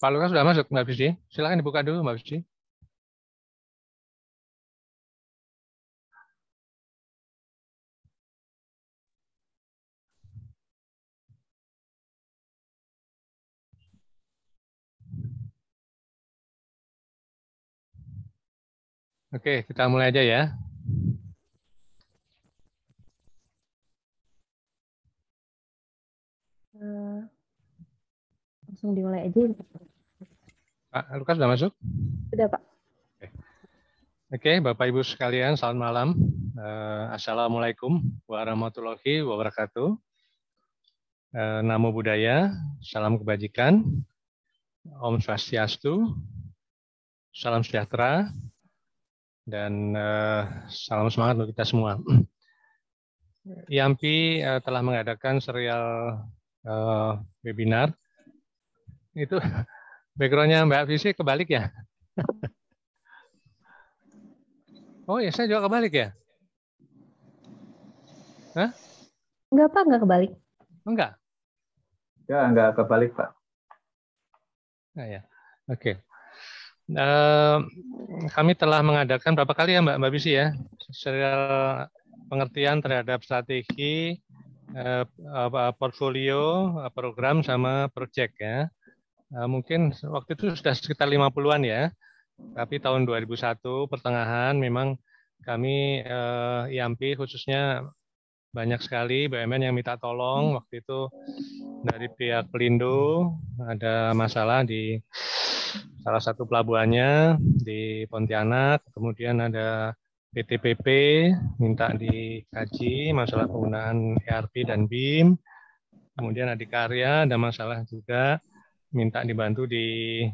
Pak Lukas sudah masuk, Mbak Bisdi. Silakan dibuka dulu, Mbak Bisdi. Oke, kita mulai aja ya. Eh, langsung dimulai aja. Ya, Pak Lukas sudah masuk? Sudah, Pak. Oke, okay. Bapak Ibu sekalian, selamat malam. Uh, Assalamualaikum warahmatullahi wabarakatuh. Uh, Namo Buddhaya, salam kebajikan, Om Swastiastu, salam sejahtera, dan uh, salam semangat untuk kita semua. IAMPI uh, telah mengadakan serial uh, webinar. Itu Backgroundnya Mbak Visi kebalik ya? oh ya, saya juga kebalik ya? Hah? Enggak, Pak. Enggak kebalik. Enggak? Ya, enggak kebalik, Pak. Nah, ya. Oke. Okay. Uh, kami telah mengadakan berapa kali ya Mbak Mbak Bisi ya serial pengertian terhadap strategi, uh, portfolio, eh, program sama project ya. Eh, mungkin waktu itu sudah sekitar 50-an ya. Tapi tahun 2001 pertengahan memang kami eh, IAMPI khususnya banyak sekali BUMN yang minta tolong hmm. waktu itu dari pihak Pelindo ada masalah di salah satu pelabuhannya di Pontianak, kemudian ada PTPP minta dikaji masalah penggunaan ERP dan BIM, kemudian Adikarya ada masalah juga minta dibantu di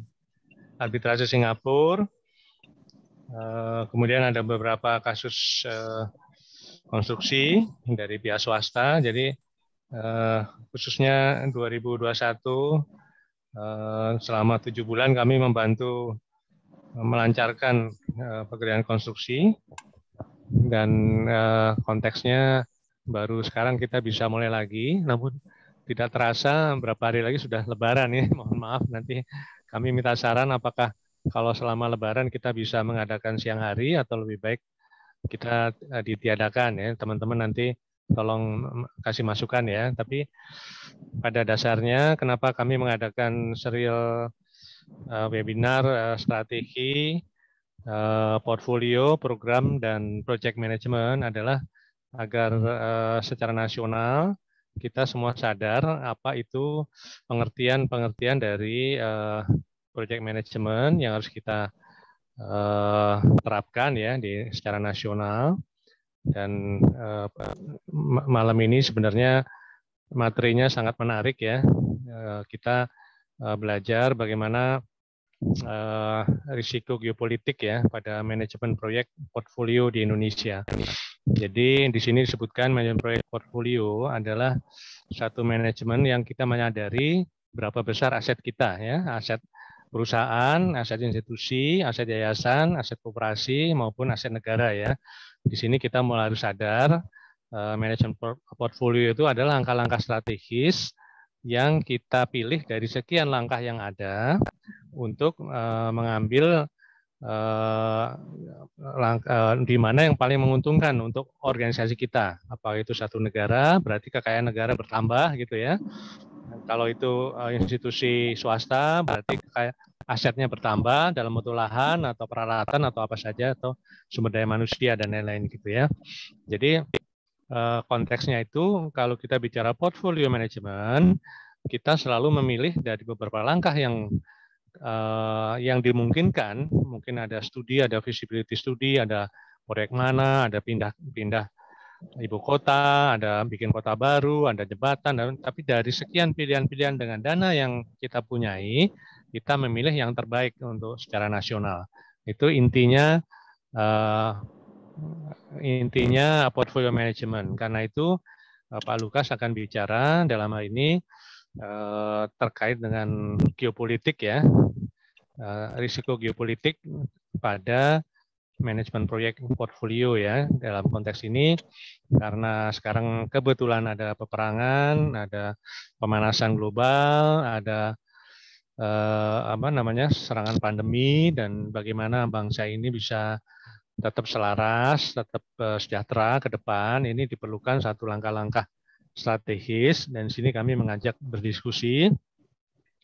arbitrase Singapura. Eh, kemudian ada beberapa kasus eh, konstruksi dari pihak swasta. Jadi eh, khususnya 2021 selama tujuh bulan kami membantu melancarkan pekerjaan konstruksi dan konteksnya baru sekarang kita bisa mulai lagi. Namun tidak terasa berapa hari lagi sudah Lebaran ya. Mohon maaf nanti kami minta saran apakah kalau selama Lebaran kita bisa mengadakan siang hari atau lebih baik kita eh, ditiadakan ya. Teman-teman nanti tolong kasih masukan ya. Tapi pada dasarnya kenapa kami mengadakan serial eh, webinar eh, strategi portfolio, program, dan project management adalah agar secara nasional kita semua sadar apa itu pengertian-pengertian dari uh, project management yang harus kita uh, terapkan ya di secara nasional dan uh, malam ini sebenarnya materinya sangat menarik ya uh, kita uh, belajar bagaimana uh, risiko geopolitik ya pada manajemen proyek portfolio di Indonesia. Jadi di sini disebutkan manajemen proyek portfolio adalah satu manajemen yang kita menyadari berapa besar aset kita ya, aset perusahaan, aset institusi, aset yayasan, aset koperasi maupun aset negara ya. Di sini kita mulai harus sadar eh, manajemen portfolio itu adalah langkah-langkah strategis yang kita pilih dari sekian langkah yang ada untuk eh, mengambil Eh, eh, di mana yang paling menguntungkan untuk organisasi kita. apa itu satu negara, berarti kekayaan negara bertambah gitu ya. Kalau itu eh, institusi swasta, berarti asetnya bertambah dalam bentuk lahan atau peralatan atau apa saja atau sumber daya manusia dan lain-lain gitu ya. Jadi konteksnya itu kalau kita bicara portfolio management, kita selalu memilih dari beberapa langkah yang Eh, yang dimungkinkan mungkin ada studi, ada visibility studi, ada proyek mana, ada pindah-pindah ibu kota, ada bikin kota baru, ada jembatan, tapi dari sekian pilihan-pilihan dengan dana yang kita punyai, kita memilih yang terbaik untuk secara nasional. Itu intinya uh, intinya portfolio management. Karena itu eh, Pak Lukas akan bicara dalam hal ini Eh, terkait dengan geopolitik ya, eh, risiko geopolitik pada manajemen proyek portfolio ya dalam konteks ini karena sekarang kebetulan ada peperangan, ada pemanasan global, ada eh, apa namanya serangan pandemi dan bagaimana bangsa ini bisa tetap selaras, tetap eh, sejahtera ke depan ini diperlukan satu langkah-langkah strategis dan di sini kami mengajak berdiskusi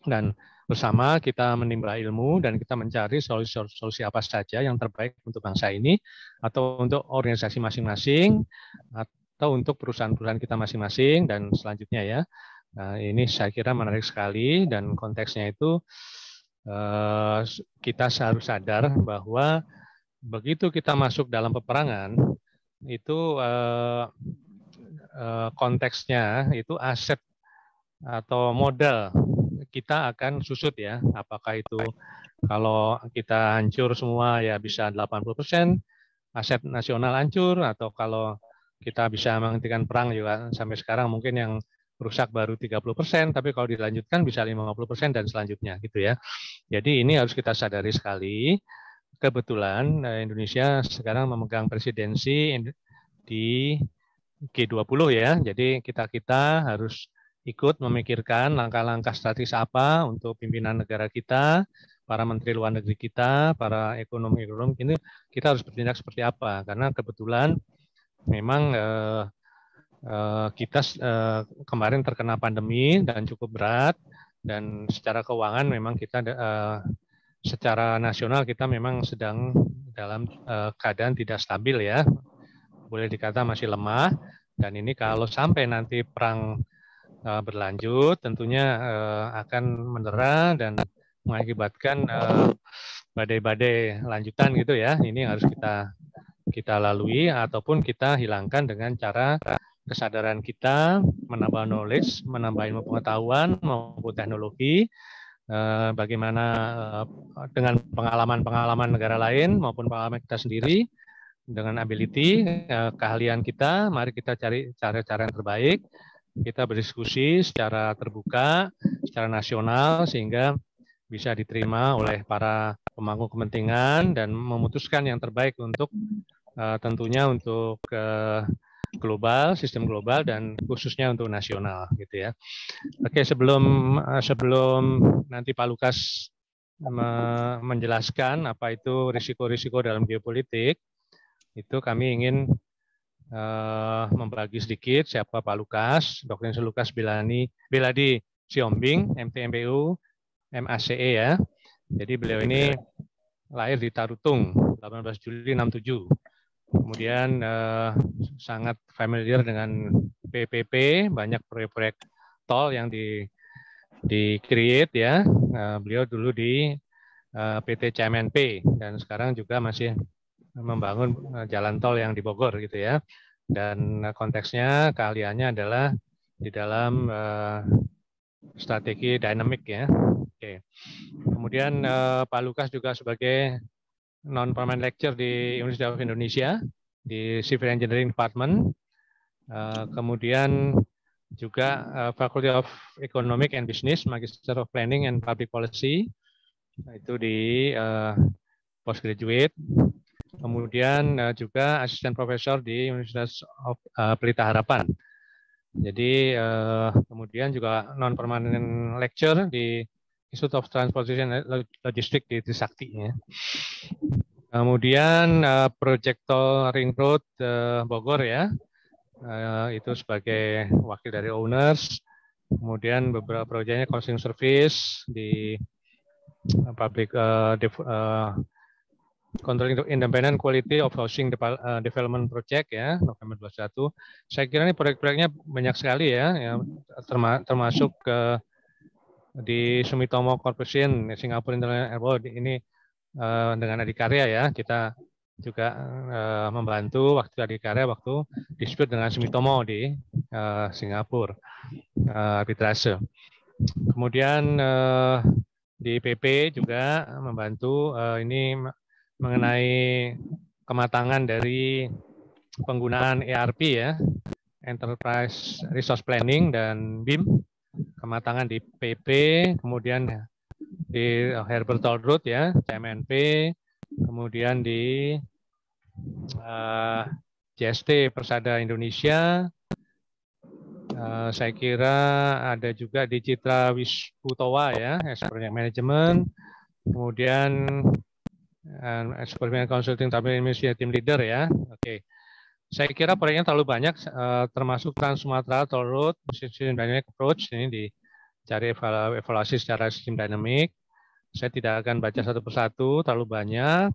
dan bersama kita menimba ilmu dan kita mencari solusi-solusi apa saja yang terbaik untuk bangsa ini atau untuk organisasi masing-masing atau untuk perusahaan-perusahaan kita masing-masing dan selanjutnya ya Nah, ini saya kira menarik sekali dan konteksnya itu eh, kita harus sadar bahwa begitu kita masuk dalam peperangan itu eh, Eh, konteksnya itu aset atau modal kita akan susut ya apakah itu kalau kita hancur semua ya bisa 80% aset nasional hancur atau kalau kita bisa menghentikan perang juga sampai sekarang mungkin yang rusak baru 30%, tapi kalau dilanjutkan bisa 50% dan selanjutnya gitu ya. Jadi ini harus kita sadari sekali. Kebetulan eh, Indonesia sekarang memegang presidensi di G20 ya. Jadi kita-kita harus ikut memikirkan langkah-langkah strategis apa untuk pimpinan negara kita, para menteri luar negeri kita, para ekonom-ekonom ini kita harus bertindak seperti apa karena kebetulan memang eh, eh, kita eh, kemarin terkena pandemi dan cukup berat dan secara keuangan memang kita eh, secara nasional kita memang sedang dalam eh, keadaan tidak stabil ya boleh dikata masih lemah dan ini kalau sampai nanti perang uh, berlanjut tentunya uh, akan mendera dan mengakibatkan badai eh, badai-badai lanjutan gitu ya. Ini harus kita kita lalui ataupun kita hilangkan dengan cara kesadaran kita menambah knowledge, menambah ilmu pengetahuan maupun teknologi bagaimana dengan pengalaman-pengalaman negara lain maupun pengalaman kita sendiri dengan ability eh, keahlian kita mari kita cari cara-cara yang terbaik kita berdiskusi secara terbuka secara nasional sehingga bisa diterima oleh para pemangku kepentingan dan memutuskan yang terbaik untuk eh, tentunya untuk eh, global sistem global dan khususnya untuk nasional gitu ya oke sebelum sebelum nanti Pak Lukas menjelaskan apa itu risiko-risiko dalam geopolitik itu kami ingin uh, membagi sedikit siapa Pak Lukas, Dr. Insinyur Lukas Bilani, Biladi Siombing, MTMBU, MACE ya. Jadi beliau ini iya. lahir di Tarutung, 18 Juli 67. Kemudian uh, sangat familiar dengan PPP, banyak proyek-proyek tol yang di di create ya. Uh, beliau dulu di eh, PT CMNP dan sekarang juga masih membangun eh, jalan tol yang di Bogor gitu ya. Dan eh, konteksnya keahliannya adalah di dalam uh, strategi dinamik ya. Oke. Kemudian uh, Pak Lukas juga sebagai non permanent lecturer di Universitas of Indonesia di Civil Engineering Department. Uh, kemudian juga uh, Faculty of Economic and Business, Magister of Planning and Public Policy, itu di uh, postgraduate Kemudian uh, juga asisten profesor di Universitas of, uh, Pelita Harapan. Jadi uh, kemudian juga non permanen lecture di Institute of Transportation Logistik di Trisakti. Ya. Kemudian uh, proyek tol Ring Road uh, Bogor ya, uh, itu sebagai wakil dari owners. Kemudian beberapa proyeknya consulting service di public uh, Controlling Independent Quality of Housing eh, Development Project ya November 21. Saya kira ini proyek-proyeknya banyak sekali ya, ya termasuk ke di Sumitomo Corporation Singapore International Airport ini uh, dengan Adikarya ya kita juga uh, membantu waktu Adikarya waktu dispute dengan Sumitomo di uh, Singapura uh, arbitrase. Kemudian uh, di PP juga membantu uh, ini mengenai kematangan dari penggunaan ERP ya, Enterprise Resource Planning dan BIM, kematangan di PP, kemudian di Herbert Road ya, CMNP, kemudian di uh, eh, JST Persada Indonesia, uh, saya kira ada juga di Citra Wisputowa ya, Project Management, kemudian Eh, and consulting tapi Indonesia tim leader ya. Oke. Okay. Saya kira proyeknya terlalu banyak, eh, termasuk Trans Sumatera Toll Road, sistem Dynamic Approach, ini dicari evaluasi secara sistem dynamic Saya tidak akan baca satu persatu, terlalu banyak.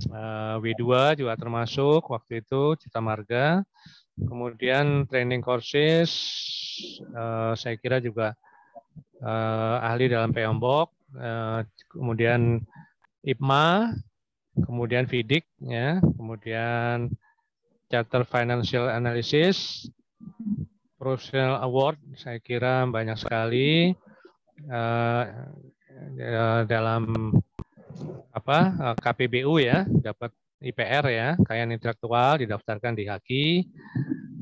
Eh, W2 juga termasuk waktu itu Cita Marga. Kemudian training courses, saya kira juga ahli dalam Peombok, kemudian IPMA, kemudian FIDIC, ya, kemudian Charter Financial Analysis, Professional Award, saya kira banyak sekali uh, dalam apa eh, KPBU ya, dapat IPR ya, kekayaan intelektual didaftarkan di HAKI.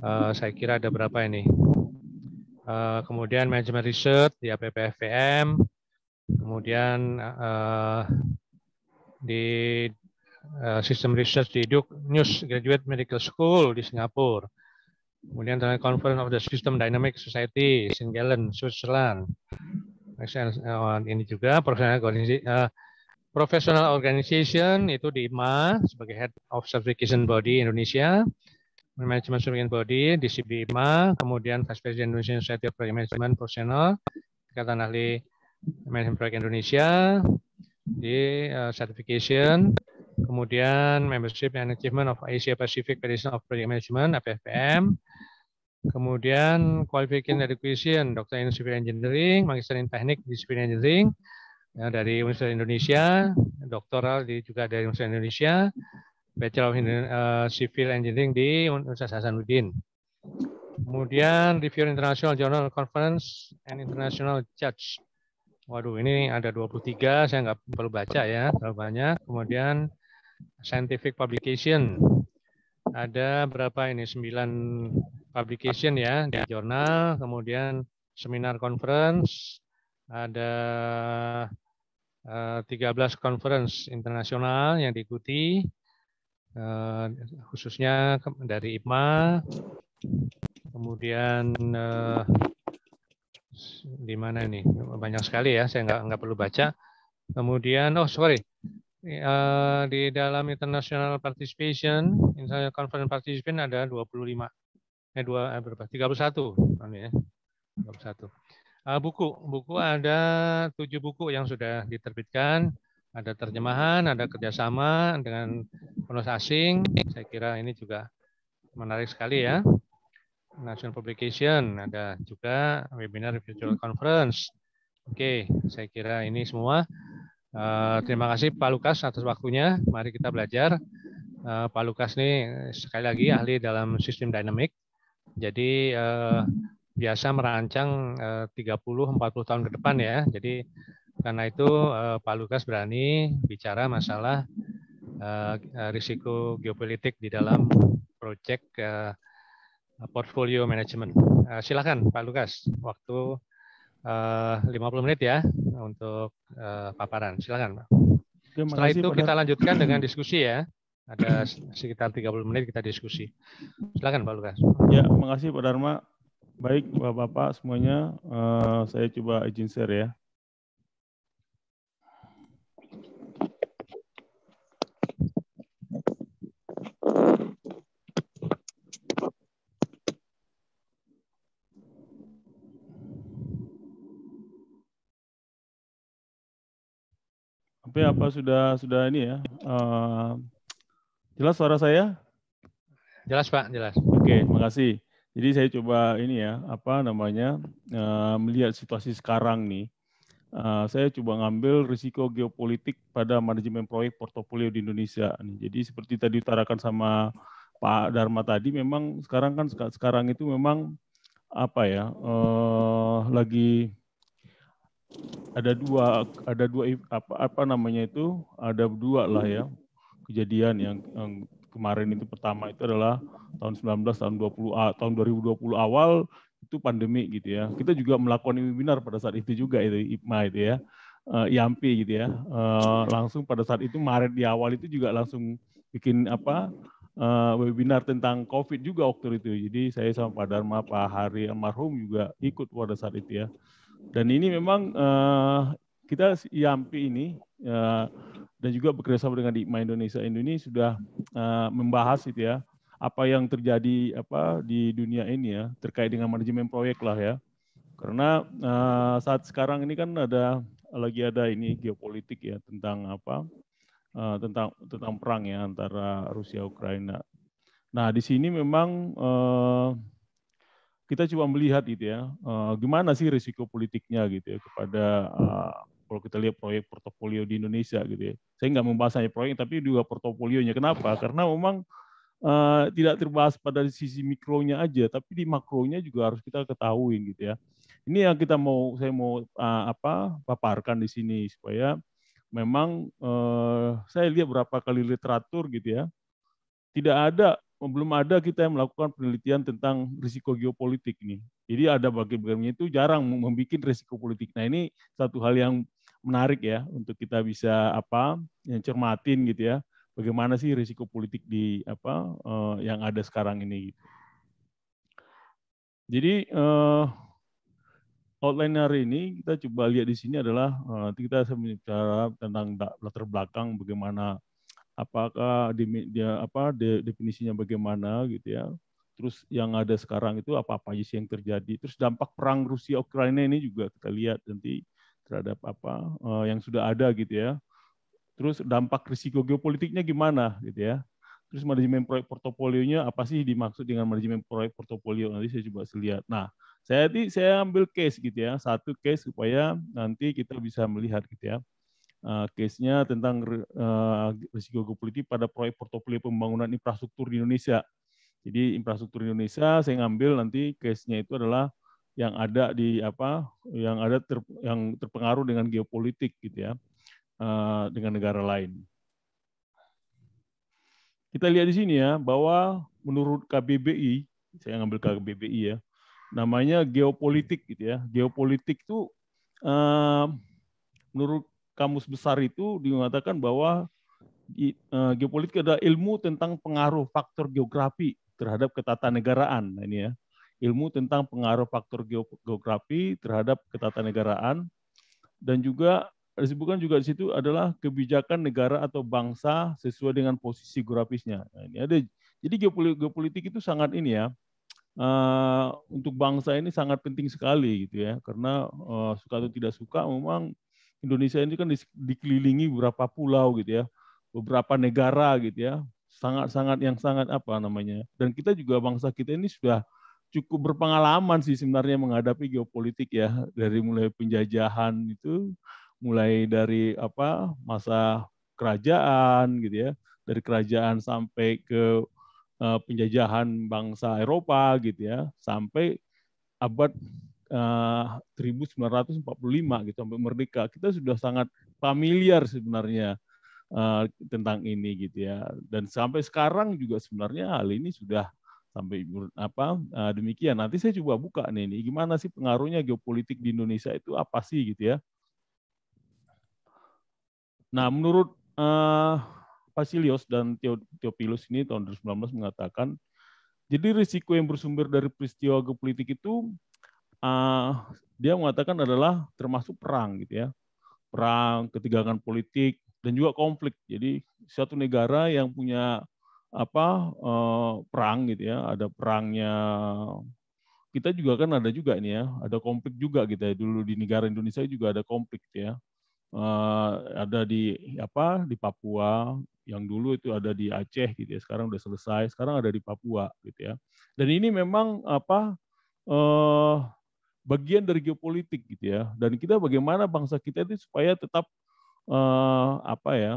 Uh, eh, saya kira ada berapa ini? Uh, kemudian manajemen riset di APPFPM, kemudian uh, di uh, eh, sistem research di Duke News Graduate Medical School di Singapura. Kemudian dengan Conference of the System Dynamic Society, St. Gallen, Switzerland. Eh, ini juga profesional organisasi, uh, eh, Professional Organization itu di IMA sebagai Head of Certification Body Indonesia, Management Certification Body di IMA. kemudian Vice President Indonesia Society of Project Management Professional, Ikatan Ahli Management Project Indonesia, di uh, eh, certification, kemudian membership and achievement of Asia Pacific Federation of Project Management (APFM), kemudian qualification education Dr. in Civil Engineering, Magister in Teknik di Civil Engineering ya, dari Universitas Indonesia, doktoral di, juga dari Universitas Indonesia, Bachelor of uh, Civil Engineering di Universitas Hasanuddin. Kemudian Review International Journal Conference and International Judge Waduh, ini ada 23, saya nggak perlu baca ya, terlalu banyak. Kemudian scientific publication. Ada berapa ini? 9 publication ya di jurnal, kemudian seminar conference, ada 13 eh, conference internasional yang diikuti, eh, khususnya dari IPMA, kemudian eh, di mana ini banyak sekali ya saya nggak nggak perlu baca kemudian oh sorry uh, di dalam international participation international conference participation ada 25 eh dua eh, berapa 31 ya 31 uh, eh, buku buku ada tujuh buku yang sudah diterbitkan ada terjemahan ada kerjasama dengan penulis asing saya kira ini juga menarik sekali ya national publication, ada juga webinar virtual hmm. conference. Oke, saya kira ini semua. Eh, terima kasih Pak Lukas atas waktunya. Mari kita belajar. Eh, Pak Lukas ini sekali lagi ahli dalam sistem dinamik. Jadi eh, biasa merancang 30-40 tahun ke depan ya. Jadi karena itu Pak Lukas berani bicara masalah risiko geopolitik di dalam proyek Eh, portfolio management. Uh, silakan Pak Lukas, waktu eh, uh, 50 menit ya untuk uh, paparan. Silakan Pak. Terima Setelah itu Pak kita lanjutkan dengan diskusi ya. Ada sekitar 30 menit kita diskusi. Silakan Pak Lukas. Ya, makasih Pak Dharma. Baik Bapak-Bapak semuanya, uh, saya coba izin share ya. Tapi apa sudah sudah ini ya? Uh, jelas suara saya? Jelas Pak, jelas. Oke, okay, makasih. Jadi saya coba ini ya, apa namanya uh, melihat situasi sekarang nih. Uh, saya coba ngambil risiko geopolitik pada manajemen proyek portofolio di Indonesia. Jadi seperti tadi utarakan sama Pak Dharma tadi, memang sekarang kan sekarang itu memang apa ya uh, lagi ada dua ada dua apa apa namanya itu ada dua lah ya kejadian yang, yang kemarin itu pertama itu adalah tahun 19 tahun 20 ah, tahun 2020 awal itu pandemi gitu ya. Kita juga melakukan webinar pada saat itu juga itu IPMA itu ya. Uh, gitu ya. Eh, langsung pada saat itu Maret di awal itu juga langsung bikin apa eh, webinar tentang COVID juga waktu itu. Jadi saya sama Pak Dharma, Pak Hari almarhum juga ikut pada saat itu ya. Dan ini memang uh, kita Yampi ini uh, dan juga bekerjasama dengan Ima Indonesia Indonesia sudah uh, membahas itu ya apa yang terjadi apa di dunia ini ya terkait dengan manajemen proyek lah ya karena uh, saat sekarang ini kan ada lagi ada ini geopolitik ya tentang apa uh, tentang tentang perang ya antara Rusia Ukraina nah di sini memang uh, kita cuma melihat gitu ya, uh, gimana sih risiko politiknya gitu ya kepada uh, kalau kita lihat proyek portofolio di Indonesia gitu ya. Saya nggak membahas hanya proyek tapi juga portofolionya. Kenapa? Karena memang uh, tidak terbahas pada sisi mikronya aja, tapi di makronya juga harus kita ketahui gitu ya. Ini yang kita mau saya mau uh, apa paparkan di sini supaya memang uh, saya lihat berapa kali literatur gitu ya, tidak ada Oh, belum ada kita yang melakukan penelitian tentang risiko geopolitik ini. Jadi ada bagian-bagiannya itu jarang membuat risiko politik. Nah ini satu hal yang menarik ya untuk kita bisa apa yang cermatin gitu ya. Bagaimana sih risiko politik di apa eh, yang ada sekarang ini? Gitu. Jadi eh, outline hari ini kita coba lihat di sini adalah eh, kita bicara tentang latar belakang bagaimana apakah di, dia, apa de, definisinya bagaimana gitu ya terus yang ada sekarang itu apa apa aja sih yang terjadi terus dampak perang Rusia Ukraina ini juga kita lihat nanti terhadap apa uh, yang sudah ada gitu ya terus dampak risiko geopolitiknya gimana gitu ya terus manajemen proyek portofolionya apa sih dimaksud dengan manajemen proyek portofolio nanti saya coba lihat. Nah, saya saya ambil case gitu ya, satu case supaya nanti kita bisa melihat gitu ya. Uh, case-nya tentang eh, risiko geopolitik pada proyek portofolio pembangunan infrastruktur di Indonesia. Jadi infrastruktur Indonesia saya ngambil nanti case-nya itu adalah yang ada di apa yang ada ter, yang terpengaruh dengan geopolitik gitu ya eh, dengan negara lain. Kita lihat di sini ya bahwa menurut KBBI saya ngambil KBBI ya namanya geopolitik gitu ya geopolitik itu menurut kamus besar itu dikatakan bahwa eh, geopolitik adalah ilmu tentang pengaruh faktor geografi terhadap ketatanegaraan. Nah, ini ya, ilmu tentang pengaruh faktor geografi terhadap ketatanegaraan dan juga disebutkan juga di situ adalah kebijakan negara atau bangsa sesuai dengan posisi geografisnya. Nah, ini ada jadi geopolitik itu sangat ini ya uh, untuk bangsa ini sangat penting sekali gitu ya karena uh, suka atau tidak suka memang Indonesia ini kan dikelilingi beberapa pulau gitu ya, beberapa negara gitu ya, sangat-sangat yang sangat apa namanya. Dan kita juga bangsa kita ini sudah cukup berpengalaman sih sebenarnya menghadapi geopolitik ya dari mulai penjajahan itu mulai dari apa masa kerajaan gitu ya dari kerajaan sampai ke eh, penjajahan bangsa Eropa gitu ya sampai abad 1945 eh, gitu sampai merdeka. Kita sudah sangat familiar sebenarnya uh, tentang ini gitu ya. Dan sampai sekarang juga sebenarnya hal ini sudah sampai apa uh, demikian. Nanti saya coba buka nih ini gimana sih pengaruhnya geopolitik di Indonesia itu apa sih gitu ya. Nah, menurut uh, Pasilios dan Teopilus ini tahun 2019 mengatakan jadi risiko yang bersumber dari peristiwa geopolitik itu Eh, dia mengatakan adalah termasuk perang gitu ya. Perang, ketegangan politik dan juga konflik. Jadi suatu negara yang punya apa eh, perang gitu ya, ada perangnya kita juga kan ada juga ini ya, ada konflik juga gitu ya. Dulu di negara Indonesia juga ada konflik gitu ya. Eh, ada di apa di Papua yang dulu itu ada di Aceh gitu ya, sekarang udah selesai, sekarang ada di Papua gitu ya. Dan ini memang apa bagian dari geopolitik gitu ya. Dan kita bagaimana bangsa kita itu supaya tetap uh, apa ya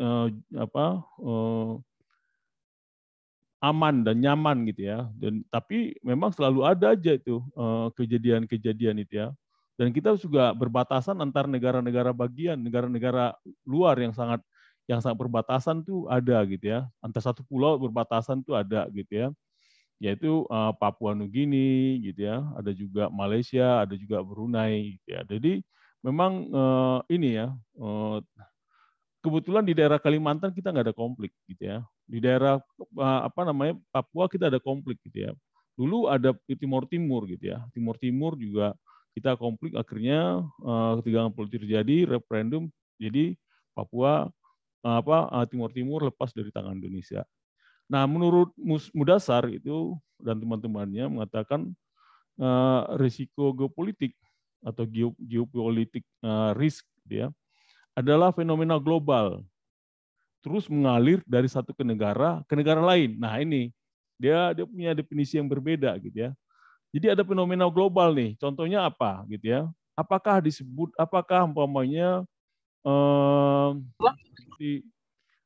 uh, apa uh, aman dan nyaman gitu ya. Dan tapi memang selalu ada aja itu kejadian-kejadian itu ya. Dan kita juga berbatasan antar negara-negara bagian, negara-negara luar yang sangat yang sangat perbatasan tuh ada gitu ya. Antar satu pulau berbatasan tuh ada gitu ya yaitu uh, Papua Nugini gitu ya, ada juga Malaysia, ada juga Brunei gitu ya. Jadi memang uh, ini ya uh, kebetulan di daerah Kalimantan kita nggak ada konflik gitu ya. Di daerah uh, apa namanya Papua kita ada konflik gitu ya. Dulu ada Timur Timur gitu ya. Timur Timur juga kita konflik akhirnya uh, ketegangan politik terjadi, referendum jadi Papua apa Timur Timur lepas dari tangan Indonesia Nah, menurut Mudasar itu dan teman-temannya mengatakan uh, risiko geopolitik atau geopolitik uh, risk ya adalah fenomena global terus mengalir dari satu ke negara ke negara lain. Nah, ini dia dia punya definisi yang berbeda gitu ya. Jadi ada fenomena global nih. Contohnya apa gitu ya? Apakah disebut apakah umpamanya eh, uh,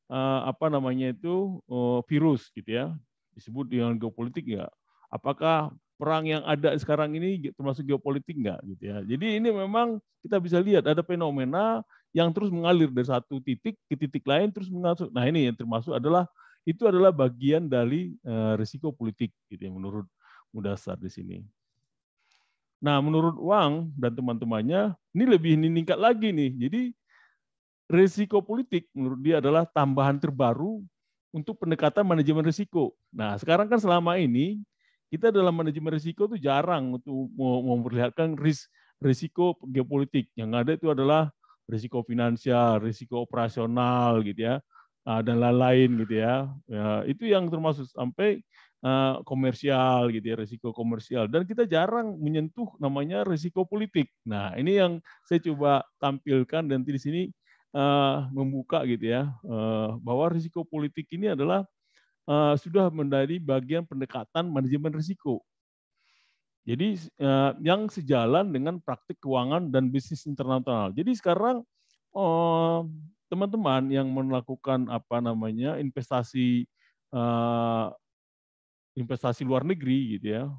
Eh, apa namanya itu eh, virus gitu ya disebut dengan geopolitik ya apakah perang yang ada sekarang ini termasuk geopolitik enggak gitu ya jadi ini memang kita bisa lihat ada fenomena yang terus mengalir dari satu titik ke titik lain terus mengalir nah ini yang termasuk adalah itu adalah bagian dari eh, risiko politik gitu ya menurut mudasar di sini nah menurut Wang dan teman-temannya ini lebih meningkat lagi nih jadi Risiko politik menurut dia adalah tambahan terbaru untuk pendekatan manajemen risiko. Nah, sekarang kan selama ini kita dalam manajemen risiko itu jarang untuk memperlihatkan ris risiko geopolitik. Yang ada itu adalah risiko finansial, risiko operasional gitu ya, ah, dan lain-lain gitu ya. ya. Itu yang termasuk sampai ah, komersial gitu ya, risiko komersial. Dan kita jarang menyentuh namanya risiko politik. Nah, ini yang saya coba tampilkan dan di sini Eh, membuka gitu ya eh, bahwa risiko politik ini adalah eh, sudah menjadi bagian pendekatan manajemen risiko. Jadi yang sejalan dengan praktik keuangan dan bisnis internasional. Jadi sekarang teman-teman yang melakukan apa namanya investasi investasi luar negeri gitu ya,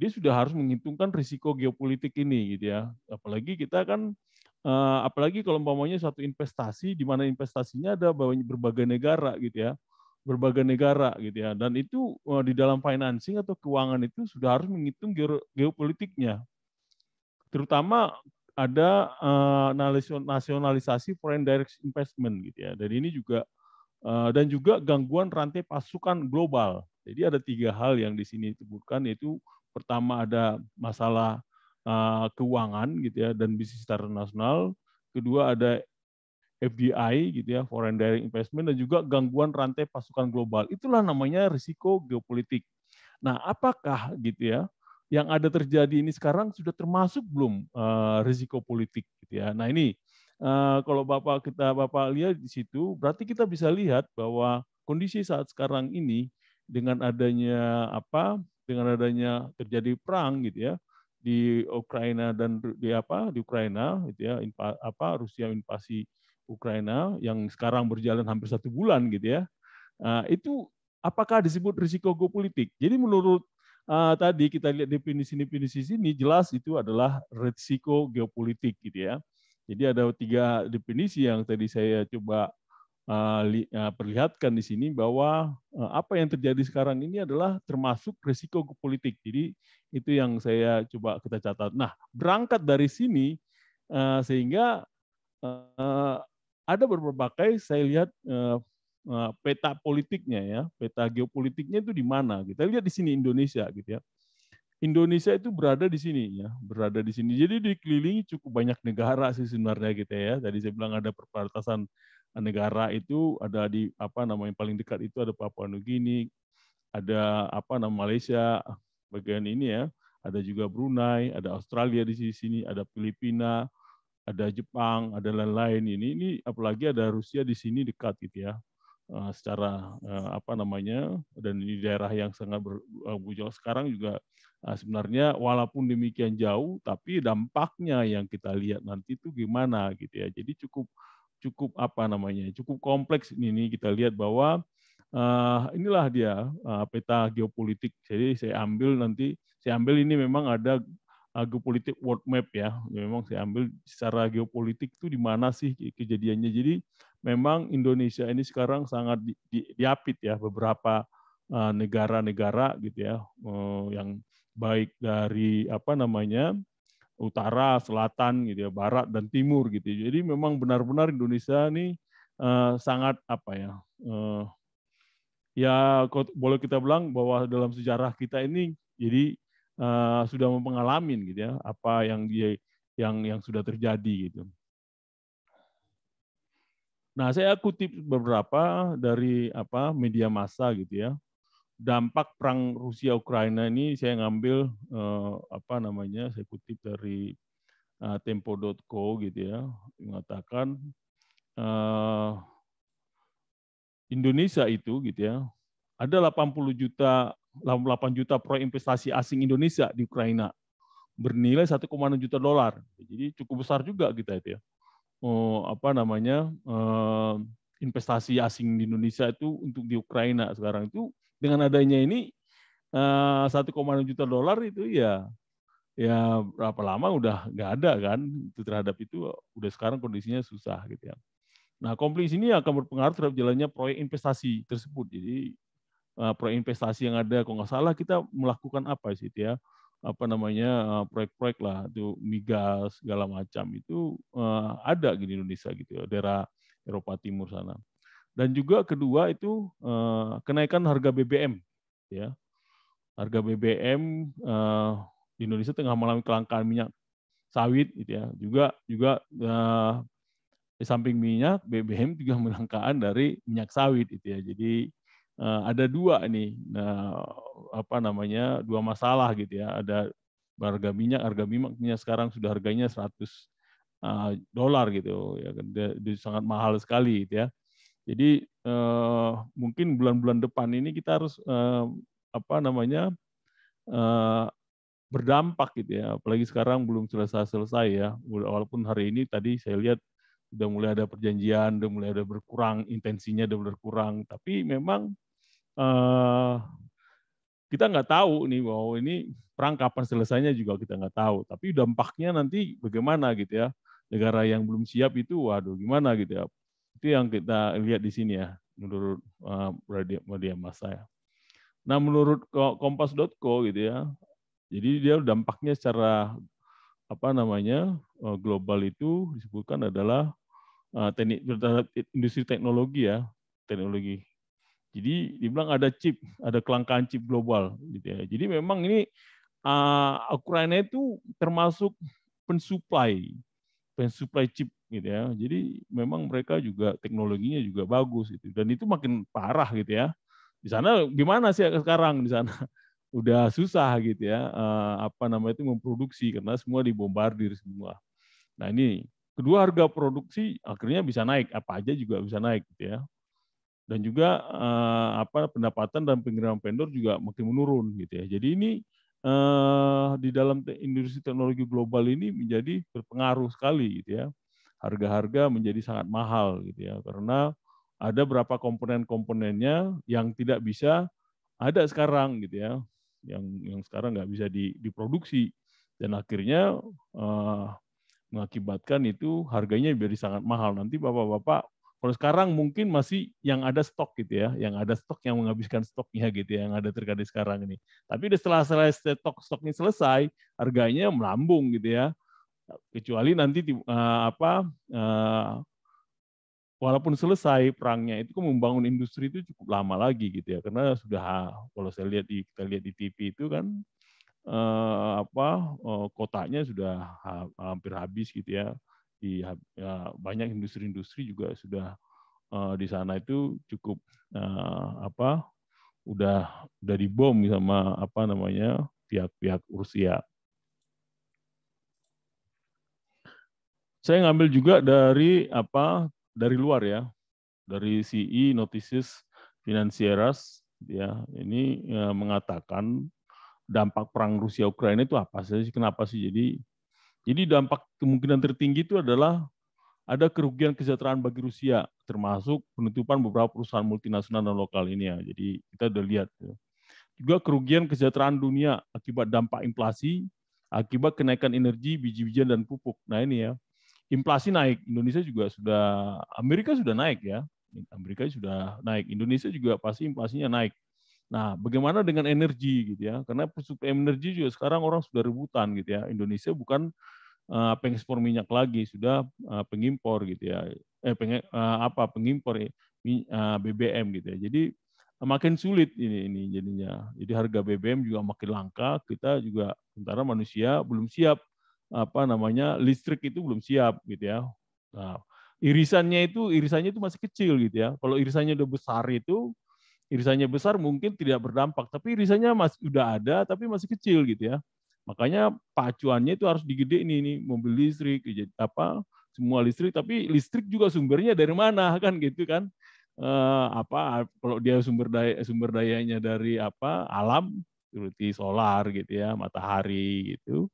dia sudah harus menghitungkan risiko geopolitik ini gitu ya. Apalagi kita kan Eh, apalagi kalau umpamanya satu investasi di mana investasinya ada berbagai negara gitu ya berbagai negara gitu ya dan itu eh, di dalam financing atau keuangan itu sudah harus menghitung geopolitiknya terutama ada eh, nasionalisasi foreign direct investment gitu ya dan ini juga dan juga gangguan rantai pasukan global jadi ada tiga hal yang di sini disebutkan yaitu pertama ada masalah Eh, keuangan gitu ya dan bisnis internasional, kedua ada FDI gitu ya, foreign direct investment dan juga gangguan rantai pasukan global. Itulah namanya risiko geopolitik. Nah, apakah gitu ya yang ada terjadi ini sekarang sudah termasuk belum uh, risiko politik gitu ya. Nah, ini uh, kalau Bapak kita Bapak lihat di situ berarti kita bisa lihat bahwa kondisi saat sekarang ini dengan adanya apa? dengan adanya terjadi perang gitu ya di Ukraina dan di apa di Ukraina gitu ya inpa, apa Rusia invasi Ukraina yang sekarang berjalan hampir satu bulan gitu ya nah, itu apakah disebut risiko geopolitik jadi menurut uh, tadi kita lihat definisi definisi sini jelas itu adalah risiko geopolitik gitu ya jadi ada tiga definisi yang tadi saya coba Eh, eh, perlihatkan di sini bahwa eh, apa yang terjadi sekarang ini adalah termasuk risiko politik. Jadi itu yang saya coba kita catat. Nah, berangkat dari sini sehingga ada beberapa kali saya lihat peta politiknya ya, peta geopolitiknya itu di mana. Kita gitu. lihat di sini Indonesia gitu ya. Indonesia itu berada di sini ya, berada di sini. Jadi dikelilingi cukup banyak negara sih sebenarnya gitu ya. Tadi saya bilang ada perbatasan negara itu ada di apa namanya paling dekat itu ada Papua Nugini, ada apa nama Malaysia bagian ini ya, ada juga Brunei, ada Australia di sini, sini ada Filipina, ada Jepang, ada lain-lain ini. Ini apalagi ada Rusia di sini dekat gitu ya. Eh, secara eh, apa namanya dan di daerah yang sangat berbujau eh, sekarang juga sebenarnya walaupun demikian jauh tapi dampaknya yang kita lihat nanti itu gimana gitu ya. Jadi cukup cukup apa namanya cukup kompleks ini, ini kita lihat bahwa uh, inilah dia uh, peta geopolitik jadi saya ambil nanti saya ambil ini memang ada uh, geopolitik world map ya memang saya ambil secara geopolitik itu di mana sih kejadiannya jadi memang Indonesia ini sekarang sangat di, di, diapit ya beberapa negara-negara uh, gitu ya uh, yang baik dari apa namanya utara, selatan gitu ya, barat dan timur gitu. Ya. Jadi memang benar-benar Indonesia ini uh, eh, sangat apa ya? Uh, ya boleh kita bilang bahwa dalam sejarah kita ini jadi uh, sudah mempengalami gitu ya apa yang dia yang yang sudah terjadi gitu. Nah, saya kutip beberapa dari apa media massa gitu ya dampak perang Rusia Ukraina ini saya ngambil uh, apa namanya saya kutip dari uh, eh, tempo.co gitu ya mengatakan uh, Indonesia itu gitu ya ada 80 juta 8 juta proyek investasi asing Indonesia di Ukraina bernilai 1,6 juta dolar jadi cukup besar juga kita gitu, itu ya oh, apa namanya Uh, investasi asing di Indonesia itu untuk di Ukraina sekarang itu dengan adanya ini eh, satu enam juta dolar itu ya ya berapa lama udah nggak ada kan itu terhadap itu udah sekarang kondisinya susah gitu ya. Nah konflik ini akan berpengaruh terhadap jalannya proyek investasi tersebut. Jadi eh, proyek investasi yang ada kalau nggak salah kita melakukan apa sih itu ya apa namanya eh, proyek-proyek lah itu migas segala macam itu ada di Indonesia gitu ya daerah Eropa Timur sana. Dan juga kedua itu eh, kenaikan harga BBM ya. Harga BBM eh, di Indonesia tengah mengalami kelangkaan minyak sawit gitu ya. Juga juga eh, di samping minyak BBM juga kelangkaan dari minyak sawit gitu ya. Jadi eh, ada dua nih nah, apa namanya? dua masalah gitu ya. Ada harga minyak, harga minyak sekarang sudah harganya 100 uh, eh, dolar gitu ya sangat mahal sekali gitu ya jadi uh, mungkin bulan-bulan depan ini kita harus uh, apa namanya uh, berdampak gitu ya. Apalagi sekarang belum selesai-selesai ya. Walaupun hari ini tadi saya lihat sudah mulai ada perjanjian, sudah mulai ada berkurang intensinya, sudah berkurang. Tapi memang uh, kita nggak tahu nih bahwa ini perang kapan selesainya juga kita nggak tahu. Tapi dampaknya nanti bagaimana gitu ya. Negara yang belum siap itu waduh gimana gitu ya. Itu yang kita lihat di sini ya, menurut uh, eh, media massa ya. Nah, menurut kompas.co gitu ya. Jadi dia dampaknya secara apa namanya eh, global itu disebutkan adalah eh, teknik industri teknologi ya, teknologi. Jadi dibilang ada chip, ada kelangkaan chip global gitu ya. Jadi memang ini uh, Ukraina itu termasuk pensuplai pensuplai chip gitu ya. Jadi memang mereka juga teknologinya juga bagus gitu. Dan itu makin parah gitu ya. Di sana gimana sih sekarang di sana? Udah susah gitu ya eh, apa namanya itu memproduksi karena semua dibombardir semua. Nah, ini kedua harga produksi akhirnya bisa naik, apa aja juga bisa naik gitu ya. Dan juga eh, apa pendapatan dan pengiriman vendor juga makin menurun gitu ya. Jadi ini eh, di dalam industri teknologi global ini menjadi berpengaruh sekali gitu ya harga-harga menjadi sangat mahal gitu ya karena ada berapa komponen-komponennya yang tidak bisa ada sekarang gitu ya yang yang sekarang nggak bisa di, diproduksi dan akhirnya eh, mengakibatkan itu harganya menjadi sangat mahal nanti bapak-bapak kalau sekarang mungkin masih yang ada stok gitu ya, yang ada stok yang menghabiskan stoknya gitu ya, yang ada terkait sekarang ini. Tapi setelah selesai stok stoknya selesai, harganya melambung gitu ya kecuali nanti uh, apa uh, walaupun selesai perangnya itu kan membangun industri itu cukup lama lagi gitu ya karena sudah kalau saya lihat di kita lihat di TV itu kan uh, apa uh, kotanya sudah ha, hampir habis gitu ya di ya, banyak industri-industri juga sudah uh, di sana itu cukup uh, apa udah udah dibom sama apa namanya pihak-pihak Rusia saya ngambil juga dari apa dari luar ya dari CE Notices Financieras ya ini ya, mengatakan dampak perang Rusia Ukraina itu apa sih kenapa sih jadi jadi dampak kemungkinan tertinggi itu adalah ada kerugian kesejahteraan bagi Rusia termasuk penutupan beberapa perusahaan multinasional dan lokal ini ya jadi kita udah lihat ya. juga kerugian kesejahteraan dunia akibat dampak inflasi akibat kenaikan energi biji-bijian dan pupuk nah ini ya inflasi naik, Indonesia juga sudah, Amerika sudah naik ya, Amerika sudah naik, Indonesia juga pasti inflasinya naik. Nah, bagaimana dengan energi gitu ya? Karena supply energi juga sekarang orang sudah rebutan gitu ya. Indonesia bukan uh, pengekspor minyak lagi, sudah uh, pengimpor gitu ya. Eh peng, uh, eh, apa pengimpor uh, BBM gitu ya. Jadi makin sulit ini ini jadinya. Jadi harga BBM juga makin langka, kita juga sementara manusia belum siap apa namanya listrik itu belum siap gitu ya. Nah, irisannya itu irisannya itu masih kecil gitu ya. Kalau irisannya udah besar itu irisannya besar mungkin tidak berdampak, tapi irisannya masih udah ada tapi masih kecil gitu ya. Makanya pacuannya itu harus digede ini ini mobil listrik apa semua listrik tapi listrik juga sumbernya dari mana kan gitu kan. Eh, apa kalau dia sumber daya sumber dayanya dari apa alam seperti solar gitu ya, matahari gitu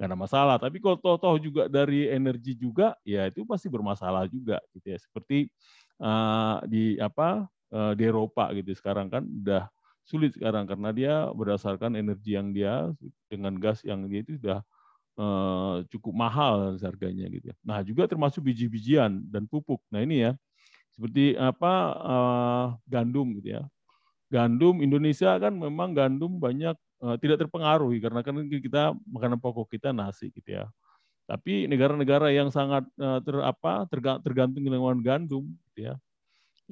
nggak ada masalah. Tapi kalau toh-toh juga dari energi juga, ya itu pasti bermasalah juga gitu ya. Seperti uh, di apa uh, di Eropa gitu sekarang kan udah sulit sekarang karena dia berdasarkan energi yang dia dengan gas yang dia itu sudah eh, cukup mahal harganya gitu ya. Nah juga termasuk biji-bijian dan pupuk. Nah ini ya seperti apa uh, gandum gitu ya. Gandum Indonesia kan memang gandum banyak Eh, tidak terpengaruhi karena kan kita makanan pokok kita nasi gitu ya. Tapi negara-negara yang sangat eh, ter apa tergantung dengan gandum gitu ya.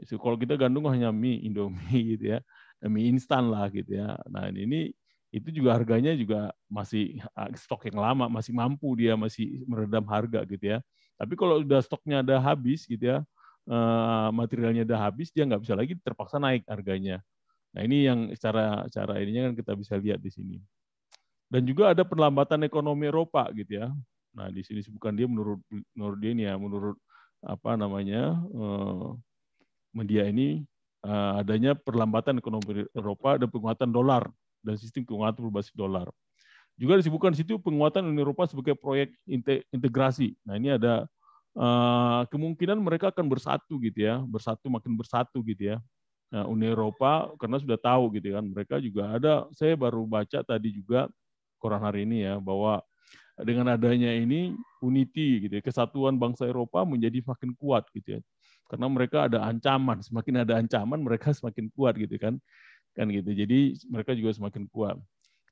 So, kalau kita gandum hanya mie Indomie gitu ya. Mie instan lah gitu ya. Nah, ini itu juga harganya juga masih ah, stok yang lama, masih mampu dia masih meredam harga gitu ya. Tapi kalau sudah stoknya ada habis gitu ya, eh, materialnya udah habis, dia nggak bisa lagi terpaksa naik harganya. Nah ini yang cara cara ininya kan kita bisa lihat di sini. Dan juga ada perlambatan ekonomi Eropa gitu ya. Nah di sini bukan dia menurut menurut dia ini ya menurut apa namanya eh, media ini eh, adanya perlambatan ekonomi Eropa dan penguatan dolar dan sistem keuangan berbasis dolar. Juga disebutkan di situ penguatan Uni Eropa sebagai proyek integrasi. Nah ini ada eh, kemungkinan mereka akan bersatu gitu ya, bersatu makin bersatu gitu ya Nah, Uni Eropa karena sudah tahu gitu kan, mereka juga ada. Saya baru baca tadi juga koran hari ini ya bahwa dengan adanya ini unity gitu ya, kesatuan bangsa Eropa menjadi makin kuat gitu ya. Karena mereka ada ancaman, semakin ada ancaman mereka semakin kuat gitu kan. Kan gitu. Jadi mereka juga semakin kuat.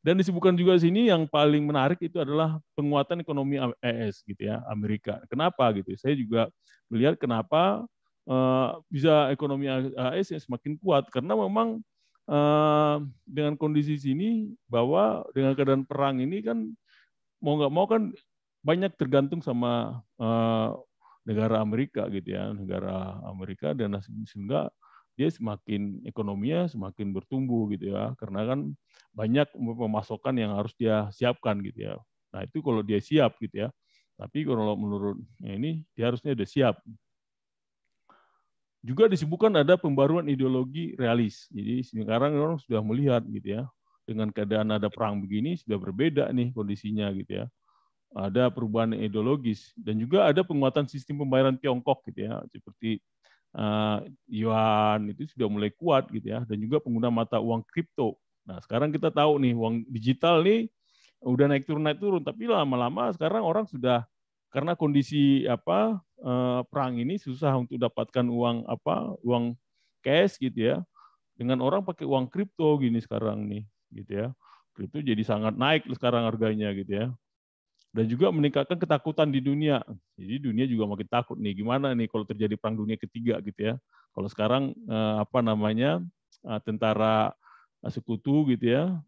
Dan disebutkan juga sini yang paling menarik itu adalah penguatan ekonomi AS e gitu ya, Amerika. Kenapa gitu? Saya juga melihat kenapa Eh, bisa ekonomi AS yang semakin kuat karena memang eh, dengan kondisi sini bahwa dengan keadaan perang ini kan mau nggak mau kan banyak tergantung sama eh, negara Amerika gitu ya negara Amerika dan sehingga dia semakin ekonominya semakin bertumbuh gitu ya karena kan banyak pemasokan yang harus dia siapkan gitu ya nah itu kalau dia siap gitu ya tapi kalau menurut ini dia harusnya udah siap juga disebutkan ada pembaruan ideologi realis. Jadi sekarang orang sudah melihat gitu ya, dengan keadaan ada perang begini sudah berbeda nih kondisinya gitu ya. Ada perubahan ideologis dan juga ada penguatan sistem pembayaran Tiongkok gitu ya, seperti uh, yuan itu sudah mulai kuat gitu ya, dan juga pengguna mata uang kripto. Nah sekarang kita tahu nih uang digital nih udah naik turun naik turun, tapi lama-lama sekarang orang sudah karena kondisi apa uh, perang ini susah untuk dapatkan uang apa uang cash gitu ya dengan orang pakai uang kripto gini sekarang nih gitu ya kripto jadi sangat naik sekarang harganya gitu ya dan juga meningkatkan ketakutan di dunia jadi dunia juga makin takut nih gimana nih kalau terjadi perang dunia ketiga gitu ya kalau sekarang uh, apa namanya uh, tentara sekutu gitu ya,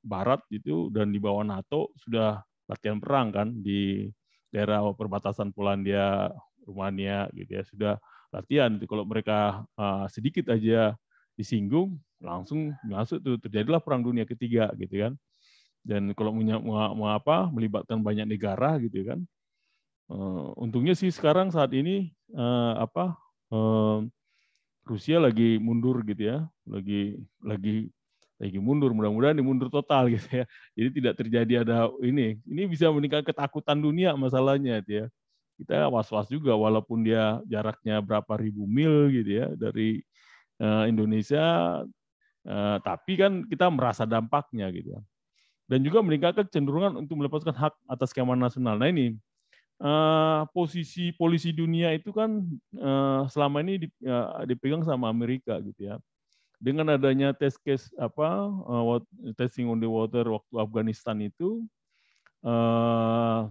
Barat gitu dan di bawah NATO sudah latihan perang kan di daerah perbatasan Polandia, Rumania gitu ya sudah latihan. Jadi Kalau mereka uh, sedikit aja disinggung, langsung masuk tuh terjadilah perang dunia ketiga gitu kan. Dan kalau punya mau apa melibatkan banyak negara gitu kan. Uh, untungnya sih sekarang saat ini uh, apa uh, Rusia lagi mundur gitu ya, lagi lagi lagi mundur mudah-mudahan dimundur total gitu ya jadi tidak terjadi ada ini ini bisa meningkat ketakutan dunia masalahnya gitu ya kita was-was juga walaupun dia jaraknya berapa ribu mil gitu ya dari uh, Indonesia uh, tapi kan kita merasa dampaknya gitu ya dan juga meningkatkan kecenderungan untuk melepaskan hak atas keamanan nasional nah ini uh, posisi polisi dunia itu kan uh, selama ini di, uh, dipegang sama Amerika gitu ya dengan adanya test case apa uh, testing on the water waktu Afghanistan itu uh,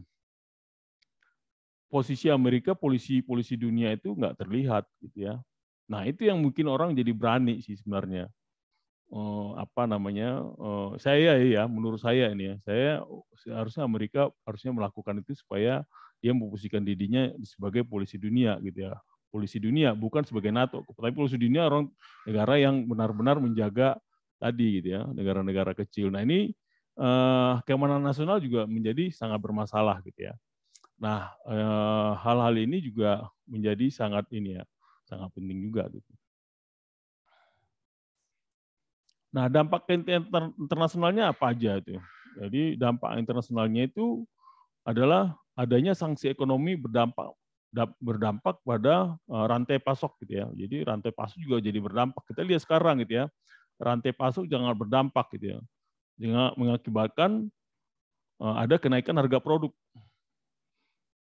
posisi Amerika, polisi polisi dunia itu nggak terlihat gitu ya. Nah itu yang mungkin orang jadi berani sih sebenarnya. Uh, apa namanya uh, saya ya menurut saya ini ya saya harusnya Amerika harusnya melakukan itu supaya dia memposisikan dirinya sebagai polisi dunia gitu ya polisi dunia, bukan sebagai NATO. Tapi polisi dunia orang negara yang benar-benar menjaga tadi gitu ya, negara-negara kecil. Nah ini eh, keamanan nasional juga menjadi sangat bermasalah gitu ya. Nah hal eh, hal-hal ini juga menjadi sangat ini ya, sangat penting juga gitu. Nah, dampak inter internasionalnya apa aja itu? Ya? Jadi dampak internasionalnya itu adalah adanya sanksi ekonomi berdampak berdampak pada eh, rantai pasok gitu ya. Jadi rantai pasok juga jadi berdampak. Kita lihat sekarang gitu ya. Rantai pasok jangan berdampak gitu ya. Jangan mengakibatkan eh, ada kenaikan harga produk.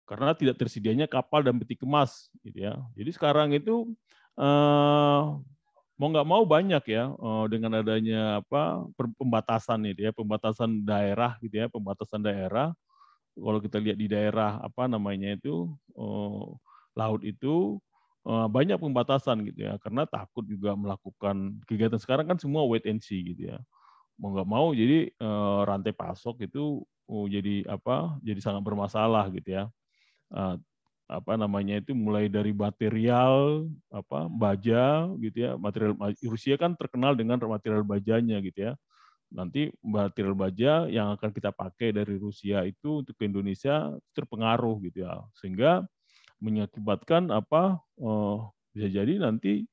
Karena tidak tersedianya kapal dan peti kemas gitu ya. Jadi sekarang itu eh, mau nggak mau banyak ya dengan adanya apa pembatasan itu ya, pembatasan daerah gitu ya, pembatasan daerah kalau kita lihat di daerah apa namanya itu eh, laut itu eh, banyak pembatasan gitu ya karena takut juga melakukan kegiatan sekarang kan semua wait and see gitu ya mau nggak mau jadi eh, rantai pasok itu oh, jadi apa jadi sangat bermasalah gitu ya apa namanya itu mulai dari material apa baja gitu ya material Rusia kan terkenal dengan material bajanya gitu ya nanti material baja yang akan kita pakai dari Rusia itu untuk ke Indonesia terpengaruh gitu ya sehingga mengakibatkan apa eh, bisa jadi nanti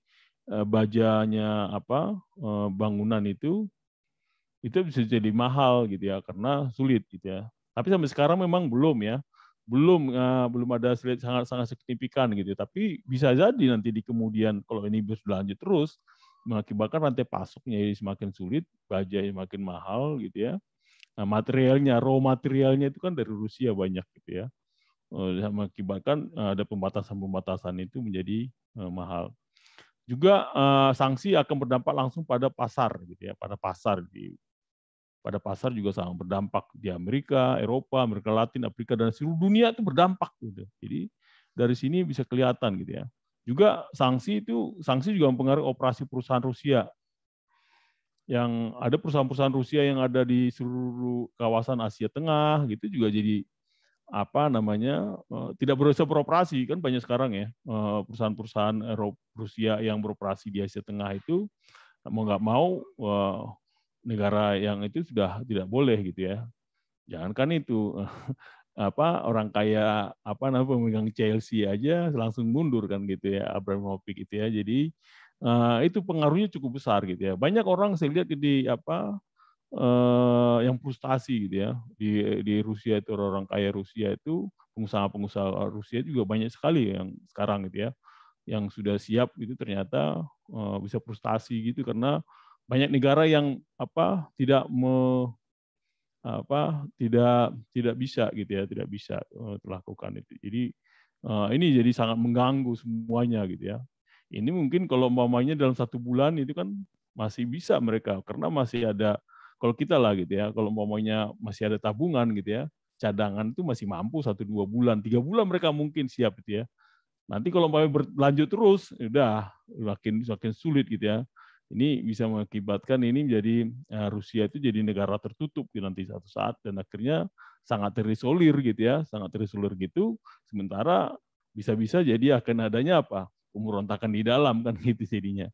eh, bajanya apa eh, bangunan itu itu bisa jadi mahal gitu ya karena sulit gitu ya tapi sampai sekarang memang belum ya belum uh, belum ada sulit sangat sangat signifikan gitu ya. tapi bisa jadi nanti di kemudian kalau ini berlanjut terus mengakibatkan rantai pasoknya jadi semakin sulit, baja semakin mahal gitu ya. Nah, materialnya, raw materialnya itu kan dari Rusia banyak gitu ya. Eh, mengakibatkan eh, ada pembatasan-pembatasan itu menjadi eh, mahal. Juga sanksi akan berdampak langsung pada pasar gitu ya, pada pasar di pada pasar juga sangat berdampak di Amerika, Eropa, Amerika Latin, Afrika dan seluruh dunia itu berdampak gitu. Jadi dari sini bisa kelihatan gitu ya. Juga sanksi itu sanksi juga mempengaruhi operasi perusahaan Rusia. Yang ada perusahaan-perusahaan Rusia yang ada di seluruh kawasan Asia Tengah gitu juga jadi apa namanya eh, tidak berusaha beroperasi kan banyak sekarang ya eh, perusahaan-perusahaan Rusia yang beroperasi di Asia Tengah itu mau nggak mau eh, negara yang itu sudah tidak boleh gitu ya jangankan itu apa orang kaya apa namanya pemegang Chelsea aja langsung mundur kan gitu ya Abramovich gitu ya. Jadi uh, itu pengaruhnya cukup besar gitu ya. Banyak orang saya lihat di apa uh, yang frustasi gitu ya di di Rusia itu orang, -orang kaya Rusia itu pengusaha-pengusaha Rusia juga banyak sekali yang sekarang gitu ya yang sudah siap itu ternyata uh, bisa frustasi gitu karena banyak negara yang apa tidak me, apa tidak tidak bisa gitu ya tidak bisa uh, terlakukan itu jadi uh, ini jadi sangat mengganggu semuanya gitu ya ini mungkin kalau mamanya dalam satu bulan itu kan masih bisa mereka karena masih ada kalau kita lah gitu ya kalau mamanya masih ada tabungan gitu ya cadangan itu masih mampu satu dua bulan tiga bulan mereka mungkin siap gitu ya nanti kalau mamanya berlanjut terus ya udah makin makin sulit gitu ya ini bisa mengakibatkan ini menjadi eh, Rusia itu jadi negara tertutup di nanti satu saat dan akhirnya sangat terisolir gitu ya, sangat terisolir gitu. Sementara bisa-bisa jadi akan adanya apa? pemberontakan di dalam kan gitu jadinya.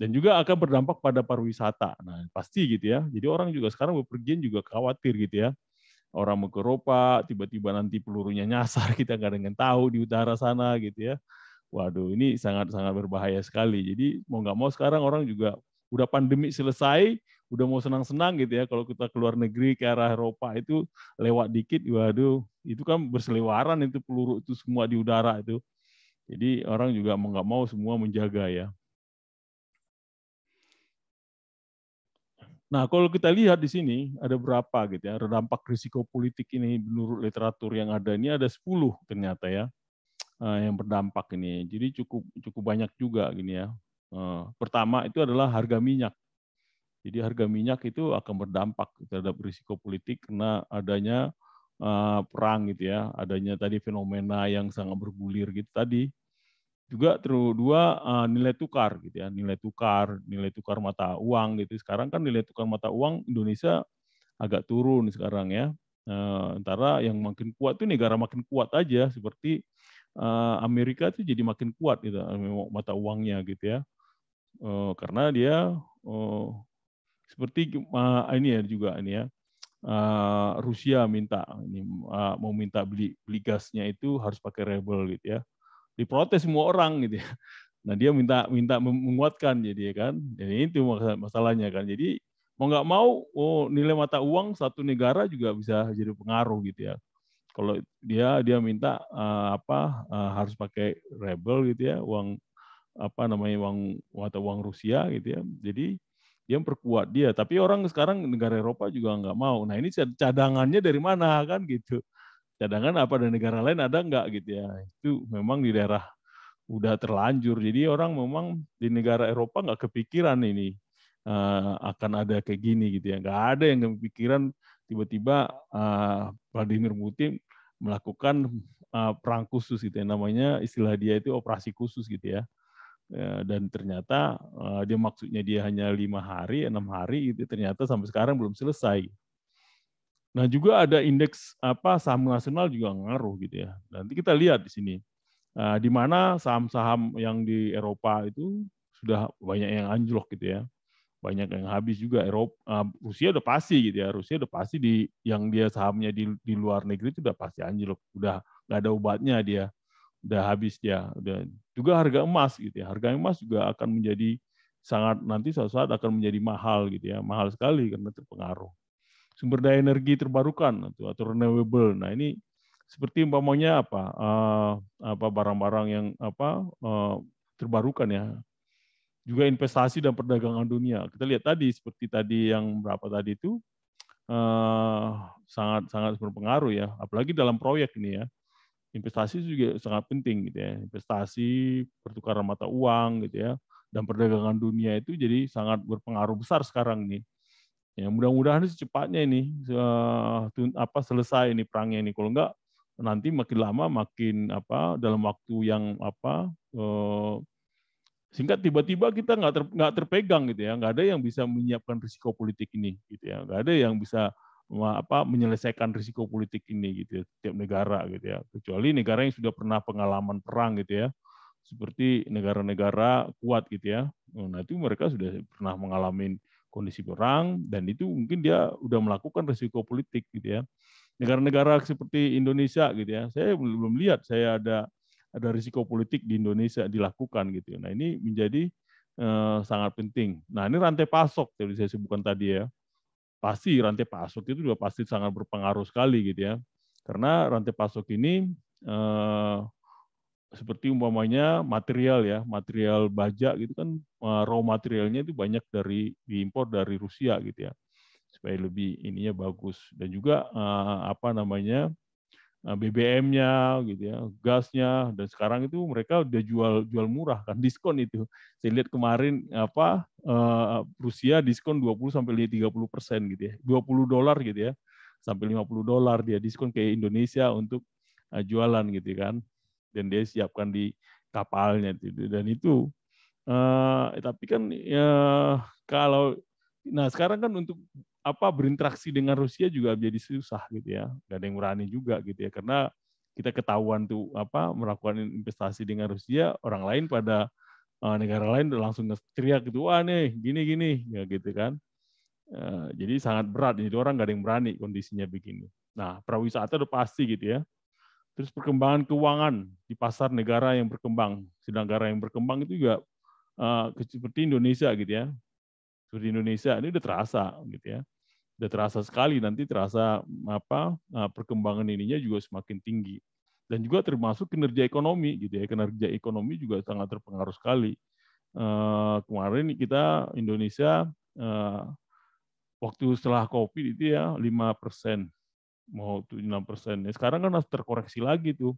Dan juga akan berdampak pada pariwisata. Nah, pasti gitu ya. Jadi orang juga sekarang bepergian juga khawatir gitu ya. Orang mau ke Eropa, tiba-tiba nanti pelurunya nyasar, kita nggak dengan tahu di utara sana gitu ya Waduh, ini sangat-sangat berbahaya sekali. Jadi mau nggak mau sekarang orang juga udah pandemi selesai, udah mau senang-senang gitu ya. Kalau kita keluar negeri ke arah Eropa itu lewat dikit, waduh, itu kan berseliwaran itu peluru itu semua di udara itu. Jadi orang juga mau nggak mau semua menjaga ya. Nah, kalau kita lihat di sini ada berapa gitu ya, dampak risiko politik ini menurut literatur yang ada ini ada 10 ternyata ya. Eh, yang berdampak ini. Jadi cukup cukup banyak juga gini ya. Eh, pertama itu adalah harga minyak. Jadi harga minyak itu akan berdampak terhadap risiko politik karena adanya eh, perang gitu ya, adanya tadi fenomena yang sangat bergulir gitu tadi. Juga terus kedua nilai tukar gitu ya, nilai tukar, nilai tukar mata uang gitu. Sekarang kan nilai tukar mata uang Indonesia agak turun sekarang ya. antara yang makin kuat itu negara makin kuat aja seperti Eh, Amerika itu jadi makin kuat gitu eh, mata uangnya gitu ya eh, karena dia seperti ini ya juga ini ya Rusia minta ini mau minta beli beli gasnya itu harus pakai rebel gitu ya diprotes semua orang gitu ya nah dia minta minta menguatkan jadi ya kan jadi itu masalahnya kan jadi mau nggak mau oh nilai mata uang satu negara juga bisa jadi pengaruh gitu ya kalau dia dia minta uh, apa uh, harus pakai rebel gitu ya uang apa namanya uang atau uang Rusia gitu ya jadi dia memperkuat dia tapi orang sekarang negara Eropa juga nggak mau nah ini cadangannya dari mana kan gitu cadangan apa dari negara lain ada nggak gitu ya itu memang di daerah udah terlanjur jadi orang memang di negara Eropa nggak kepikiran ini eh, akan ada kayak gini gitu ya nggak ada yang kepikiran tiba-tiba uh, Vladimir Putin melakukan uh, perang khusus gitu ya namanya istilah dia itu operasi khusus gitu ya eh, dan ternyata dia maksudnya dia hanya lima hari enam hari itu ternyata sampai sekarang belum selesai nah juga ada indeks apa saham nasional juga ngaruh gitu ya nanti kita lihat di sini di mana saham-saham yang di Eropa itu sudah banyak yang anjlok gitu ya banyak yang habis juga Eropa ah, Rusia udah pasti gitu ya Rusia udah pasti di yang dia sahamnya di di luar negeri itu udah pasti anjlok udah nggak ada obatnya dia udah habis dia udah juga harga emas gitu ya harga emas juga akan menjadi sangat nanti suatu saat akan menjadi mahal gitu ya mahal sekali karena terpengaruh sumber daya energi terbarukan atau, atau renewable nah ini seperti umpamanya apa uh, apa barang-barang yang apa uh, terbarukan ya juga investasi dan perdagangan dunia. Kita lihat tadi seperti tadi yang berapa tadi itu eh, sangat sangat berpengaruh ya, apalagi dalam proyek ini ya. Investasi juga sangat penting gitu ya. Investasi, pertukaran mata uang gitu ya, dan perdagangan dunia itu jadi sangat berpengaruh besar sekarang ini Ya, mudah-mudahan secepatnya ini uh, apa selesai ini perangnya ini. Kalau enggak nanti makin lama makin apa dalam waktu yang apa uh, sehingga tiba-tiba kita nggak ter, nggak terpegang gitu ya nggak ada yang bisa menyiapkan risiko politik ini gitu ya nggak ada yang bisa apa menyelesaikan risiko politik ini gitu ya, tiap negara gitu ya kecuali negara yang sudah pernah pengalaman perang gitu ya seperti negara-negara kuat gitu ya nah itu mereka sudah pernah mengalami kondisi perang dan itu mungkin dia sudah melakukan risiko politik gitu ya negara-negara seperti Indonesia gitu ya saya belum lihat saya ada ada risiko politik di Indonesia dilakukan gitu. Ya. Nah ini menjadi uh, sangat penting. Nah ini rantai pasok tadi saya sebutkan tadi ya. Pasti rantai pasok itu juga pasti sangat berpengaruh sekali gitu ya. Karena rantai pasok ini uh, seperti umpamanya material ya, material baja gitu kan eh, raw materialnya itu banyak dari diimpor dari Rusia gitu ya. Supaya lebih ininya bagus dan juga apa namanya? Eh, BBM-nya gitu ya, gasnya dan sekarang itu mereka udah jual jual murah kan diskon itu. Saya lihat kemarin apa eh, Rusia diskon 20 sampai 30 persen gitu ya, 20 dolar gitu ya, sampai 50 dolar dia diskon kayak Indonesia untuk eh, jualan gitu ya kan. Dan dia siapkan di kapalnya gitu. dan itu uh, tapi kan ya kalau nah sekarang kan untuk apa berinteraksi dengan Rusia juga menjadi susah gitu ya gak ada yang berani juga gitu ya karena kita ketahuan tuh apa melakukan investasi dengan Rusia orang lain pada uh, negara lain udah langsung teriak gitu wah nih gini gini ya gitu kan uh, jadi sangat berat jadi orang gak ada yang berani kondisinya begini nah perwisata udah pasti gitu ya terus perkembangan keuangan di pasar negara yang berkembang sedang negara yang berkembang itu juga uh, seperti Indonesia gitu ya seperti Indonesia ini udah terasa gitu ya udah terasa sekali nanti terasa apa eh, perkembangan ininya juga semakin tinggi dan juga termasuk kinerja ekonomi gitu ya kinerja ekonomi juga sangat terpengaruh sekali eh, kemarin kita Indonesia eh, waktu setelah COVID itu ya 5 persen mau 6 persen ya, sekarang kan harus terkoreksi lagi tuh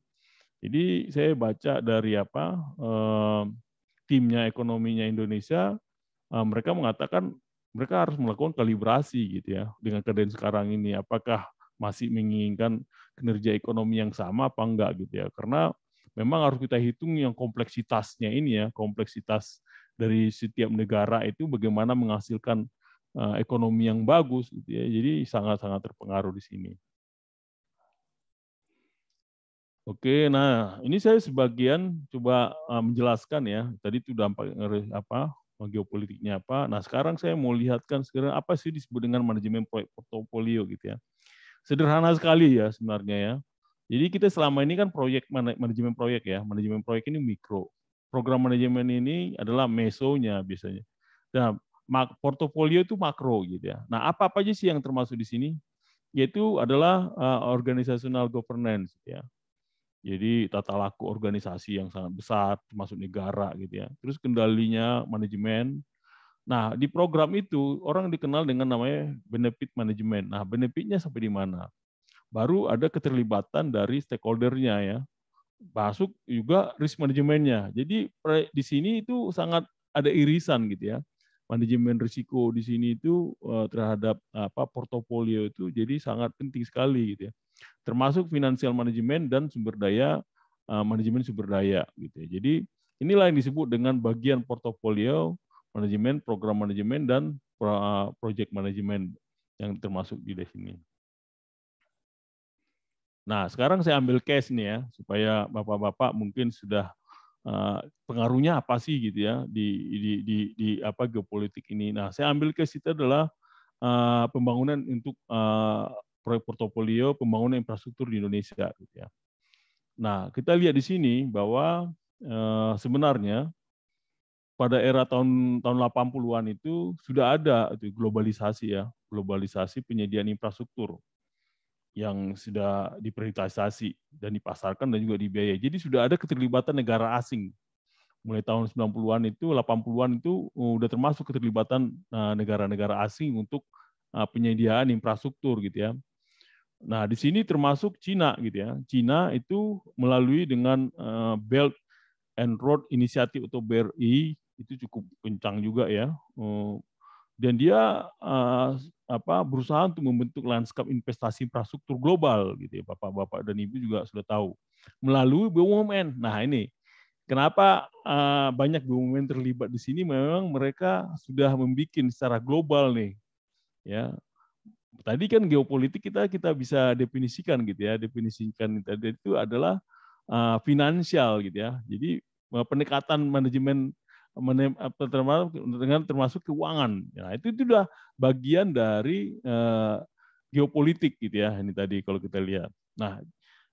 jadi saya baca dari apa timnya ekonominya Indonesia Eh, mereka mengatakan mereka harus melakukan kalibrasi gitu ya dengan keadaan sekarang ini apakah masih menginginkan kinerja ekonomi yang sama apa enggak gitu ya karena memang harus kita hitung yang kompleksitasnya ini ya kompleksitas dari setiap negara itu bagaimana menghasilkan eh, ekonomi yang bagus gitu ya jadi sangat-sangat terpengaruh di sini Oke, nah ini saya sebagian coba eh, menjelaskan ya. Tadi itu dampak apa geopolitiknya apa. Nah sekarang saya mau lihatkan sekarang apa sih disebut dengan manajemen proyek portofolio gitu ya. Sederhana sekali ya sebenarnya ya. Jadi kita selama ini kan proyek manajemen proyek ya, manajemen proyek ini mikro. Program manajemen ini adalah mesonya biasanya. Nah, portofolio itu makro gitu ya. Nah, apa-apa aja sih yang termasuk di sini? Yaitu adalah uh, organizational governance gitu ya. Jadi tata laku organisasi yang sangat besar, termasuk negara gitu ya. Terus kendalinya manajemen. Nah di program itu orang dikenal dengan namanya benefit management. Nah benefitnya sampai di mana? Baru ada keterlibatan dari stakeholdernya ya. Masuk juga risk manajemennya. Jadi di sini itu sangat ada irisan gitu ya manajemen risiko di sini itu eh, terhadap apa portofolio itu jadi sangat penting sekali gitu ya. Termasuk finansial manajemen dan sumber daya eh, manajemen sumber daya gitu ya. Jadi inilah yang disebut dengan bagian portofolio manajemen, program manajemen dan eh, project manajemen yang termasuk di sini. Nah, sekarang saya ambil case nih ya supaya Bapak-bapak mungkin sudah Eh, pengaruhnya apa sih gitu ya di di di, di apa geopolitik ini. Nah, saya ambil ke situ adalah uh, pembangunan untuk uh, proyek portofolio pembangunan infrastruktur di Indonesia gitu ya. Nah, kita lihat di sini bahwa uh, sebenarnya pada era tahun tahun 80-an itu sudah ada itu globalisasi ya, globalisasi penyediaan infrastruktur yang sudah diprioritasi dan dipasarkan dan juga dibiayai. Jadi sudah ada keterlibatan negara asing. Mulai tahun 90-an itu, 80-an itu sudah uh, termasuk keterlibatan uh, negara-negara asing untuk uh, penyediaan infrastruktur gitu ya. Nah, di sini termasuk Cina gitu ya. Cina itu melalui dengan Belt and Road Initiative atau BRI itu cukup kencang juga ya dan dia uh, apa berusaha untuk membentuk lanskap investasi infrastruktur global gitu ya bapak-bapak dan ibu juga sudah tahu melalui BUMN. Nah ini kenapa uh, banyak BUMN terlibat di sini memang mereka sudah membuat secara global nih ya tadi kan geopolitik kita kita bisa definisikan gitu ya definisikan itu adalah uh, finansial gitu ya jadi pendekatan manajemen dengan termasuk keuangan. Nah, itu, itu sudah bagian dari uh, geopolitik gitu ya ini tadi kalau kita lihat. Nah,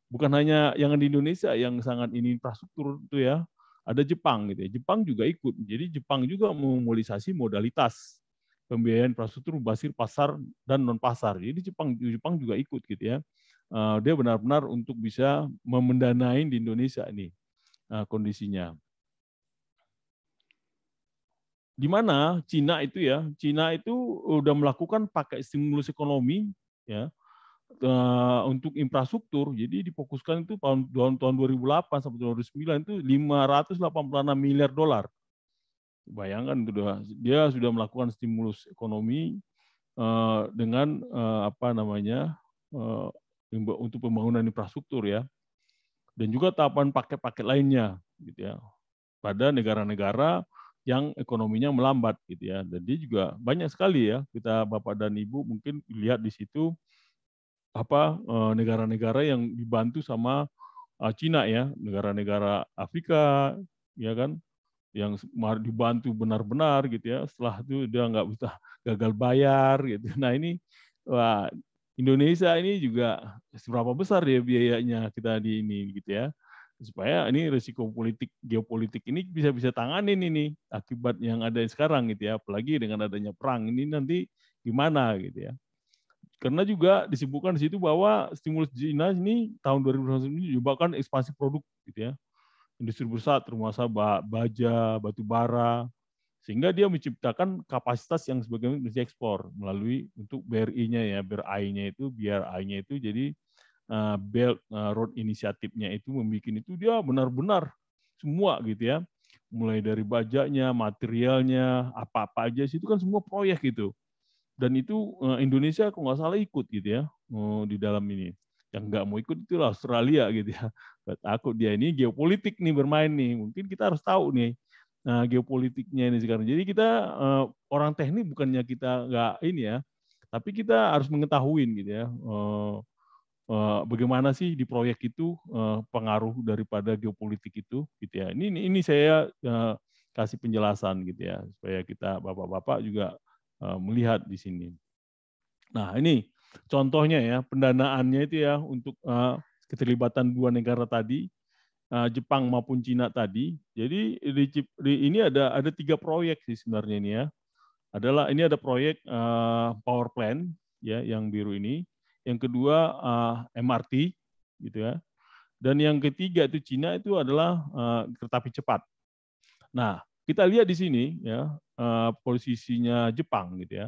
bukan hanya yang di Indonesia yang sangat ini infrastruktur itu ya, ada Jepang gitu ya. Jepang juga ikut. Jadi Jepang juga memobilisasi modalitas pembiayaan infrastruktur basir pasar dan non pasar. Jadi Jepang Jepang juga ikut gitu ya. Uh, dia benar-benar untuk bisa memendanain di Indonesia ini uh, kondisinya di mana Cina itu ya, Cina itu udah melakukan pakai stimulus ekonomi ya eh, untuk infrastruktur. Jadi difokuskan itu tahun tahun 2008 sampai 2009 itu 586 miliar dolar. Bayangkan itu dia, dia sudah melakukan stimulus ekonomi eh, dengan eh, apa namanya untuk pembangunan infrastruktur ya. Dan juga tahapan paket-paket lainnya gitu ya. Pada negara-negara yang ekonominya melambat gitu ya. Jadi juga banyak sekali ya kita Bapak dan Ibu mungkin lihat di situ apa eh, negara-negara yang dibantu sama eh, Cina ya, negara-negara Afrika ya kan yang dibantu benar-benar gitu ya. Setelah itu dia nggak bisa gagal bayar gitu. Nah ini wah Indonesia ini juga seberapa besar ya biayanya kita di ini gitu ya supaya ini risiko politik geopolitik ini bisa bisa tanganin ini akibat yang ada sekarang gitu ya apalagi dengan adanya perang ini nanti gimana gitu ya karena juga disebutkan di situ bahwa stimulus China ini tahun 2019 juga kan ekspansi produk gitu ya industri besar termasuk baja batu bara sehingga dia menciptakan kapasitas yang sebagaimana bisa ekspor melalui untuk BRI-nya ya BRI-nya itu BRI-nya itu jadi Eh, belt Road eh, Road inisiatifnya itu membuat itu dia benar-benar semua gitu ya. Mulai dari bajaknya, materialnya, apa-apa aja sih itu kan semua proyek gitu. Dan itu eh, Indonesia kalau nggak salah ikut gitu ya oh, di dalam ini yang nggak mau ikut itu Australia gitu ya. Buat aku dia ini geopolitik nih bermain nih. Mungkin kita harus tahu nih nah, geopolitiknya ini sekarang. Jadi kita orang teknik bukannya kita nggak ini ya, tapi kita harus mengetahui gitu ya Eh, bagaimana sih di proyek itu eh, pengaruh daripada geopolitik itu gitu ya ini ini saya eh, kasih penjelasan gitu ya supaya kita bapak-bapak juga melihat di sini nah ini contohnya ya pendanaannya itu ya untuk keterlibatan dua negara tadi Jepang maupun Cina tadi jadi di, ini ada ada tiga proyek sih sebenarnya ini ya adalah ini ada proyek power plant ya yang biru ini yang kedua uh, eh, MRT gitu ya. Dan yang ketiga itu Cina itu adalah uh, kereta api cepat. Nah, kita lihat di sini ya uh, posisinya Jepang gitu ya.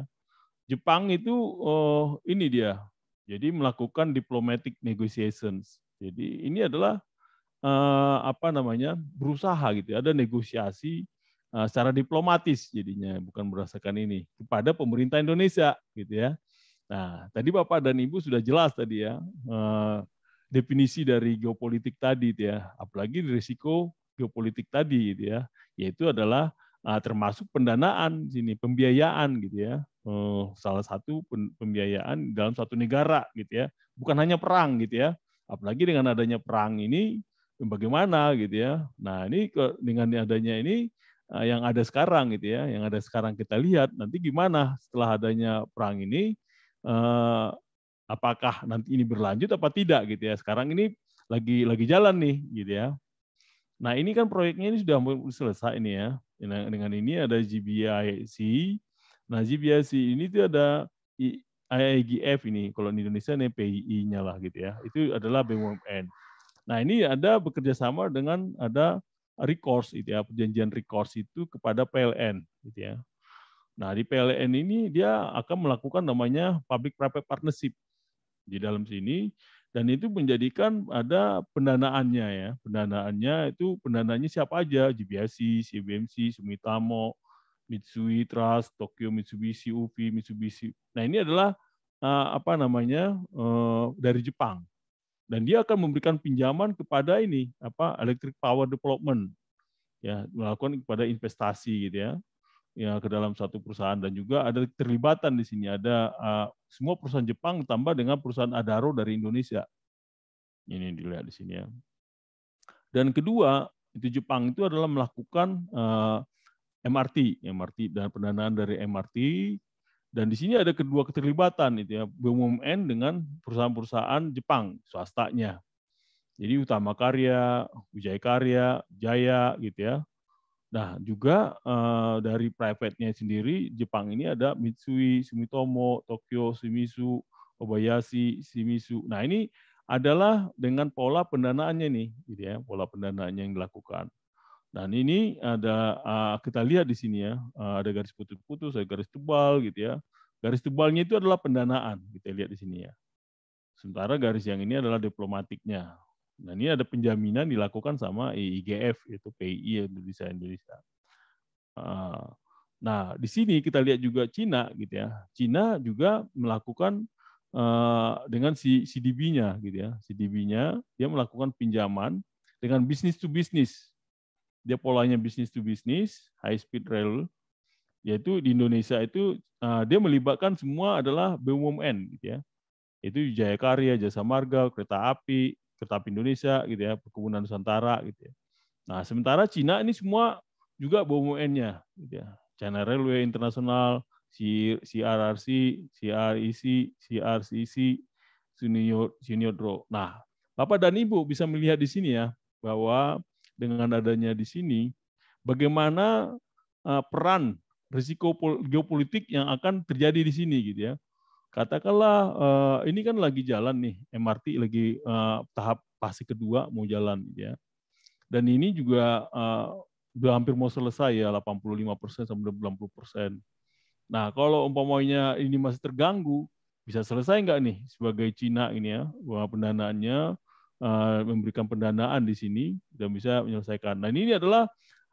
Jepang itu uh, ini dia. Jadi melakukan diplomatic negotiations. Jadi ini adalah uh, apa namanya? berusaha gitu. Ya. Ada negosiasi secara diplomatis jadinya bukan berdasarkan ini kepada pemerintah Indonesia gitu ya. Nah, tadi Bapak dan Ibu sudah jelas tadi ya eh, definisi dari geopolitik tadi ya, apalagi risiko geopolitik tadi gitu ya, yaitu adalah eh, termasuk pendanaan sini, pembiayaan gitu ya. Eh, salah satu pembiayaan dalam satu negara gitu ya, bukan hanya perang gitu ya. Apalagi dengan adanya perang ini bagaimana gitu ya. Nah, ini dengan adanya ini yang ada sekarang gitu ya, yang ada sekarang kita lihat nanti gimana setelah adanya perang ini eh, apakah nanti ini berlanjut apa tidak gitu ya. Sekarang ini lagi lagi jalan nih gitu ya. Nah ini kan proyeknya ini sudah selesai ini ya. Nah, dengan ini ada GBIC. Nah GBIC ini tuh ada IIGF ini, kalau di Indonesia nih PII-nya lah gitu ya. Itu adalah BUMN. Nah ini ada bekerja sama dengan ada recourse itu ya, perjanjian recourse itu kepada PLN gitu ya. Nah, di PLN ini dia akan melakukan namanya public private partnership di dalam sini dan itu menjadikan ada pendanaannya ya. Pendanaannya itu pendanaannya siapa aja, JBC, CBMC, Sumitomo, Mitsui Trust, Tokyo Mitsubishi, UFI, Mitsubishi. Nah, ini adalah eh, apa namanya eh, dari Jepang. Dan dia akan memberikan pinjaman kepada ini apa Electric Power Development ya melakukan kepada investasi gitu ya ya ke dalam satu perusahaan dan juga ada keterlibatan di sini ada uh, semua perusahaan Jepang tambah dengan perusahaan Adaro dari Indonesia. Ini dilihat di sini ya. Dan kedua, itu Jepang itu adalah melakukan uh, eh, MRT, MRT dan pendanaan dari MRT dan di sini ada kedua keterlibatan itu ya BUMN dengan perusahaan-perusahaan Jepang swastanya. Jadi Utama Karya, Wijaya Karya, Jaya gitu ya Nah, juga uh, dari private-nya sendiri, Jepang ini ada Mitsui, Sumitomo, Tokyo, Shimizu, Obayashi, Shimizu. Nah, ini adalah dengan pola pendanaannya nih, gitu ya, pola pendanaannya yang dilakukan. Dan ini ada uh, kita lihat di sini ya, uh, ada garis putus-putus, ada garis tebal gitu ya. Garis tebalnya itu adalah pendanaan, kita lihat di sini ya. Sementara garis yang ini adalah diplomatiknya. Nah ini ada penjaminan dilakukan sama IIGF yaitu PII Indonesia Indonesia. Ah, nah di sini kita lihat juga Cina gitu ya. Cina juga melakukan eh, dengan si CDB-nya gitu ya. CDB-nya dia melakukan pinjaman dengan bisnis to bisnis. Dia polanya bisnis to bisnis, high speed rail yaitu di Indonesia itu ah, dia melibatkan semua adalah BUMN gitu ya. Itu Jaya Karya, Jasa Marga, kereta api, kereta Indonesia gitu ya, perkebunan Nusantara gitu ya. Nah, sementara Cina ini semua juga BUMN-nya gitu ya. China Railway International, CRRC, CRIC, e CRCC, Junior, Junior Nah, Bapak dan Ibu bisa melihat di sini ya bahwa dengan adanya di sini bagaimana eh, peran risiko geopolitik yang akan terjadi di sini gitu ya katakanlah uh, ini kan lagi jalan nih MRT lagi uh, tahap fase kedua mau jalan ya dan ini juga uh, udah hampir mau selesai ya 85% sampai 90%. Nah, kalau umpamanya ini masih terganggu, bisa selesai nggak nih sebagai Cina ini ya, bahwa pendanaannya uh, memberikan pendanaan di sini dan bisa menyelesaikan. Nah, ini adalah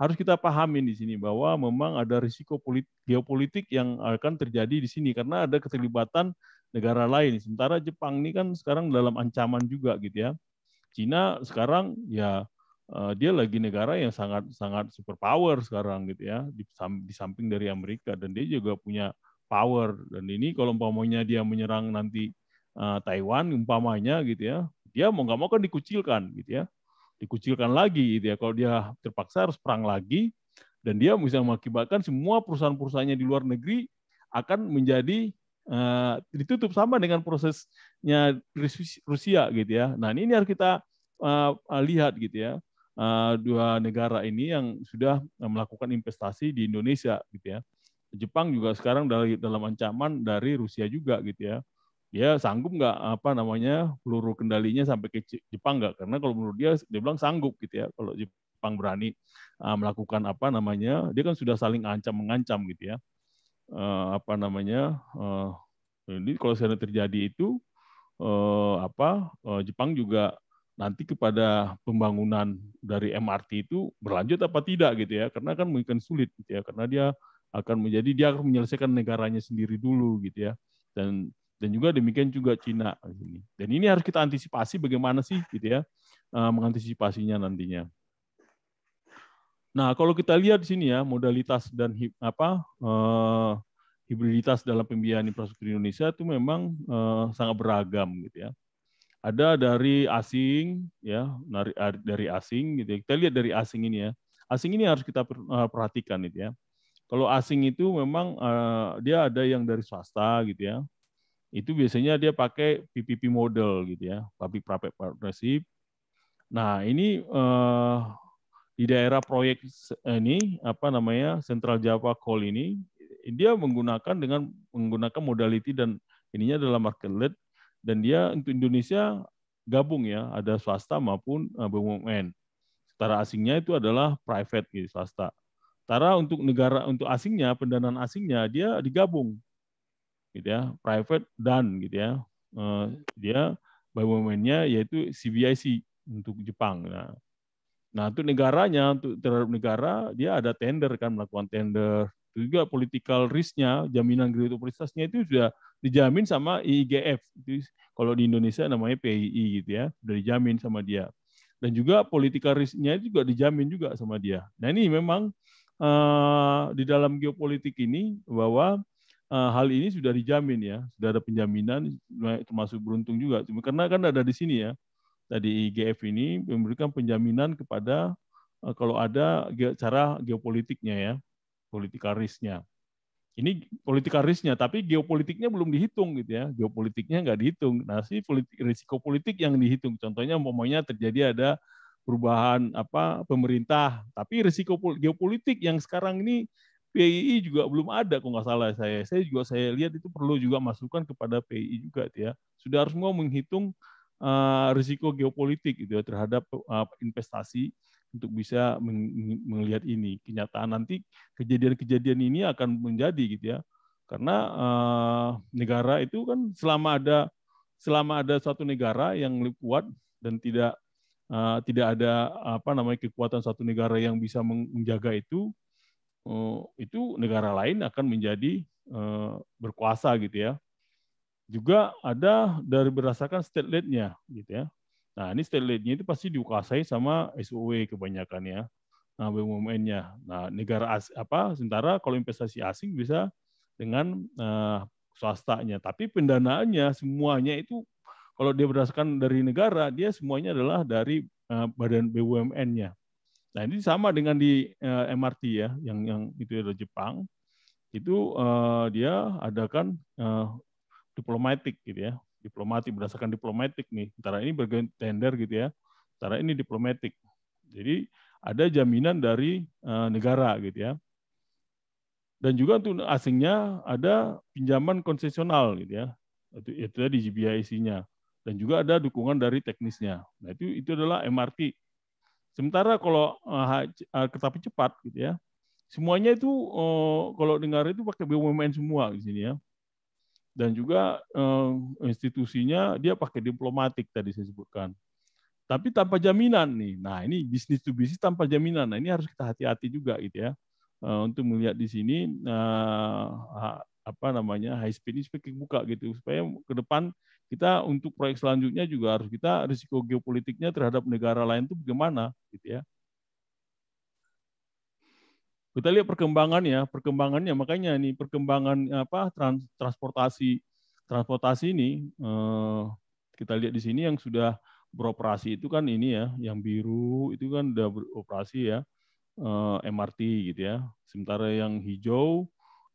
harus kita pahami di sini bahwa memang ada risiko geopolitik yang akan terjadi di sini karena ada keterlibatan negara lain. Sementara Jepang ini kan sekarang dalam ancaman juga gitu ya. Cina sekarang ya eh, dia lagi negara yang sangat sangat superpower sekarang gitu ya di, di samping dari Amerika dan dia juga punya power dan ini kalau umpamanya dia menyerang nanti uh, Taiwan umpamanya gitu ya dia mau nggak mau kan dikucilkan gitu ya dikucilkan lagi gitu ya. Kalau dia terpaksa harus perang lagi dan dia bisa mengakibatkan semua perusahaan-perusahaannya di luar negeri akan menjadi uh, ditutup sama dengan prosesnya Rusia gitu ya. Nah, ini harus kita uh, lihat gitu ya. Uh, dua negara ini yang sudah melakukan investasi di Indonesia gitu ya. Jepang juga sekarang dalam ancaman dari Rusia juga gitu ya dia sanggup nggak apa namanya peluru kendalinya sampai ke Jepang nggak karena kalau menurut dia dia bilang sanggup gitu ya kalau Jepang berani uh, melakukan apa namanya dia kan sudah saling ancam mengancam gitu ya uh, apa namanya uh, ini kalau sana terjadi itu uh, apa uh, Jepang juga nanti kepada pembangunan dari MRT itu berlanjut apa tidak gitu ya karena kan mungkin sulit gitu ya karena dia akan menjadi dia akan menyelesaikan negaranya sendiri dulu gitu ya dan dan juga demikian juga Cina Dan ini harus kita antisipasi bagaimana sih gitu ya eh, mengantisipasinya nantinya. Nah, kalau kita lihat di sini ya modalitas dan apa eh, hibriditas dalam pembiayaan infrastruktur Indonesia itu memang eh, sangat beragam gitu ya. Ada dari asing ya, dari asing gitu ya. Kita lihat dari asing ini ya. Asing ini harus kita perhatikan gitu ya. Kalau asing itu memang dia ada yang dari swasta gitu ya, itu biasanya dia pakai PPP model gitu ya, public private partnership. Nah, ini eh, di daerah proyek eh, ini apa namanya Central Java Call ini dia menggunakan dengan menggunakan modality dan ininya adalah market led dan dia untuk Indonesia gabung ya, ada swasta maupun eh, BUMN. Setara asingnya itu adalah private gitu, swasta. Setara untuk negara untuk asingnya, pendanaan asingnya dia digabung gitu ya private dan gitu ya eh, hmm. dia bumn-nya yaitu CBIC untuk Jepang nah nah itu negaranya untuk terhadap negara dia ada tender kan melakukan tender itu juga political risk-nya jaminan kredit prestasinya itu sudah dijamin sama IGF itu kalau di Indonesia namanya PII gitu ya sudah dijamin sama dia dan juga political risk-nya juga dijamin juga sama dia nah ini memang uh, di dalam geopolitik ini bahwa Eh, hal ini sudah dijamin ya, sudah ada penjaminan eh, termasuk beruntung juga. karena kan ada di sini ya. Tadi IGF ini memberikan penjaminan kepada eh, kalau ada cara geopolitiknya ya, politikarisnya. Ini politikarisnya, tapi geopolitiknya belum dihitung gitu ya. Geopolitiknya nggak dihitung. Nah, sih politik, risiko politik yang dihitung. Contohnya umpamanya terjadi ada perubahan apa pemerintah, tapi risiko geopolitik yang sekarang ini PII juga belum ada kalau nggak salah saya. Saya juga saya lihat itu perlu juga masukan kepada PII juga gitu ya. Sudah harus mau menghitung uh, risiko geopolitik itu ya, terhadap uh, investasi untuk bisa melihat ini. Kenyataan nanti kejadian-kejadian ini akan menjadi gitu ya. Karena uh, negara itu kan selama ada selama ada satu negara yang kuat dan tidak uh, tidak ada apa namanya kekuatan satu negara yang bisa menjaga itu Eh, itu negara lain akan menjadi eh, berkuasa gitu ya. Juga ada dari berdasarkan state lead-nya gitu ya. Nah, ini state lead-nya itu pasti dikuasai sama SOW kebanyakan ya. Nah, BUMN-nya. Nah, negara as, apa sementara kalau investasi asing bisa dengan uh, swastanya, tapi pendanaannya semuanya itu kalau dia berdasarkan dari negara, dia semuanya adalah dari badan BUMN-nya. Nah ini sama dengan di uh, eh, MRT ya, yang yang itu dari Jepang, itu uh, dia adakan uh, diplomatik gitu ya, diplomatik berdasarkan diplomatik nih. Antara ini bergen tender gitu ya, antara ini diplomatik. Jadi ada jaminan dari uh, negara gitu ya. Dan juga untuk asingnya ada pinjaman konsesional gitu ya. Itu, itu di GBIC-nya. Dan juga ada dukungan dari teknisnya. Nah itu itu adalah MRT Sementara kalau eh, eh, kereta api cepat gitu ya, semuanya itu eh, kalau dengar itu pakai BUMN semua di sini ya. Dan juga institusinya dia pakai diplomatik tadi saya sebutkan. Tapi tanpa jaminan nih. Nah ini bisnis to bisnis tanpa jaminan. Nah ini harus kita hati-hati juga gitu ya. Untuk melihat di sini apa namanya high speed ini supaya buka gitu supaya ke depan kita untuk proyek selanjutnya juga harus kita risiko geopolitiknya terhadap negara lain itu bagaimana gitu ya. Kita lihat perkembangan ya perkembangannya makanya ini perkembangan apa trans, transportasi transportasi ini eh, kita lihat di sini yang sudah beroperasi itu kan ini ya, yang biru itu kan sudah beroperasi ya, eh, MRT gitu ya. Sementara yang hijau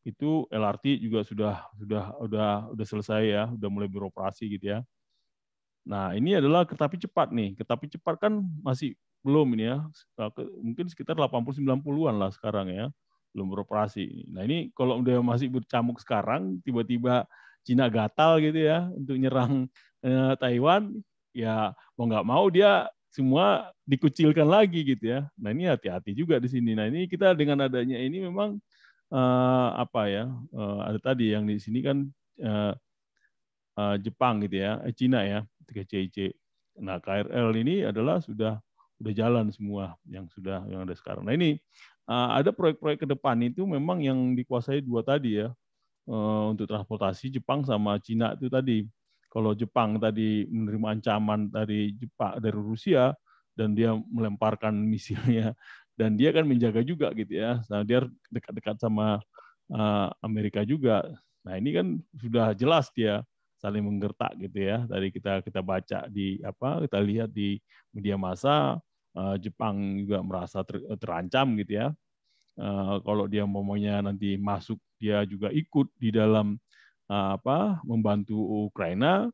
itu LRT juga sudah sudah sudah sudah selesai ya, sudah mulai beroperasi gitu ya. Nah, ini adalah kereta cepat nih. Kereta cepat kan masih belum ini ya. Eh, mungkin sekitar 80 90-an lah sekarang ya. Belum beroperasi. Nah, ini kalau udah masih bercamuk sekarang tiba-tiba Cina gatal gitu ya untuk nyerang eh, Taiwan, ya mau nggak mau dia semua dikucilkan lagi gitu ya. Nah, ini hati-hati juga di sini. Nah, ini kita dengan adanya ini memang uh, apa ya uh, ada tadi yang di sini kan uh, uh, Jepang gitu ya, eh, Cina ya, 3CIC. Nah KRL ini adalah sudah sudah jalan semua yang sudah yang ada sekarang. Nah ini uh, ada proyek-proyek ke depan itu memang yang dikuasai dua tadi ya uh, untuk transportasi Jepang sama Cina itu tadi. Kalau Jepang tadi menerima ancaman dari Jepang dari Rusia dan dia melemparkan misilnya dan dia kan menjaga juga gitu ya. Nah, dia dekat-dekat sama eh, Amerika juga. Nah, ini kan sudah jelas dia saling menggertak gitu ya. Tadi kita kita baca di apa kita lihat di media massa eh, Jepang juga merasa ter, terancam gitu ya. Eh, kalau dia momonya nanti masuk dia juga ikut di dalam apa membantu Ukraina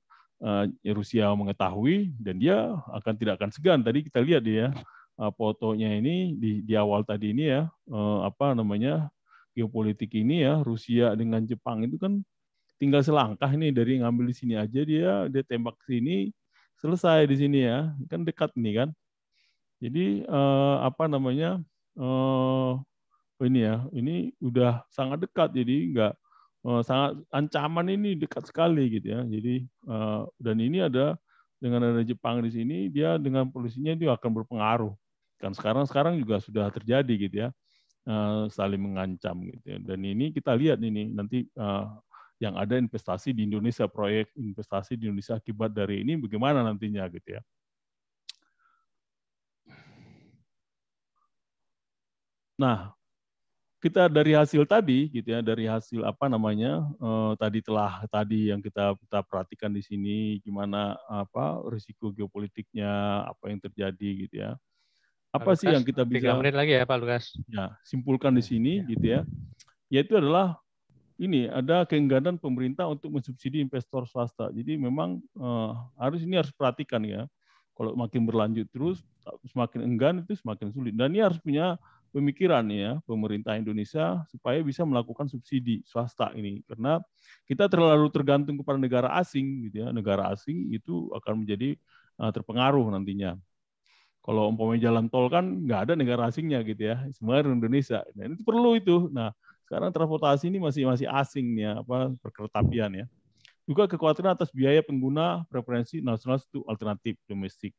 Rusia mengetahui dan dia akan tidak akan segan. Tadi kita lihat dia Eh, fotonya ini di, di awal tadi ini ya eh, apa namanya geopolitik ini ya Rusia dengan Jepang itu kan tinggal selangkah nih dari ngambil di sini aja dia dia tembak sini selesai di sini ya kan dekat nih kan jadi eh, apa namanya oh ini ya ini udah sangat dekat jadi nggak sangat ancaman ini dekat sekali gitu ya jadi dan ini ada dengan ada Jepang di sini dia dengan polisinya itu akan berpengaruh dan sekarang sekarang juga sudah terjadi gitu ya eh, saling mengancam gitu ya. dan ini kita lihat ini nanti eh, yang ada investasi di Indonesia proyek investasi di Indonesia akibat dari ini bagaimana nantinya gitu ya nah kita dari hasil tadi gitu ya dari hasil apa namanya eh, tadi telah tadi yang kita kita perhatikan di sini gimana apa risiko geopolitiknya apa yang terjadi gitu ya apa Lukas, sih yang kita bisa menit lagi ya Pak Lukas ya simpulkan di ya, sini ya. gitu ya yaitu adalah ini ada keengganan pemerintah untuk mensubsidi investor swasta jadi memang eh, harus ini harus perhatikan ya kalau makin berlanjut terus semakin enggan itu semakin sulit dan ini harus punya pemikiran ya pemerintah Indonesia supaya bisa melakukan subsidi swasta ini karena kita terlalu tergantung kepada negara asing gitu ya negara asing itu akan menjadi eh, terpengaruh nantinya kalau umpamanya jalan tol kan nggak ada negara asingnya gitu ya, semua Indonesia. Nah, itu perlu itu. Nah, sekarang transportasi ini masih masih asing ya, apa perkeretapian ya. Juga kekhawatiran atas biaya pengguna preferensi nasional itu alternatif domestik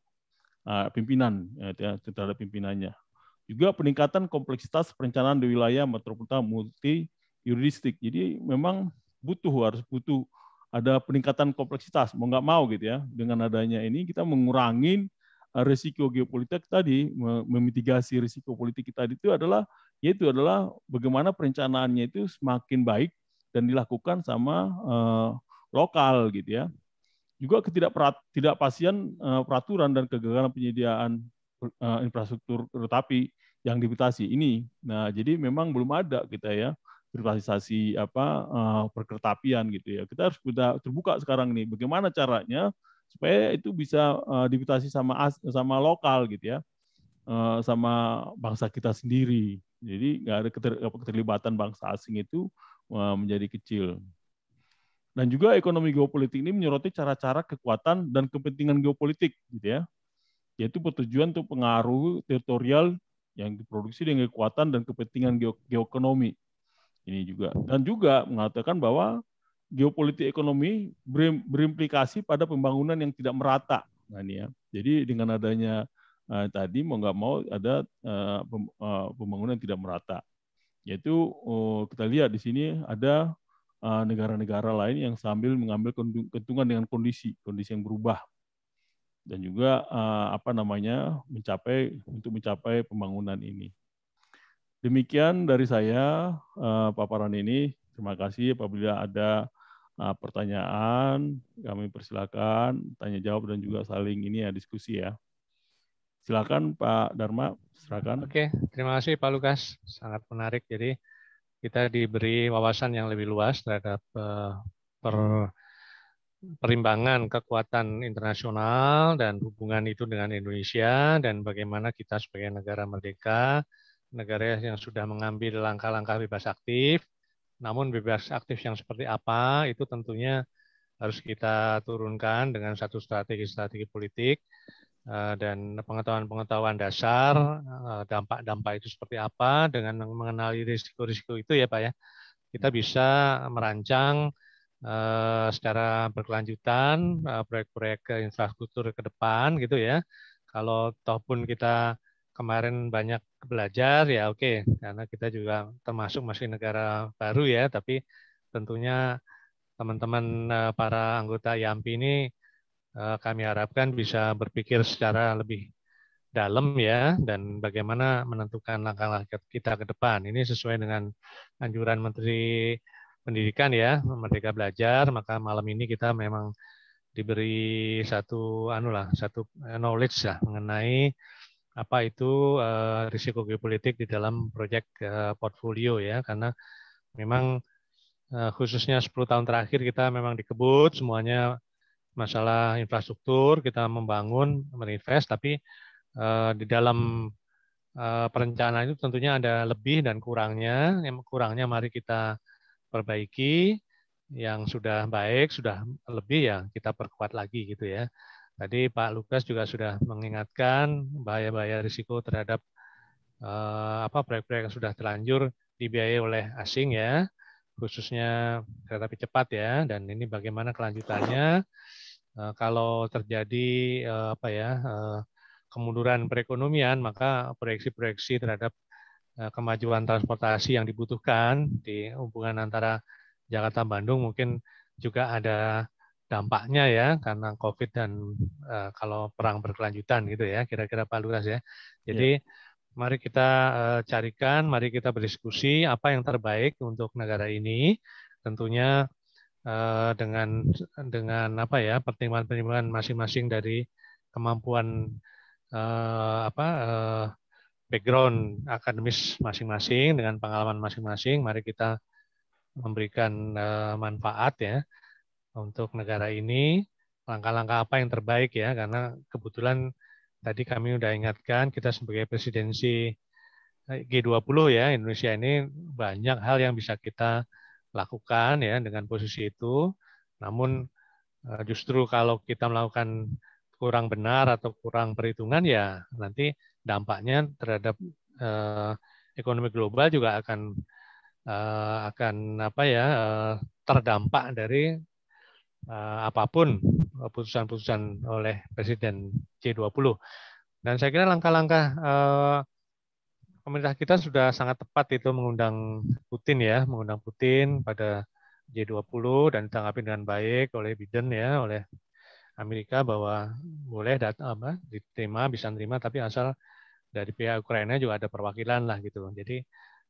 uh, pimpinan eh, ya, terhadap pimpinannya. Juga peningkatan kompleksitas perencanaan di wilayah metropolitan multi yuridistik Jadi memang butuh harus butuh ada peningkatan kompleksitas mau nggak mau gitu ya dengan adanya ini kita mengurangi Eh, risiko geopolitik tadi memitigasi risiko politik kita itu adalah yaitu adalah bagaimana perencanaannya itu semakin baik dan dilakukan sama uh, lokal gitu ya juga ketidakpastian uh, eh, peraturan dan kegagalan penyediaan uh, infrastruktur tetapi yang dibatasi ini nah jadi memang belum ada kita ya privatisasi apa uh, gitu ya kita harus sudah terbuka sekarang nih bagaimana caranya supaya itu bisa uh, eh, diputasi sama sama lokal gitu ya uh, sama bangsa kita sendiri jadi nggak ada keter, keterlibatan bangsa asing itu uh, menjadi kecil dan juga ekonomi geopolitik ini menyoroti cara-cara kekuatan dan kepentingan geopolitik gitu ya yaitu bertujuan untuk pengaruh teritorial yang diproduksi dengan kekuatan dan kepentingan geokonomi ini juga dan juga mengatakan bahwa geopolitik ekonomi berimplikasi pada pembangunan yang tidak merata. Nah ini ya. Jadi dengan adanya uh, tadi mau nggak mau ada uh, pem, uh, pembangunan yang tidak merata. Yaitu uh, kita lihat di sini ada negara-negara uh, lain yang sambil mengambil keuntungan dengan kondisi kondisi yang berubah dan juga uh, apa namanya mencapai untuk mencapai pembangunan ini. Demikian dari saya uh, paparan ini. Terima kasih apabila ada Nah, pertanyaan kami persilakan tanya jawab dan juga saling ini ya diskusi ya. Silakan Pak Dharma, silakan. Oke, terima kasih Pak Lukas. Sangat menarik. Jadi kita diberi wawasan yang lebih luas terhadap eh, per perimbangan kekuatan internasional dan hubungan itu dengan Indonesia dan bagaimana kita sebagai negara merdeka, negara yang sudah mengambil langkah-langkah bebas aktif, namun bebas aktif yang seperti apa itu tentunya harus kita turunkan dengan satu strategi-strategi politik eh, dan pengetahuan-pengetahuan dasar eh, dampak-dampak itu seperti apa dengan mengenali risiko-risiko itu ya Pak ya kita bisa merancang eh, secara berkelanjutan proyek-proyek infrastruktur ke depan gitu ya kalau toh pun kita kemarin banyak belajar ya oke okay, karena kita juga termasuk masih negara baru ya tapi tentunya teman-teman eh, para anggota YAMPI ini eh, kami harapkan bisa berpikir secara lebih dalam ya dan bagaimana menentukan langkah-langkah kita ke depan. Ini sesuai dengan anjuran Menteri Pendidikan ya, Merdeka Belajar, maka malam ini kita memang diberi satu anu lah, satu eh, knowledge lah mengenai apa itu uh, risiko geopolitik di dalam proyek uh, portfolio ya karena memang uh, khususnya 10 tahun terakhir kita memang dikebut semuanya masalah infrastruktur kita membangun merinvest tapi uh, di dalam uh, perencanaan itu tentunya ada lebih dan kurangnya yang kurangnya mari kita perbaiki yang sudah baik sudah lebih ya kita perkuat lagi gitu ya Tadi Pak Lukas juga sudah mengingatkan bahaya-bahaya risiko terhadap eh, apa proyek-proyek yang sudah terlanjur dibiayai oleh asing ya, khususnya kereta api cepat ya. Dan ini bagaimana kelanjutannya eh, kalau terjadi eh, apa ya eh, kemunduran perekonomian, maka proyeksi-proyeksi terhadap eh, kemajuan transportasi yang dibutuhkan di hubungan antara Jakarta Bandung mungkin juga ada dampaknya ya karena COVID dan uh, kalau perang berkelanjutan gitu ya kira-kira Pak Luras ya. Jadi ya. mari kita uh, carikan, mari kita berdiskusi apa yang terbaik untuk negara ini. Tentunya uh, dengan dengan apa ya pertimbangan-pertimbangan masing-masing dari kemampuan uh, apa uh, background akademis masing-masing dengan pengalaman masing-masing. Mari kita memberikan manfaat ya untuk negara ini, langkah-langkah apa yang terbaik ya, karena kebetulan tadi kami sudah ingatkan kita sebagai presidensi eh, G20 ya, Indonesia ini banyak hal yang bisa kita lakukan ya dengan posisi itu. Namun eh, justru kalau kita melakukan kurang benar atau kurang perhitungan ya nanti dampaknya terhadap eh, ekonomi global juga akan eh, akan apa ya eh, terdampak dari uh, apapun putusan-putusan oleh Presiden C20. Dan saya kira langkah-langkah uh, pemerintah kita sudah sangat tepat itu mengundang Putin ya, mengundang Putin pada j 20 dan ditanggapi dengan baik oleh Biden ya, oleh Amerika bahwa boleh dat apa diterima bisa terima tapi asal dari pihak Ukraina juga ada perwakilan lah gitu. Jadi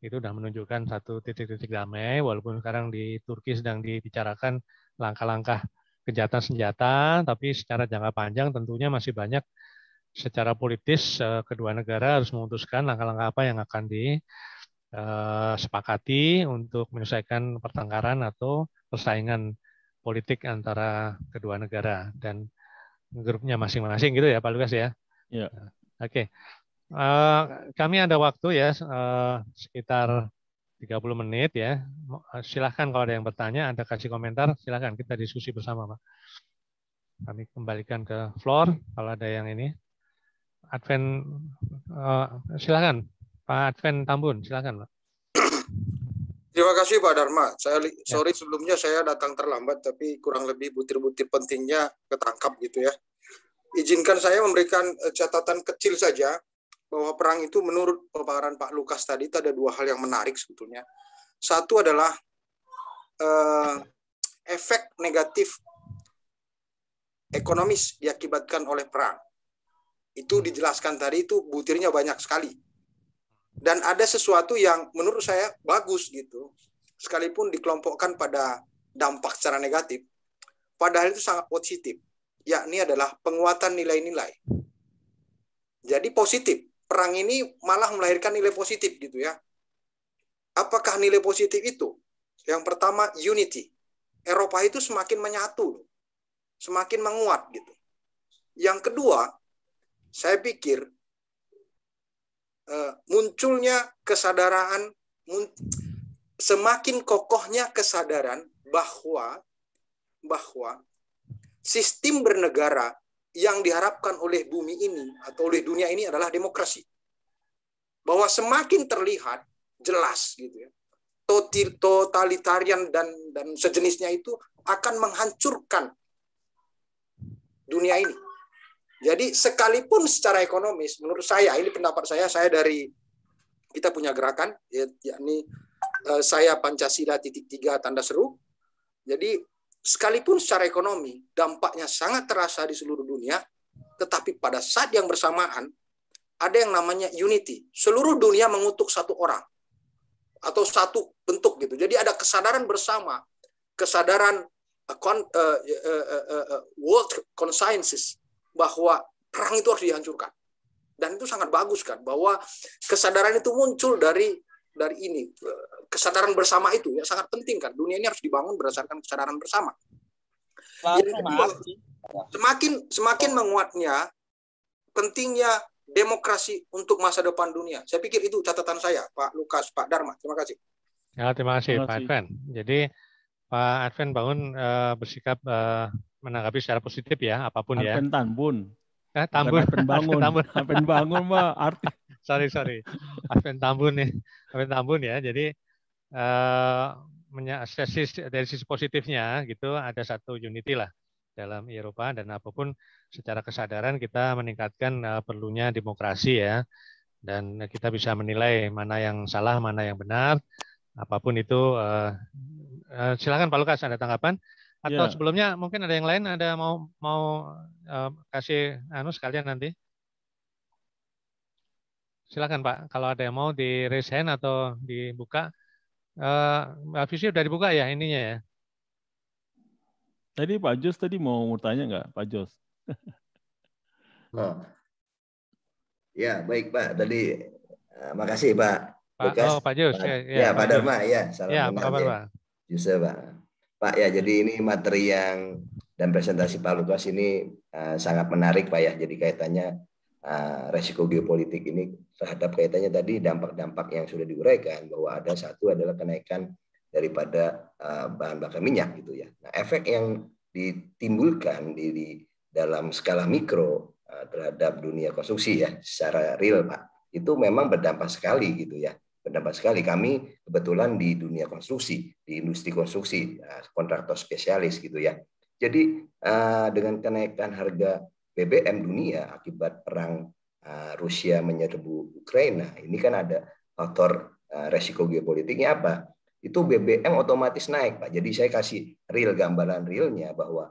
itu sudah menunjukkan satu titik-titik damai walaupun sekarang di Turki sedang dibicarakan langkah-langkah kejahatan senjata, tapi secara jangka panjang tentunya masih banyak secara politis eh, kedua negara harus memutuskan langkah-langkah apa yang akan disepakati eh, untuk menyelesaikan pertengkaran atau persaingan politik antara kedua negara dan grupnya masing-masing gitu ya Pak Lukas ya. Iya. Oke. Okay. Eh, kami ada waktu ya sekitar 30 menit ya. Eh, silahkan kalau ada yang bertanya, Anda kasih komentar, silahkan kita diskusi bersama Pak. Kami kembalikan ke floor kalau ada yang ini. Advent, uh, silahkan Pak Advent Tambun, silahkan Pak. Terima kasih Pak Dharma. Saya ya. sorry ya. sebelumnya saya datang terlambat tapi kurang lebih butir-butir pentingnya ketangkap gitu ya. Izinkan saya memberikan eh, catatan kecil saja bahwa perang itu menurut paparan Pak Lukas tadi itu ada dua hal yang menarik sebetulnya. Satu adalah eh, efek negatif ekonomis diakibatkan oleh perang. Itu dijelaskan tadi itu butirnya banyak sekali. Dan ada sesuatu yang menurut saya bagus gitu. Sekalipun dikelompokkan pada dampak secara negatif, padahal itu sangat positif, yakni adalah penguatan nilai-nilai. Jadi positif perang ini malah melahirkan nilai positif gitu ya. Apakah nilai positif itu? Yang pertama unity. Eropa itu semakin menyatu, semakin menguat gitu. Yang kedua, saya pikir eh, munculnya kesadaran semakin kokohnya kesadaran bahwa bahwa sistem bernegara yang diharapkan oleh bumi ini atau oleh dunia ini adalah demokrasi. Bahwa semakin terlihat jelas gitu ya. Totalitarian dan dan sejenisnya itu akan menghancurkan dunia ini. Jadi sekalipun secara ekonomis menurut saya ini pendapat saya saya dari kita punya gerakan ya, yakni eh, saya Pancasila titik tiga tanda seru. Jadi sekalipun secara ekonomi dampaknya sangat terasa di seluruh dunia, tetapi pada saat yang bersamaan ada yang namanya unity. Seluruh dunia mengutuk satu orang atau satu bentuk gitu. Jadi ada kesadaran bersama, kesadaran uh, uh, uh, world consciences bahwa perang itu harus dihancurkan. Dan itu sangat bagus kan bahwa kesadaran itu muncul dari dari ini kesadaran bersama itu ya sangat penting kan. Dunia ini harus dibangun berdasarkan kesadaran bersama. Yang kedua, semakin semakin menguatnya pentingnya demokrasi untuk masa depan dunia. Saya pikir itu catatan saya, Pak Lukas, Pak Dharma. Terima kasih. Ya, terima kasih, terima Pak Advent. Jadi Pak Advent Bangun uh, bersikap uh, menanggapi secara positif ya, apapun Adven ya. advan tambun Eh, Tambun. Bangun. Tambun. advan Bangun, Pak. Arti. sorry, sorry. Advent Tambun nih. advan Tambun ya. Jadi Eh, dari sisi positifnya gitu ada satu unity lah dalam Eropa dan apapun secara kesadaran kita meningkatkan eh, perlunya demokrasi ya dan kita bisa menilai mana yang salah mana yang benar apapun itu eh, silakan Pak Lukas ada tanggapan atau ya. sebelumnya mungkin ada yang lain ada mau mau kasih anu sekalian nanti silakan Pak kalau ada yang mau di raise atau dibuka Uh, eh, dari udah dibuka ya ininya ya. Tadi Pak Jos tadi mau bertanya nggak Pak Jos? oh. Ya baik Pak. Tadi uh, makasih Pak. Pak, oh, Pak Jus. ya, ya, ya, Pak Dharma. Ya, ya salam ya, apa kabar, ya. Pak? Yusuf, Pak. Pak, ya jadi ini materi yang dan presentasi Pak Lukas ini uh, sangat menarik, Pak ya. Jadi kaitannya Nah, resiko geopolitik ini terhadap kaitannya tadi dampak-dampak yang sudah diuraikan bahwa ada satu adalah kenaikan daripada eh, bahan bakar minyak gitu ya. Nah, efek yang ditimbulkan di, di dalam skala mikro eh, terhadap dunia konstruksi ya secara real Pak itu memang berdampak sekali gitu ya berdampak sekali kami kebetulan di dunia konstruksi di industri konstruksi eh, kontraktor spesialis gitu ya jadi dengan kenaikan harga BBM dunia akibat perang eh, Rusia menyerbu Ukraina, ini kan ada faktor eh, resiko geopolitiknya apa? Itu BBM otomatis naik, Pak. Jadi saya kasih real gambaran realnya bahwa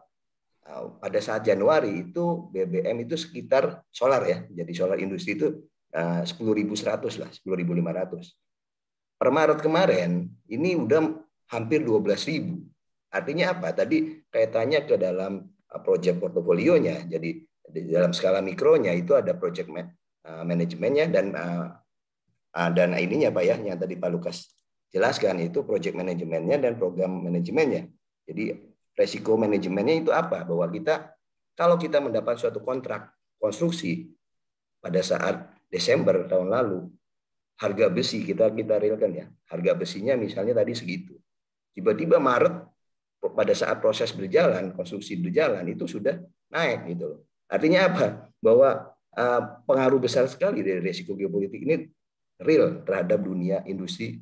eh, pada saat Januari itu BBM itu sekitar solar ya. Jadi solar industri itu 10.100 lah, 10.500. Per Maret kemarin ini udah hampir 12.000. Artinya apa? Tadi kaitannya ke dalam proyek portofolionya. Jadi dalam skala mikronya itu ada project man, uh, manajemennya dan uh, uh, dan ininya Pak ya yang tadi Pak Lukas jelaskan itu project manajemennya dan program manajemennya. Jadi resiko manajemennya itu apa? Bahwa kita kalau kita mendapat suatu kontrak konstruksi pada saat Desember tahun lalu harga besi kita kita realkan ya. Harga besinya misalnya tadi segitu. Tiba-tiba Maret pada saat proses berjalan, konstruksi berjalan itu sudah naik gitu loh. Artinya apa? Bahwa eh, pengaruh besar sekali dari risiko geopolitik ini real terhadap dunia industri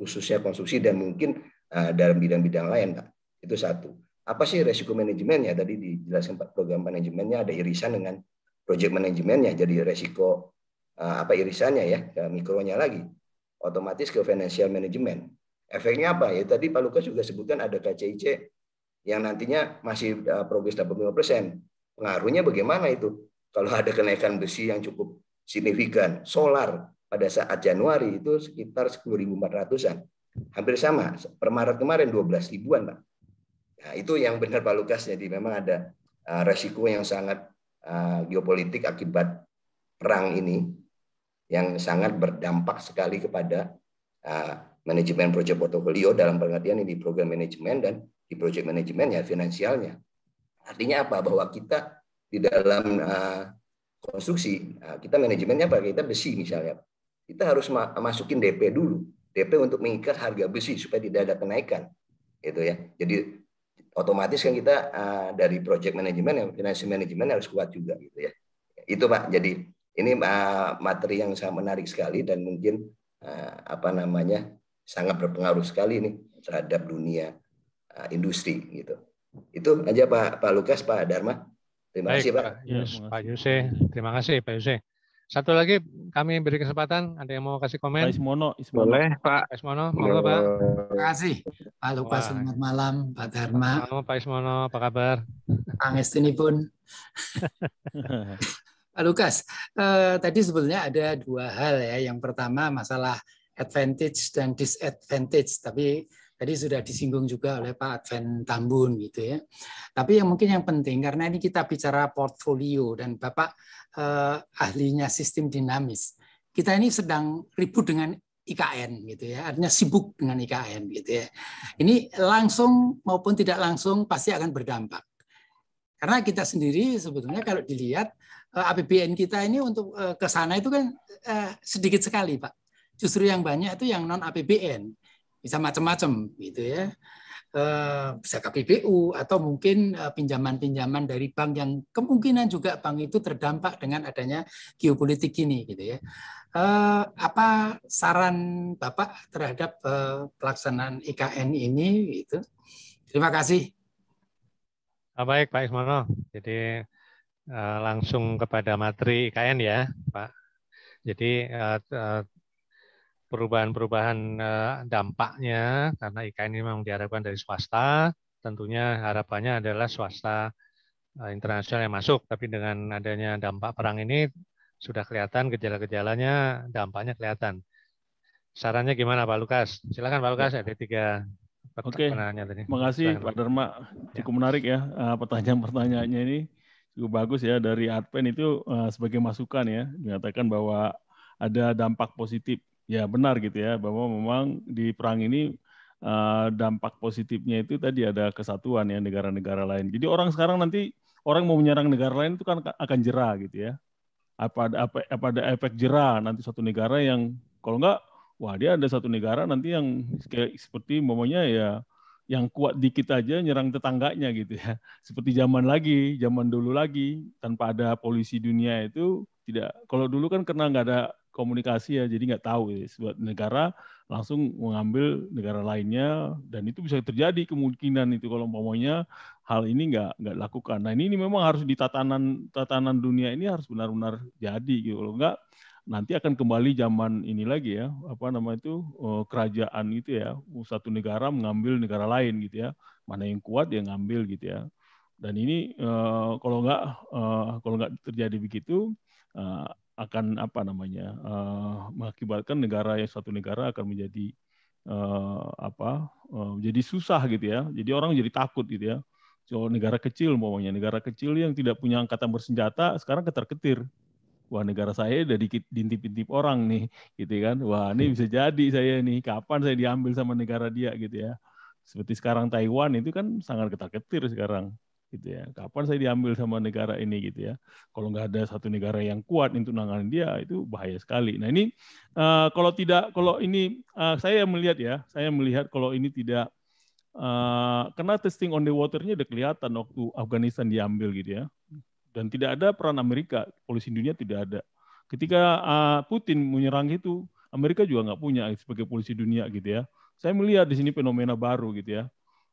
khususnya konsumsi dan mungkin eh, dalam bidang-bidang lain. Pak. Itu satu. Apa sih risiko manajemennya? Tadi dijelaskan Pak program manajemennya ada irisan dengan project manajemennya. Jadi risiko eh, apa irisannya ya ke mikronya lagi. Otomatis ke financial manajemen. Efeknya apa? Ya tadi Pak Lukas juga sebutkan ada KCIC yang nantinya masih uh, progres 85 persen Pengaruhnya bagaimana itu? Kalau ada kenaikan besi yang cukup signifikan, solar pada saat Januari itu sekitar 10.400-an. Hampir sama, per Maret kemarin 12 ribuan, Pak. Nah, itu yang benar Pak Lukas, jadi memang ada uh, resiko yang sangat uh, geopolitik akibat perang ini yang sangat berdampak sekali kepada uh, manajemen proyek portofolio dalam pengertian ini di program manajemen dan di proyek manajemen ya finansialnya. Artinya apa? Bahwa kita di dalam uh, konstruksi, uh, kita manajemennya apa? Kita besi misalnya. Kita harus ma masukin DP dulu. DP untuk mengikat harga besi supaya tidak ada kenaikan. Gitu ya. Jadi otomatis kan kita uh, dari project manajemen yang financial manajemen harus kuat juga gitu ya. Itu Pak. Jadi ini uh, materi yang sangat menarik sekali dan mungkin uh, apa namanya sangat berpengaruh sekali nih terhadap dunia uh, industri gitu. Itu aja Pak Pak Lukas, Pak Dharma. Terima Baik, kasih Pak. Pak iya, Yuse, terima kasih Pak Yuse. Satu lagi kami beri kesempatan, ada yang mau kasih komen? Pak Ismono, Ismono. Boleh Pak. Pak Ismono, monggo Pak. Terima kasih. Pak Lukas, selamat malam. Pak Dharma. Selamat Pak Ismono, apa kabar? Angestini pun. Pak Lukas, eh, tadi sebetulnya ada dua hal ya. Yang pertama masalah advantage dan disadvantage, tapi Tadi sudah disinggung juga oleh Pak Advent Tambun gitu ya. Tapi yang mungkin yang penting karena ini kita bicara portfolio dan Bapak eh, ahlinya sistem dinamis. Kita ini sedang ribut dengan IKN gitu ya, artinya sibuk dengan IKN gitu ya. Ini langsung maupun tidak langsung pasti akan berdampak. Karena kita sendiri sebetulnya kalau dilihat eh, APBN kita ini untuk eh, ke sana itu kan eh, sedikit sekali, Pak. Justru yang banyak itu yang non APBN bisa macam-macam gitu ya eh, bisa KPBU atau mungkin eh, pinjaman-pinjaman dari bank yang kemungkinan juga bank itu terdampak dengan adanya geopolitik ini gitu ya. Eh, apa saran Bapak terhadap pelaksanaan IKN ini itu Terima kasih. Ah, baik Pak Ismono. Jadi langsung kepada materi IKN ya Pak. Jadi perubahan-perubahan eh, dampaknya karena IKN ini memang diharapkan dari swasta, tentunya harapannya adalah swasta eh, internasional yang masuk. Tapi dengan adanya dampak perang ini sudah kelihatan gejala-gejalanya, dampaknya kelihatan. Sarannya gimana Pak Lukas? Silakan Pak Lukas, ada tiga Oke, makasih Terima kasih Pak Dharma. Cukup menarik ya eh, pertanyaan-pertanyaannya ini. Cukup bagus ya dari Adpen itu sebagai masukan ya, menyatakan bahwa ada dampak positif ya benar gitu ya bahwa memang di perang ini eh, dampak positifnya itu tadi ada kesatuan ya negara-negara lain. Jadi orang sekarang nanti orang mau menyerang negara lain itu kan akan jera gitu ya. Apa ada apa, apa ada efek jera nanti satu negara yang kalau enggak wah dia ada satu negara nanti yang kayak seperti momennya ya yang kuat dikit aja nyerang tetangganya gitu ya. Seperti zaman lagi, zaman dulu lagi, tanpa ada polisi dunia itu tidak. Kalau dulu kan karena nggak ada komunikasi ya jadi nggak tahu ya. Sebab negara langsung mengambil negara lainnya dan itu bisa terjadi kemungkinan itu kalau umpamanya hal ini nggak nggak lakukan nah ini, ini memang harus di tatanan tatanan dunia ini harus benar-benar jadi gitu kalau nggak nanti akan kembali zaman ini lagi ya apa nama itu eh, kerajaan itu ya satu negara mengambil negara lain gitu ya mana yang kuat yang ngambil gitu ya dan ini eh, kalau nggak eh, kalau nggak terjadi begitu akan apa namanya uh, mengakibatkan negara yang satu negara akan menjadi uh, apa uh, jadi susah gitu ya jadi orang jadi takut gitu ya so negara kecil maunya negara kecil yang tidak punya angkatan bersenjata sekarang ketar ketir wah negara saya udah dikit dintip dintip orang nih gitu kan wah ini bisa jadi saya nih kapan saya diambil sama negara dia gitu ya seperti sekarang Taiwan itu kan sangat ketar ketir sekarang gitu ya. Kapan saya diambil sama negara ini gitu ya. Kalau nggak ada satu negara yang kuat untuk nanganin dia itu bahaya sekali. Nah ini uh, kalau tidak kalau ini uh, saya melihat ya, saya melihat kalau ini tidak uh, eh, karena testing on the waternya udah kelihatan waktu Afghanistan diambil gitu ya. Dan tidak ada peran Amerika, polisi dunia tidak ada. Ketika uh, Putin menyerang itu, Amerika juga nggak punya sebagai polisi dunia gitu ya. Saya melihat di sini fenomena baru gitu ya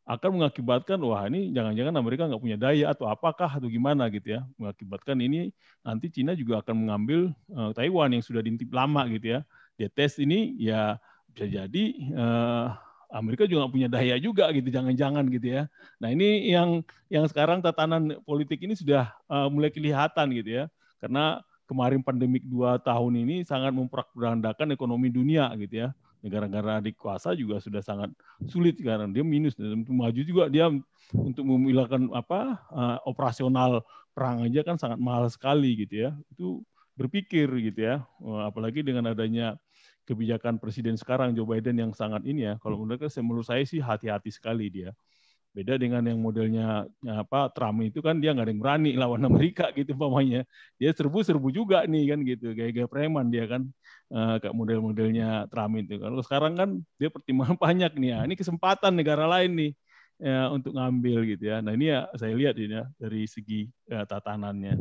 akan mengakibatkan wah ini jangan-jangan Amerika nggak punya daya atau apakah atau gimana gitu ya mengakibatkan ini nanti Cina juga akan mengambil uh, Taiwan yang sudah diintip lama gitu ya dia tes ini ya bisa jadi uh, Amerika juga nggak punya daya juga gitu jangan-jangan gitu ya nah ini yang yang sekarang tatanan politik ini sudah uh, mulai kelihatan gitu ya karena kemarin pandemik dua tahun ini sangat memperakberandakan ekonomi dunia gitu ya negara-negara adik kuasa juga sudah sangat sulit karena dia minus dan untuk maju juga dia untuk memilahkan apa eh, operasional perang aja kan sangat mahal sekali gitu ya itu berpikir gitu ya eh, apalagi dengan adanya kebijakan presiden sekarang Joe Biden yang sangat ini ya kalau menurut saya menurut saya sih hati-hati sekali dia beda dengan yang modelnya eh, apa Trump itu kan dia nggak ada yang berani lawan Amerika gitu umpamanya dia serbu serbu juga nih kan gitu gaya-gaya preman dia kan uh, kayak model-modelnya Trump itu. Kan. Kalau sekarang kan dia pertimbangan banyak nih ya. Ini kesempatan negara lain nih ya, untuk ngambil gitu ya. Nah ini ya saya lihat ini ya dari segi ya, tatanannya.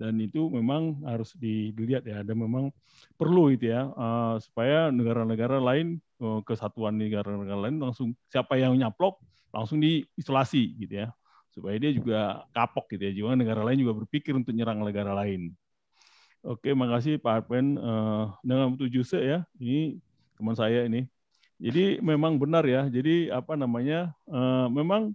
Dan itu memang harus dilihat ya. Dan memang perlu itu ya uh, supaya negara-negara lain uh, kesatuan negara-negara lain langsung siapa yang nyaplok langsung diisolasi gitu ya supaya dia juga kapok gitu ya. Jangan negara lain juga berpikir untuk nyerang negara lain Oke, makasih Pak Arpen. Uh, dengan tujuh se ya, ini teman saya ini. Jadi memang benar ya. Jadi apa namanya? Uh, memang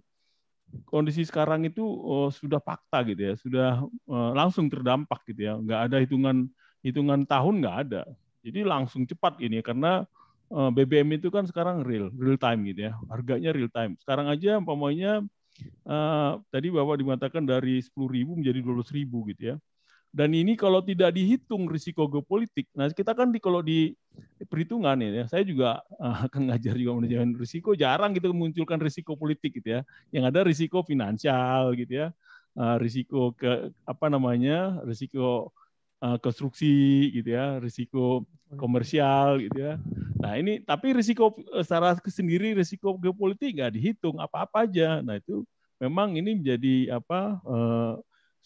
kondisi sekarang itu oh, sudah fakta gitu ya, sudah eh, langsung terdampak gitu ya. Nggak ada hitungan hitungan tahun nggak ada. Jadi langsung cepat ini karena BBM itu kan sekarang real real time gitu ya. Harganya real time. Sekarang aja umpamanya uh, tadi Bapak dimatakan dari 10.000 menjadi 12.000 gitu ya dan ini kalau tidak dihitung risiko geopolitik, nah kita kan di kalau di perhitungan ya, saya juga eh, akan ngajar juga manajemen risiko, jarang gitu memunculkan risiko politik gitu ya. Yang ada risiko finansial gitu ya, eh, risiko ke apa namanya, risiko eh, konstruksi gitu ya, risiko komersial gitu ya. Nah ini tapi risiko secara sendiri risiko geopolitik nggak dihitung apa-apa aja. Nah itu memang ini menjadi apa? Eh,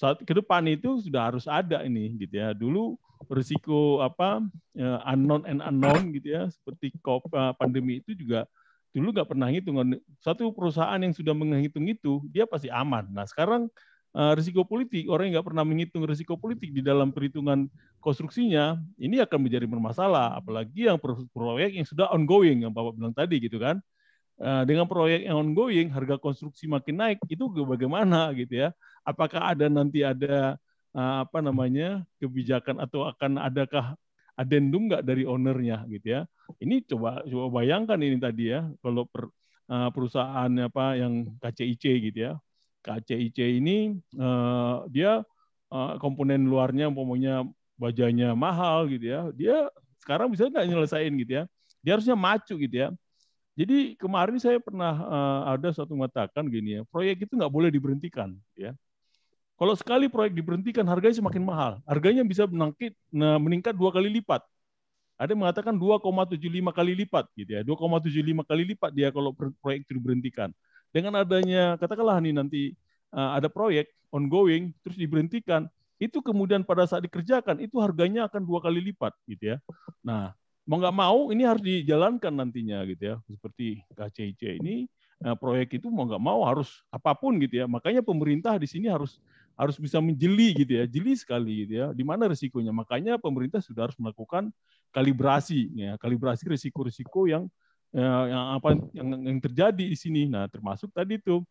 saat ke depan itu sudah harus ada ini gitu ya. Dulu risiko apa ya, unknown and unknown gitu ya seperti covid eh, pandemi itu juga dulu nggak pernah ngitung satu perusahaan yang sudah menghitung itu dia pasti aman nah sekarang eh, risiko politik orang yang nggak pernah menghitung risiko politik di dalam perhitungan konstruksinya ini akan menjadi bermasalah apalagi yang proyek yang sudah ongoing yang bapak bilang tadi gitu kan Eh, dengan proyek yang ongoing, harga konstruksi makin naik, itu bagaimana gitu ya? Apakah ada nanti ada eh, apa namanya kebijakan atau akan adakah adendum nggak dari ownernya gitu ya? Ini coba coba bayangkan ini tadi ya, kalau per, eh, perusahaan apa yang KCIC gitu ya, KCIC ini dia komponen luarnya umpamanya bajanya mahal gitu ya. Dia sekarang bisa nggak nyelesain gitu ya. Dia harusnya macu gitu ya. Jadi kemarin saya pernah uh, ada satu mengatakan gini ya, proyek itu nggak boleh diberhentikan. Ya. Kalau sekali proyek diberhentikan, harganya semakin mahal. Harganya bisa menangkit, nah, meningkat dua kali lipat. Ada yang mengatakan 2,75 kali lipat gitu ya. 2,75 kali lipat dia kalau proyek itu diberhentikan. Dengan adanya katakanlah nih nanti uh, ada proyek ongoing terus diberhentikan, itu kemudian pada saat dikerjakan itu harganya akan dua kali lipat gitu ya. Nah, mau nggak mau ini harus dijalankan nantinya gitu ya seperti KCIC ini nah, proyek itu mau nggak mau harus apapun gitu ya makanya pemerintah di sini harus harus bisa menjeli gitu ya jeli sekali gitu ya di mana resikonya makanya pemerintah sudah harus melakukan kalibrasi ya kalibrasi risiko-risiko yang eh, yang apa yang, yang terjadi di sini nah termasuk tadi itu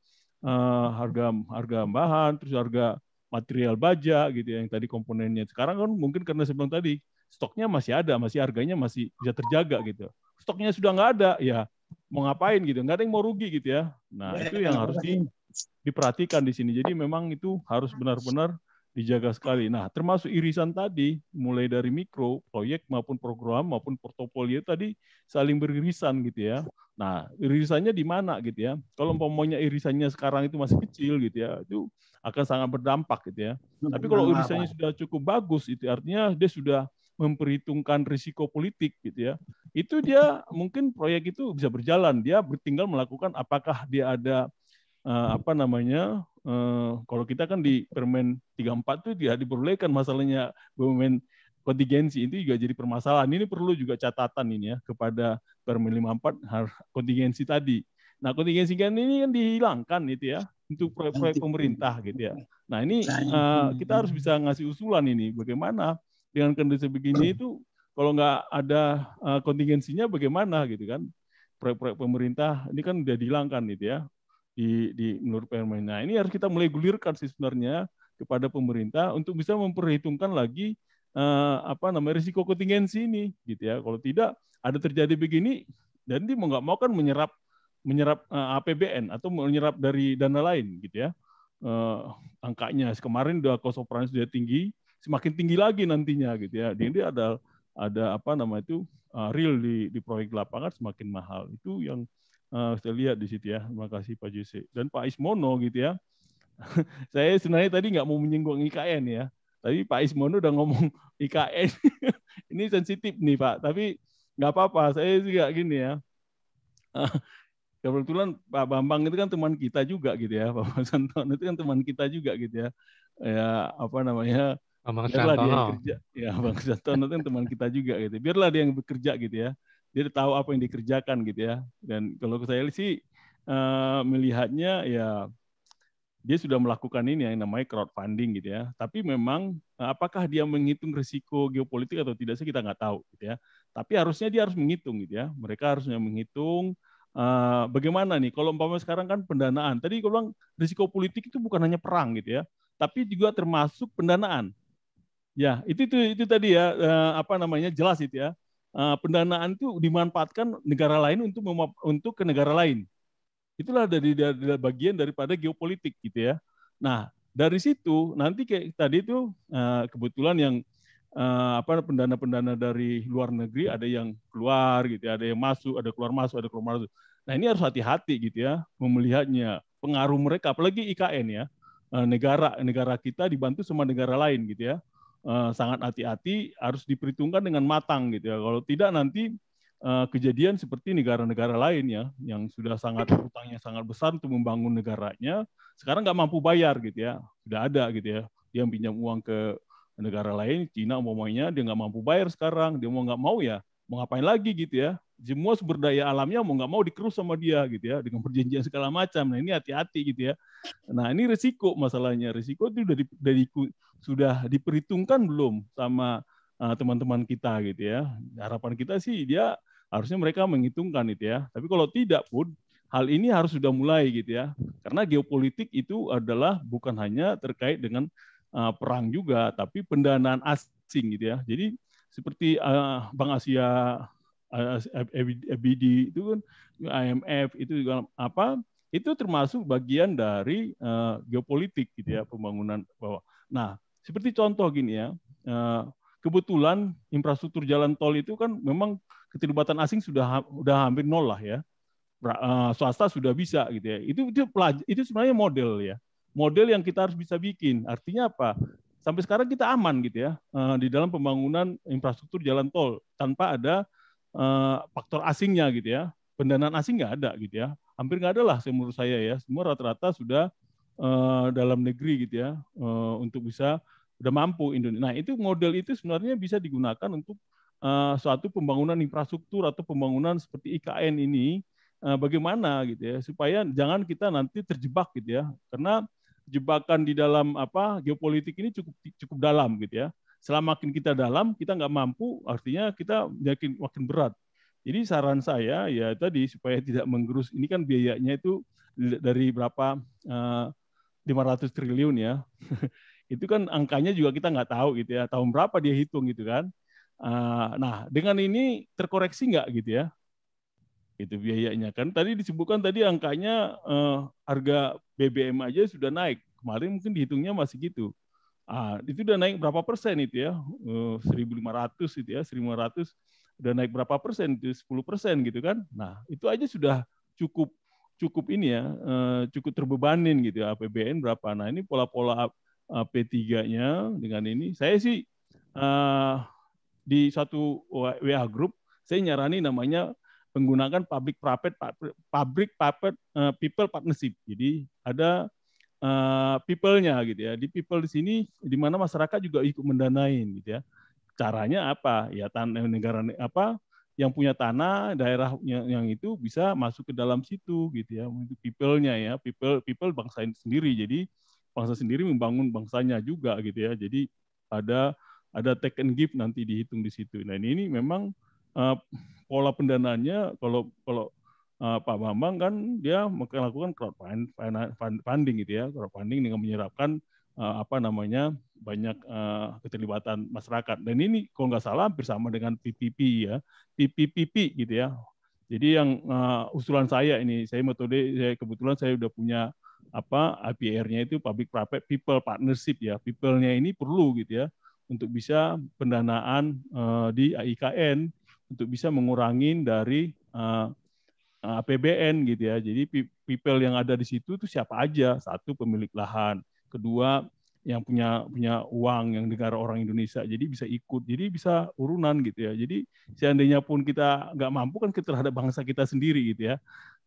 uh, eh, harga harga bahan terus harga material baja gitu ya, yang tadi komponennya sekarang kan mungkin karena sebelum tadi stoknya masih ada, masih harganya masih bisa terjaga gitu. Stoknya sudah nggak ada, ya mau ngapain gitu, nggak ada yang mau rugi gitu ya. Nah itu yang harus di, diperhatikan di sini. Jadi memang itu harus benar-benar dijaga sekali. Nah, termasuk irisan tadi, mulai dari mikro, proyek maupun program maupun portofolio tadi saling beririsan gitu ya. Nah, irisannya di mana gitu ya? Kalau umpamanya irisannya sekarang itu masih kecil gitu ya, itu akan sangat berdampak gitu ya. Tapi kalau irisannya sudah cukup bagus, itu artinya dia sudah memperhitungkan risiko politik gitu ya. Itu dia mungkin proyek itu bisa berjalan. Dia tinggal melakukan apakah dia ada uh, apa namanya? Uh, kalau kita kan di Permen 34 itu tidak diperbolehkan masalahnya permen kontingensi itu juga jadi permasalahan. Ini perlu juga catatan ini ya kepada Permen 54 kontingensi tadi. Nah, kontingensi kan ini kan dihilangkan itu ya untuk proyek-proyek pemerintah gitu ya. Nah, ini uh, kita harus bisa ngasih usulan ini bagaimana dengan kondisi begini itu kalau nggak ada uh, kontingensinya bagaimana gitu kan proyek-proyek pemerintah ini kan udah dihilangkan gitu ya di, di menurut permen. Nah ini harus kita mulai gulirkan sih sebenarnya kepada pemerintah untuk bisa memperhitungkan lagi uh, apa namanya risiko kontingensi ini gitu ya. Kalau tidak ada terjadi begini dan dia mau nggak mau kan menyerap menyerap uh, eh, APBN atau menyerap dari dana lain gitu ya. Uh, angkanya kemarin dua kos operasi sudah tinggi, semakin tinggi lagi nantinya gitu ya. Jadi ada ada apa nama itu uh, real di di proyek lapangan semakin mahal. Itu yang uh, saya lihat di situ ya. Terima kasih Pak JC dan Pak Ismono gitu ya. saya sebenarnya tadi nggak mau menyinggung IKN ya. tapi Pak Ismono udah ngomong IKN. Ini sensitif nih Pak, tapi nggak apa-apa. Saya juga gini ya. kebetulan Pak Bambang itu kan teman kita juga gitu ya, Pak Santono itu kan teman kita juga gitu ya. Ya apa namanya Abang biarlah Santono. dia yang kerja ya Bang Santono itu kan teman kita juga gitu biarlah dia yang bekerja gitu ya dia tahu apa yang dikerjakan gitu ya dan kalau saya sih uh, melihatnya ya dia sudah melakukan ini yang namanya crowdfunding gitu ya. Tapi memang eh, apakah dia menghitung risiko geopolitik atau tidak sih kita nggak tahu gitu ya. Tapi harusnya dia harus menghitung gitu ya. Mereka harusnya menghitung uh, bagaimana nih kalau umpama sekarang kan pendanaan. Tadi kalau bilang risiko politik itu bukan hanya perang gitu ya, tapi juga termasuk pendanaan. Ya, itu itu itu tadi ya eh, apa namanya jelas itu ya. Eh, pendanaan itu dimanfaatkan negara lain untuk untuk ke negara lain. Itulah dari, dari bagian daripada geopolitik gitu ya. Nah, dari situ nanti kayak tadi itu eh, kebetulan yang apa pendana-pendana dari luar negeri ada yang keluar gitu, ya, ada yang masuk, ada keluar masuk, ada keluar masuk. Nah, ini harus hati-hati gitu ya memelihatnya pengaruh mereka apalagi IKN ya. Negara negara kita dibantu sama negara lain gitu ya Eh, sangat hati-hati harus diperhitungkan dengan matang gitu ya. Kalau tidak nanti uh, kejadian seperti negara-negara lain ya yang sudah sangat hutangnya sangat besar untuk membangun negaranya sekarang nggak mampu bayar gitu ya sudah ada gitu ya dia pinjam uang ke negara lain Cina umpamanya dia nggak mampu bayar sekarang dia mau nggak mau ya mau ngapain lagi gitu ya semua sumber daya alamnya mau nggak mau dikerus sama dia gitu ya dengan perjanjian segala macam. Nah ini hati-hati gitu ya. Nah ini risiko masalahnya risiko itu sudah dari, sudah diperhitungkan belum sama eh, teman-teman uh, kita gitu ya. Harapan kita sih dia harusnya mereka menghitungkan itu ya. Tapi kalau tidak pun hal ini harus sudah mulai gitu ya. Karena geopolitik itu adalah bukan hanya terkait dengan uh, perang juga, tapi pendanaan asing gitu ya. Jadi seperti uh, Bank Asia FBD itu kan IMF itu juga apa itu termasuk bagian dari uh, geopolitik gitu ya pembangunan bawah. Nah seperti contoh gini ya uh, kebetulan infrastruktur jalan tol itu kan memang keterlibatan asing sudah sudah hampir nol lah ya uh, swasta sudah bisa gitu ya itu itu itu sebenarnya model ya model yang kita harus bisa bikin artinya apa sampai sekarang kita aman gitu ya uh, di dalam pembangunan infrastruktur jalan tol tanpa ada Eh, faktor asingnya gitu ya. Pendanaan asing nggak ada gitu ya. Hampir nggak ada lah menurut saya ya. Semua rata-rata sudah eh, dalam negeri gitu ya eh, untuk bisa sudah mampu Indonesia. Nah itu model itu sebenarnya bisa digunakan untuk suatu pembangunan infrastruktur atau pembangunan seperti IKN ini bagaimana gitu ya supaya jangan kita nanti terjebak gitu ya karena jebakan di dalam apa geopolitik ini cukup cukup dalam gitu ya Selama makin kita dalam, kita nggak mampu, artinya kita makin, makin berat. Jadi saran saya ya tadi supaya tidak menggerus, ini kan biayanya itu dari berapa, uh, eh, 500 triliun ya. itu kan angkanya juga kita nggak tahu gitu ya, tahun berapa dia hitung gitu kan. Eh, nah, dengan ini terkoreksi nggak gitu ya? itu biayanya kan tadi disebutkan tadi angkanya uh, harga BBM aja sudah naik kemarin mungkin dihitungnya masih gitu Ah, itu udah naik berapa persen itu ya? 1.500 eh, itu ya, 1.500 udah naik berapa persen itu 10 persen gitu kan? Nah itu aja sudah cukup cukup ini ya, eh, cukup terbebanin gitu ya, APBN berapa. Nah ini pola-pola eh, P3-nya dengan ini, saya sih di satu WA group, saya nyarani namanya menggunakan public private public private people partnership. Jadi ada uh, people-nya gitu ya. Di people di sini di mana masyarakat juga ikut mendanain gitu ya. Caranya apa? Ya tanah eh, negara apa yang punya tanah daerah yang, yang itu bisa masuk ke dalam situ gitu ya. People-nya ya, people people bangsa sendiri. Jadi bangsa sendiri membangun bangsanya juga gitu ya. Jadi ada ada take and give nanti dihitung di situ. Nah ini, ini memang uh, pola pendanaannya kalau kalau uh, Pak Bambang kan dia melakukan crowdfunding gitu ya, crowdfunding dengan menyerapkan uh, apa namanya banyak uh, keterlibatan masyarakat. Dan ini kalau nggak salah hampir sama dengan PPP ya, PPPP gitu ya. Jadi yang uh, usulan saya ini, saya metode saya kebetulan saya udah punya apa apr nya itu public private people partnership ya. People-nya ini perlu gitu ya untuk bisa pendanaan uh, di AIKN untuk bisa mengurangi dari uh, Eh, APBN gitu ya. Jadi people yang ada di situ itu siapa aja? Satu pemilik lahan, kedua yang punya punya uang yang negara orang Indonesia. Jadi bisa ikut, jadi bisa urunan gitu ya. Jadi seandainya pun kita nggak mampu kan kita terhadap bangsa kita sendiri gitu ya.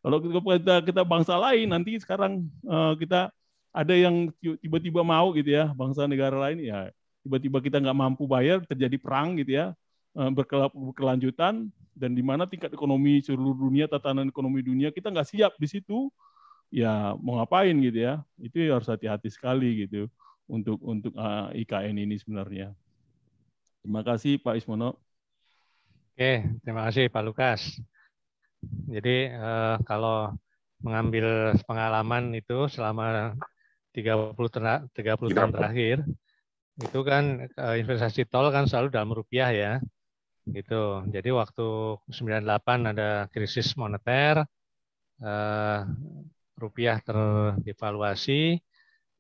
Kalau kita kita bangsa lain nanti sekarang eh, kita ada yang tiba-tiba mau gitu ya bangsa negara lain ya tiba-tiba kita nggak mampu bayar terjadi perang gitu ya Eh, berkelanjutan dan di mana tingkat ekonomi seluruh dunia tatanan ekonomi dunia kita nggak siap di situ ya mau ngapain gitu ya itu ya harus hati-hati sekali gitu untuk untuk uh, eh, IKN ini sebenarnya terima kasih Pak Ismono oke terima kasih Pak Lukas jadi uh, kalau mengambil pengalaman itu selama 30 30 tahun terakhir itu kan investasi tol kan selalu dalam rupiah ya gitu. Jadi waktu 98 ada krisis moneter, eh, rupiah terdevaluasi,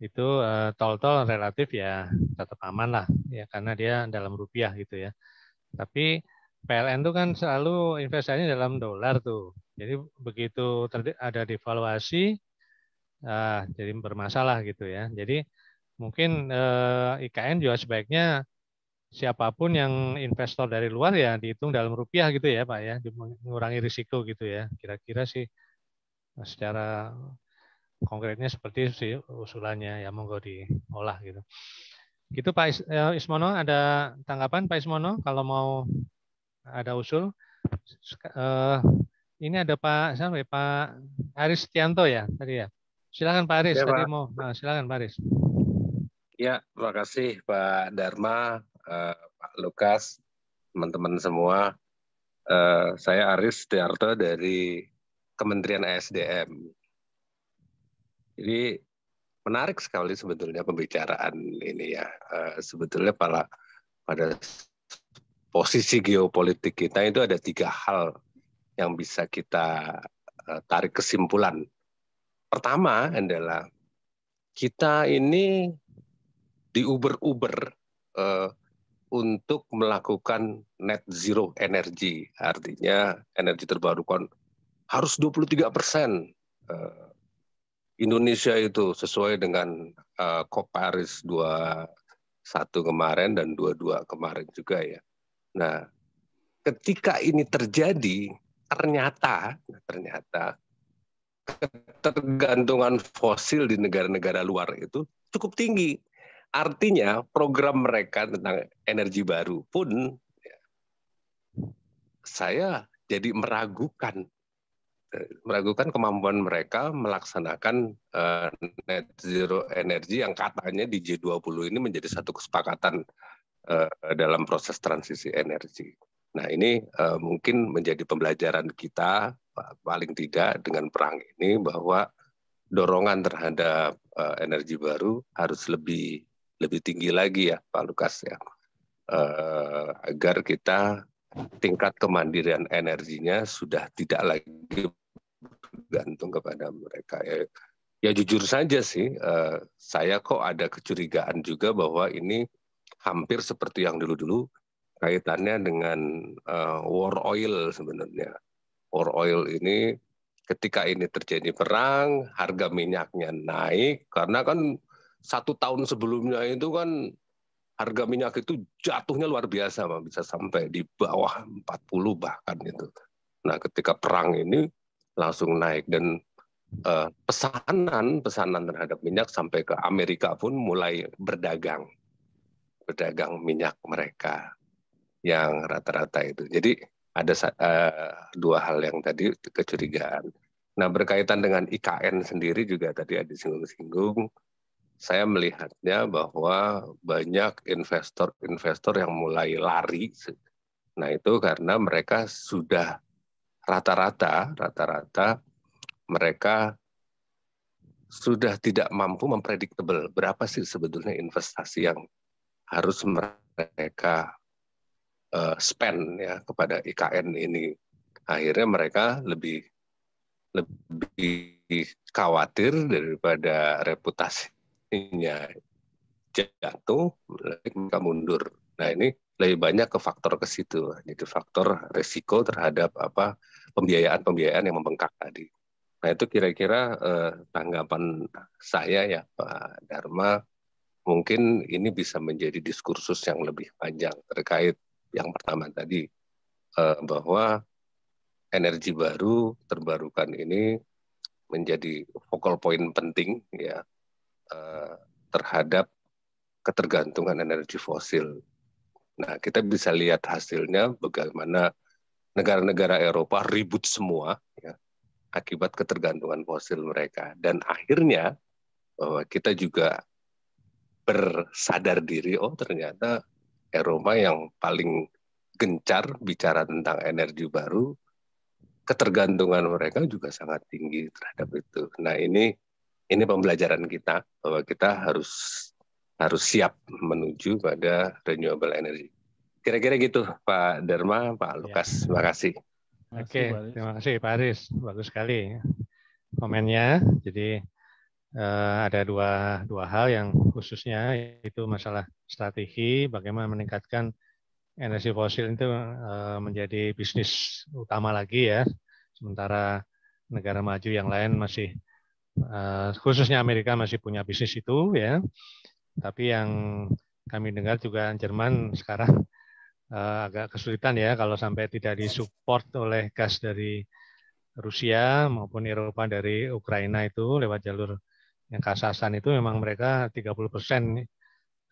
itu tol eh, tol-tol relatif ya tetap aman lah, ya karena dia dalam rupiah gitu ya. Tapi PLN itu kan selalu investasinya dalam dolar tuh. Jadi begitu ada devaluasi, eh, jadi bermasalah gitu ya. Jadi mungkin eh, IKN juga sebaiknya siapapun yang investor dari luar ya dihitung dalam rupiah gitu ya Pak ya, mengurangi risiko gitu ya. Kira-kira sih eh, secara konkretnya seperti si usulannya ya monggo diolah gitu. Gitu Pak eh, Ismono, ada tanggapan Pak Ismono kalau mau ada usul? Eh, ini ada Pak sampai ya? Pak Aris Tianto ya tadi ya. Silakan Pak Aris ya, tadi Pak. mau nah, silakan Pak Aris. Ya, terima kasih Pak Dharma, Eh, Pak Lukas, teman-teman semua. Eh, saya Aris Dearto dari Kementerian ASDM. E Jadi menarik sekali sebetulnya pembicaraan ini ya. Eh, sebetulnya pada pada posisi geopolitik kita itu ada tiga hal yang bisa kita tarik kesimpulan. Pertama adalah kita ini diuber-uber eh, untuk melakukan net zero energy, artinya energi terbarukan harus 23 persen eh, Indonesia itu sesuai dengan COP eh, Paris 21 kemarin dan 22 kemarin juga ya. Nah, ketika ini terjadi ternyata ternyata ketergantungan fosil di negara-negara luar itu cukup tinggi Artinya program mereka tentang energi baru pun ya, saya jadi meragukan eh, meragukan kemampuan mereka melaksanakan eh, net zero energy yang katanya di G20 ini menjadi satu kesepakatan eh, dalam proses transisi energi. Nah, ini mungkin menjadi pembelajaran kita paling tidak dengan perang ini bahwa dorongan terhadap energi baru harus lebih lebih tinggi lagi ya Pak Lukas ya uh, agar kita tingkat kemandirian energinya sudah tidak lagi bergantung kepada mereka ya, ya jujur saja sih uh, saya kok ada kecurigaan juga bahwa ini hampir seperti yang dulu-dulu kaitannya dengan uh, war oil sebenarnya. War oil ini ketika ini terjadi perang, harga minyaknya naik karena kan satu tahun sebelumnya itu kan harga minyak itu jatuhnya luar biasa, bisa sampai di bawah 40 bahkan itu. Nah, ketika perang ini langsung naik dan eh, pesanan pesanan terhadap minyak sampai ke Amerika pun mulai berdagang berdagang minyak mereka yang rata-rata itu. Jadi ada eh, dua hal yang tadi kecurigaan. Nah berkaitan dengan IKN sendiri juga tadi ada singgung-singgung saya melihatnya bahwa banyak investor-investor yang mulai lari. Nah, itu karena mereka sudah rata-rata rata-rata mereka sudah tidak mampu mempredikabel berapa sih sebetulnya investasi yang harus mereka eh, spend ya kepada IKN ini. Akhirnya mereka lebih lebih khawatir daripada reputasi ya jatuh, mereka mundur. Nah ini lebih banyak ke faktor ke situ, jadi faktor resiko terhadap apa pembiayaan-pembiayaan yang membengkak tadi. Nah itu kira-kira eh, tanggapan saya ya Pak Dharma, mungkin ini bisa menjadi diskursus yang lebih panjang terkait yang pertama tadi eh, bahwa energi baru terbarukan ini menjadi focal point penting ya Eh, terhadap ketergantungan energi fosil. Nah, kita bisa lihat hasilnya bagaimana negara-negara Eropa ribut semua ya, akibat ketergantungan fosil mereka. Dan akhirnya bahwa kita juga bersadar diri, oh ternyata Eropa yang paling gencar bicara tentang energi baru, ketergantungan mereka juga sangat tinggi terhadap itu. Nah ini ini pembelajaran kita bahwa kita harus harus siap menuju pada renewable energy. Kira-kira gitu Pak Dharma, Pak iya. Lukas, terima kasih. Oke, terima kasih Pak Aris, bagus sekali komennya. Jadi eh, ada dua dua hal yang khususnya itu masalah strategi, bagaimana meningkatkan energi fosil itu eh, menjadi bisnis utama lagi ya, sementara negara maju yang lain masih Eh, khususnya Amerika masih punya bisnis itu ya. Tapi yang kami dengar juga Jerman sekarang eh, agak kesulitan ya kalau sampai tidak disupport oleh gas dari Rusia maupun Eropa dari Ukraina itu lewat jalur yang Kazakhstan itu memang mereka 30 persen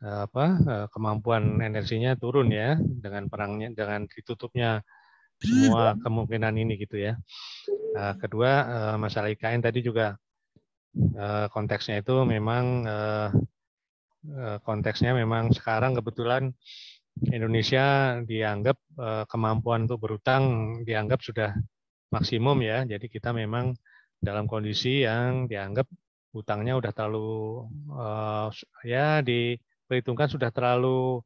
eh, apa kemampuan energinya turun ya dengan perangnya dengan ditutupnya semua kemungkinan ini gitu ya. Kedua masalah IKN tadi juga Eh, konteksnya itu memang eh, eh, konteksnya memang sekarang kebetulan Indonesia dianggap kemampuan untuk berutang dianggap sudah maksimum ya. Jadi kita memang dalam kondisi yang dianggap utangnya sudah terlalu ya diperhitungkan sudah terlalu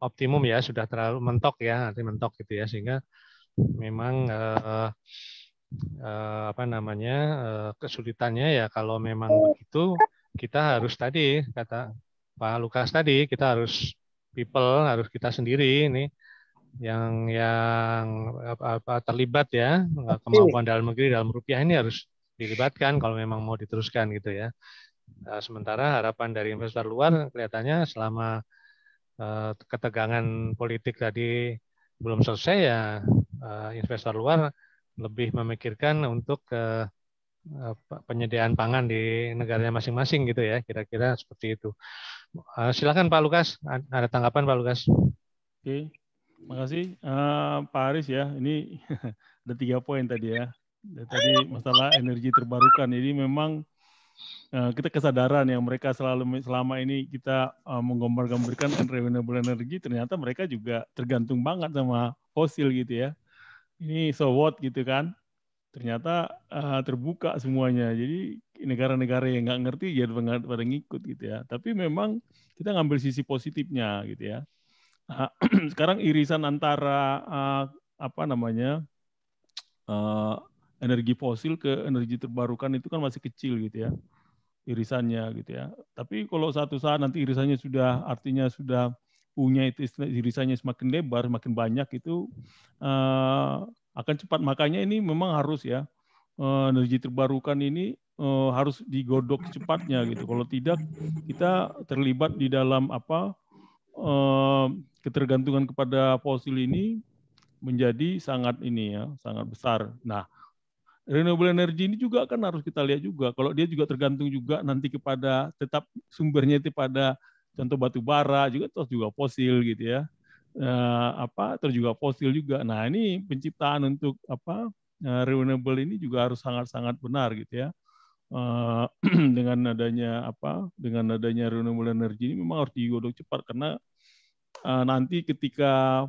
optimum ya, sudah terlalu mentok ya, nanti mentok gitu ya sehingga memang uh, apa namanya uh, kesulitannya ya kalau memang hmm. begitu kita harus tadi kata Pak Lukas tadi kita harus people harus kita sendiri ini yang yang apa, apa terlibat ya eh, kemampuan dalam negeri dalam rupiah ini harus dilibatkan kalau memang mau diteruskan gitu ya. Nah, sementara harapan dari investor luar kelihatannya selama uh, ketegangan politik tadi belum selesai ya uh, investor luar lebih memikirkan untuk ke eh, penyediaan pangan di negaranya masing-masing gitu ya kira-kira seperti itu eh, silakan Pak Lukas ada tanggapan Pak Lukas oke makasih uh, Pak Aris ya ini ada tiga poin tadi ya tadi masalah energi terbarukan ini memang kita kesadaran yang mereka selalu selama ini kita uh, menggambar-gambarkan renewable energy ternyata mereka juga tergantung banget sama fosil gitu ya ini so what gitu kan ternyata uh, terbuka semuanya jadi negara-negara yang nggak ngerti jadi ya pada ngikut gitu ya tapi memang kita ngambil sisi positifnya gitu ya uh, sekarang irisan antara uh, apa namanya uh, energi fosil ke energi terbarukan itu kan masih kecil gitu ya irisannya gitu ya tapi kalau satu saat nanti irisannya sudah artinya sudah punya itu irisannya semakin lebar, semakin banyak itu uh, akan cepat. Makanya ini memang harus ya uh, energi terbarukan ini uh, harus digodok cepatnya gitu. Kalau tidak kita terlibat di dalam apa uh, ketergantungan kepada fosil ini menjadi sangat ini ya, sangat besar. Nah, renewable energy ini juga kan harus kita lihat juga. Kalau dia juga tergantung juga nanti kepada tetap sumbernya itu pada contoh batu bara juga terus juga fosil gitu ya eh, apa terus juga fosil juga nah ini penciptaan untuk apa eh, renewable ini juga harus sangat-sangat benar gitu ya eh, dengan adanya apa dengan adanya renewable energy ini memang harus digodok cepat karena eh, nanti ketika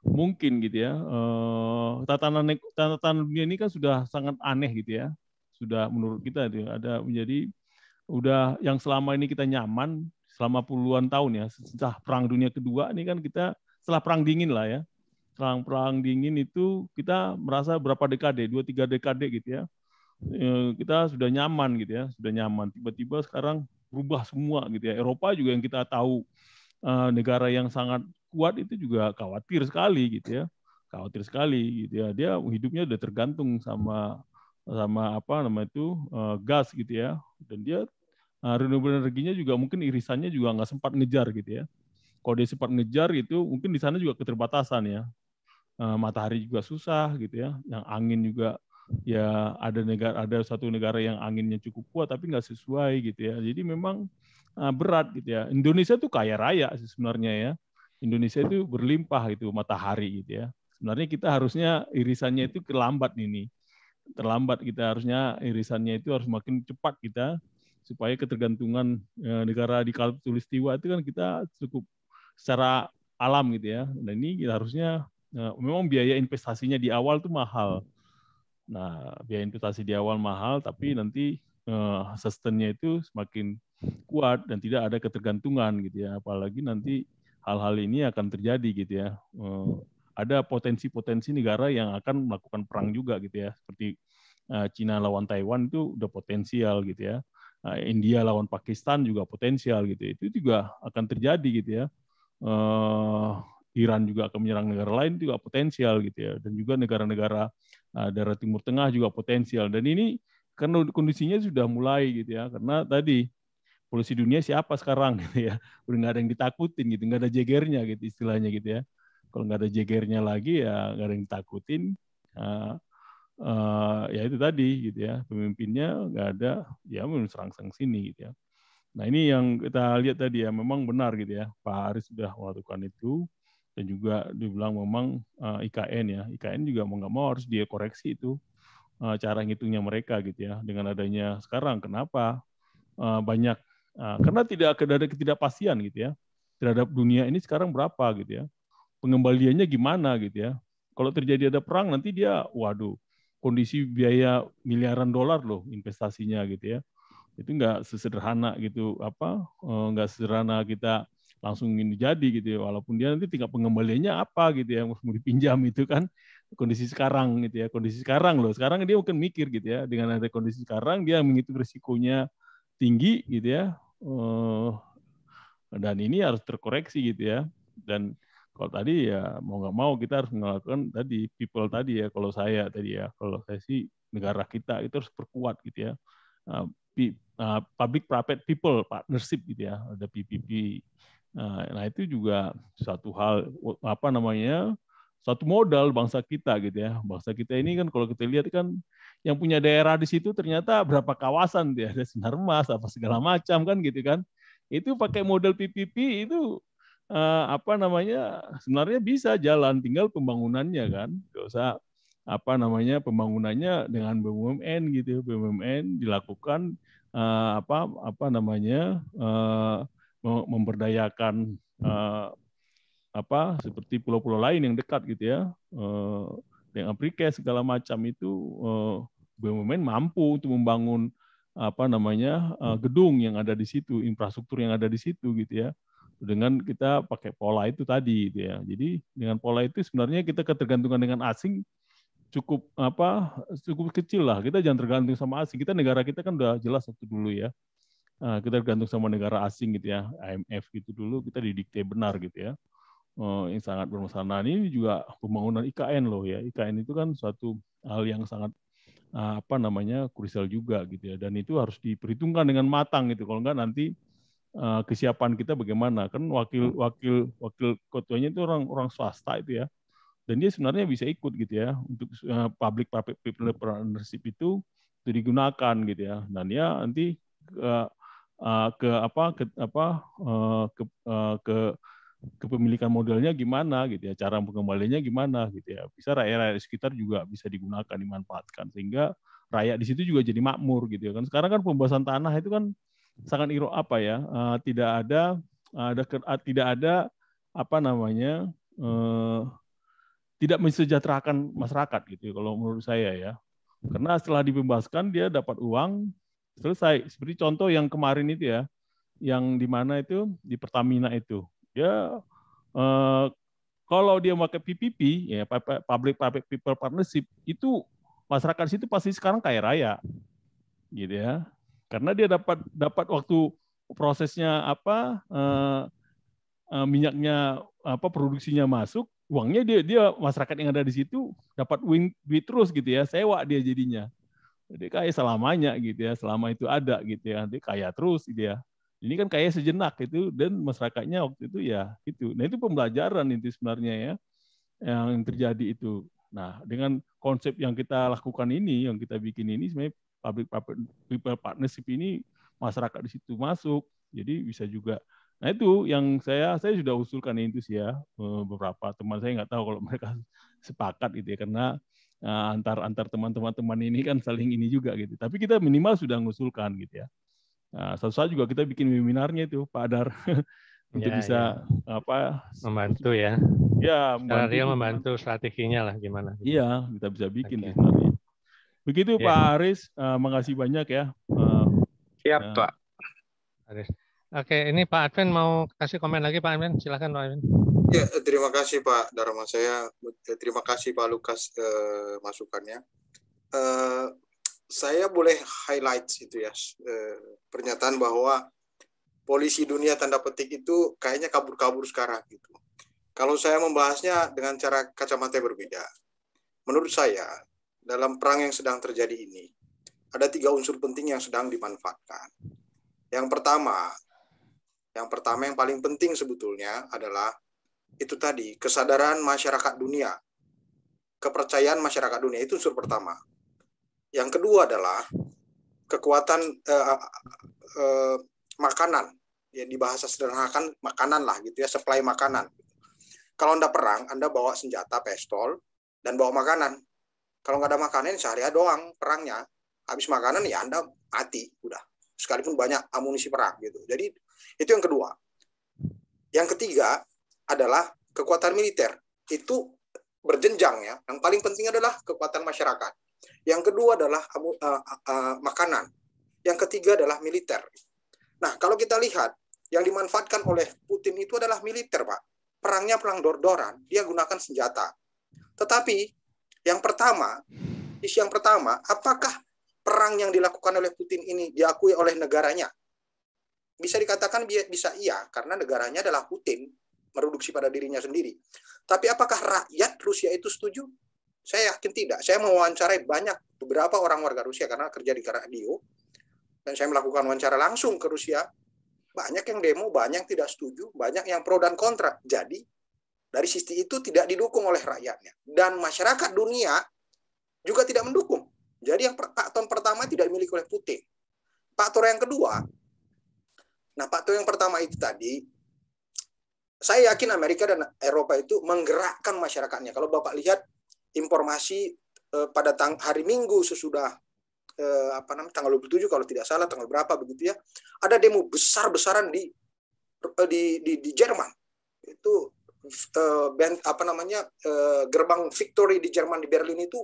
mungkin gitu ya tatanan tatanan dunia ini kan sudah sangat aneh gitu ya sudah menurut kita ada menjadi udah yang selama ini kita nyaman selama puluhan tahun ya setelah perang dunia kedua ini kan kita setelah perang dingin lah ya perang perang dingin itu kita merasa berapa dekade dua tiga dekade gitu ya, ya kita sudah nyaman gitu ya sudah nyaman tiba-tiba sekarang berubah semua gitu ya Eropa juga yang kita tahu eh, negara yang sangat kuat itu juga khawatir sekali gitu ya khawatir sekali gitu ya dia hidupnya udah tergantung sama sama apa nama itu eh, gas gitu ya dan dia Nah, renewable energinya juga mungkin irisannya juga nggak sempat ngejar gitu ya. Kalau dia sempat ngejar gitu, mungkin di sana juga keterbatasan ya. Ah, matahari juga susah gitu ya. Yang angin juga ya ada negara ada satu negara yang anginnya cukup kuat tapi nggak sesuai gitu ya. Jadi memang ah, berat gitu ya. Indonesia tuh kaya raya sih sebenarnya ya. Indonesia itu berlimpah gitu matahari gitu ya. Sebenarnya kita harusnya irisannya itu terlambat ini. Terlambat kita harusnya irisannya itu harus makin cepat kita supaya ketergantungan eh, negara di katulistiwa itu kan kita cukup secara alam gitu ya. Nah ini kita harusnya nah, memang biaya investasinya di awal tuh mahal. Nah, biaya investasi di awal mahal tapi nanti uh, sustainnya itu semakin kuat dan tidak ada ketergantungan gitu ya. Apalagi nanti hal-hal ini akan terjadi gitu ya. Uh, ada potensi-potensi negara yang akan melakukan perang juga gitu ya, seperti uh, Cina lawan Taiwan itu udah potensial gitu ya. Nah, India lawan Pakistan juga potensial gitu ya. itu juga akan terjadi gitu ya uh, Iran juga akan menyerang negara lain juga potensial gitu ya dan juga negara-negara uh, daerah Timur Tengah juga potensial dan ini karena kondisinya sudah mulai gitu ya karena tadi polisi dunia siapa sekarang gitu ya udah nggak ada yang ditakutin gitu nggak ada jegernya gitu istilahnya gitu ya kalau nggak ada jegernya lagi ya nggak ada yang ditakutin uh, uh, ya itu tadi gitu ya pemimpinnya nggak ada ya serang-serang sini gitu ya nah ini yang kita lihat tadi ya memang benar gitu ya Pak Aris sudah melakukan itu dan juga dibilang memang uh, eh, IKN ya IKN juga mau nggak mau harus dia koreksi itu uh, cara ngitungnya mereka gitu ya dengan adanya sekarang kenapa uh, banyak uh, karena tidak ada ketidakpastian gitu ya terhadap dunia ini sekarang berapa gitu ya pengembaliannya gimana gitu ya kalau terjadi ada perang nanti dia waduh kondisi biaya miliaran dolar loh investasinya gitu ya itu nggak sesederhana gitu apa eh, nggak sederhana kita langsung ini jadi gitu ya walaupun dia nanti tingkat pengembaliannya apa gitu ya mau dipinjam itu kan kondisi sekarang gitu ya kondisi sekarang loh sekarang dia mungkin mikir gitu ya dengan ada kondisi sekarang dia menghitung risikonya tinggi gitu ya eh, dan ini harus terkoreksi gitu ya dan kalau tadi ya mau nggak mau kita harus melakukan tadi people tadi ya. Kalau saya tadi ya, kalau saya sih negara kita itu harus perkuat gitu ya. Ah, ah, public private people partnership gitu ya. Ada PPP. Ah, nah itu juga satu hal apa namanya satu modal bangsa kita gitu ya. Bangsa kita ini kan kalau kita lihat kan yang punya daerah di situ ternyata berapa kawasan dia ada sinar emas apa segala macam kan gitu kan. Itu pakai model PPP itu Eh, apa namanya sebenarnya bisa jalan tinggal pembangunannya kan nggak usah apa namanya pembangunannya dengan BUMN gitu ya. BUMN dilakukan uh, apa apa namanya uh, memberdayakan uh, apa seperti pulau-pulau lain yang dekat gitu ya yang yang Afrika segala macam itu uh, BUMN mampu untuk membangun apa namanya gedung yang ada di situ, infrastruktur yang ada di situ gitu ya dengan kita pakai pola itu tadi gitu ya. Jadi dengan pola itu sebenarnya kita ketergantungan dengan asing cukup apa cukup kecil lah. Kita jangan tergantung sama asing. Kita negara kita kan udah jelas satu dulu ya. Ah, kita tergantung sama negara asing gitu ya. IMF gitu dulu kita didikte benar gitu ya. Oh, yang sangat bermasalah. Nah, ini juga pembangunan IKN loh ya. IKN itu kan suatu hal yang sangat ah, apa namanya krusial juga gitu ya. Dan itu harus diperhitungkan dengan matang gitu. Kalau enggak nanti Eh, kesiapan kita bagaimana kan wakil hmm. wakil wakil ketuanya itu orang orang swasta itu ya dan dia sebenarnya bisa ikut gitu ya untuk eh, public private partnership itu itu digunakan gitu ya dan dia nanti ke, eh, ke apa ke apa ke ke ke kepemilikan modalnya gimana gitu ya cara pengembaliannya gimana gitu ya bisa rakyat-rakyat sekitar juga bisa digunakan dimanfaatkan sehingga rakyat di situ juga jadi makmur gitu ya kan sekarang kan pembahasan tanah itu kan sangat iro apa ya uh, tidak ada eh, ada uh, tidak ada apa namanya uh, tidak mensejahterakan masyarakat gitu ya, kalau menurut saya ya karena setelah dibebaskan dia dapat uang selesai seperti contoh yang kemarin itu ya yang di mana itu di Pertamina itu ya uh, kalau dia pakai PPP ya public public people partnership itu masyarakat situ pasti sekarang kaya raya gitu ya karena dia dapat dapat waktu prosesnya apa uh, uh, minyaknya apa produksinya masuk uangnya dia dia masyarakat yang ada di situ dapat win duit terus gitu ya sewa dia jadinya jadi kaya selamanya gitu ya selama itu ada gitu ya nanti kaya terus gitu ya ini kan kaya sejenak itu dan masyarakatnya waktu itu ya itu nah itu pembelajaran itu sebenarnya ya yang terjadi itu nah dengan konsep yang kita lakukan ini yang kita bikin ini sebenarnya public partnership ini masyarakat di situ masuk. Jadi bisa juga. Nah itu yang saya saya sudah usulkan itu sih ya eh, beberapa teman saya nggak tahu kalau mereka sepakat gitu ya karena eh, antar antar teman-teman teman ini kan saling ini juga gitu. Tapi kita minimal sudah ngusulkan gitu ya. Nah, satu saat juga kita bikin webinarnya itu Pak Adar untuk ya, bisa ya. apa membantu ya. Ya, membantu, membantu strateginya lah gimana. Iya, kita bisa bikin okay. Begitu ya. Pak Aris, uh, eh, makasih banyak ya. Uh, Siap ya. Pak. Aris. Oke, ini Pak Advin mau kasih komen lagi Pak Advin, silakan Pak Advin. Ya, terima kasih Pak Dharma saya. Eh, terima kasih Pak Lukas eh, masukannya. Eh, saya boleh highlight itu ya eh, pernyataan bahwa polisi dunia tanda petik itu kayaknya kabur-kabur sekarang gitu. Kalau saya membahasnya dengan cara kacamata berbeda, menurut saya dalam perang yang sedang terjadi ini, ada tiga unsur penting yang sedang dimanfaatkan. Yang pertama, yang pertama yang paling penting sebetulnya adalah itu tadi kesadaran masyarakat dunia, kepercayaan masyarakat dunia itu unsur pertama. Yang kedua adalah kekuatan eh, eh, makanan, ya di bahasa sederhana kan makanan lah gitu ya, supply makanan. Kalau anda perang, anda bawa senjata, pistol, dan bawa makanan. Kalau nggak ada makanan sehari doang perangnya. Habis makanan ya Anda mati udah. Sekalipun banyak amunisi perang gitu. Jadi itu yang kedua. Yang ketiga adalah kekuatan militer. Itu berjenjang ya. Yang paling penting adalah kekuatan masyarakat. Yang kedua adalah uh, uh, uh, makanan. Yang ketiga adalah militer. Nah, kalau kita lihat yang dimanfaatkan oleh Putin itu adalah militer, Pak. Perangnya perang dor-doran, dia gunakan senjata. Tetapi yang pertama, isu yang pertama, apakah perang yang dilakukan oleh Putin ini diakui oleh negaranya? Bisa dikatakan bisa iya, karena negaranya adalah Putin mereduksi pada dirinya sendiri. Tapi apakah rakyat Rusia itu setuju? Saya yakin tidak. Saya mewawancarai banyak beberapa orang warga Rusia karena kerja di radio dan saya melakukan wawancara langsung ke Rusia. Banyak yang demo, banyak yang tidak setuju, banyak yang pro dan kontra. Jadi dari sisi itu tidak didukung oleh rakyatnya. Dan masyarakat dunia juga tidak mendukung. Jadi yang faktor pertama tidak dimiliki oleh Putin. Faktor yang kedua, nah faktor yang pertama itu tadi, saya yakin Amerika dan Eropa itu menggerakkan masyarakatnya. Kalau Bapak lihat informasi eh, pada tang hari Minggu sesudah eh, apa namanya tanggal 27 kalau tidak salah tanggal berapa begitu ya, ada demo besar-besaran di, eh, di di di Jerman. Itu Eh, band apa namanya eh, gerbang Victory di Jerman di Berlin itu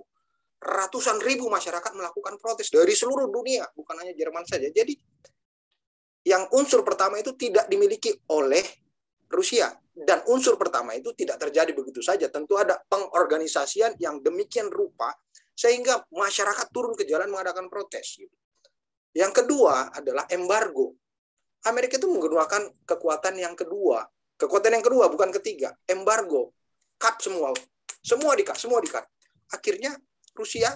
ratusan ribu masyarakat melakukan protes dari seluruh dunia, bukan hanya Jerman saja. Jadi yang unsur pertama itu tidak dimiliki oleh Rusia dan unsur pertama itu tidak terjadi begitu saja. Tentu ada pengorganisasian yang demikian rupa sehingga masyarakat turun ke jalan mengadakan protes. Yang kedua adalah embargo. Amerika itu menggunakan kekuatan yang kedua Kekuatan yang kedua bukan ketiga, embargo, cut semua, semua di cut, semua di cut. Akhirnya Rusia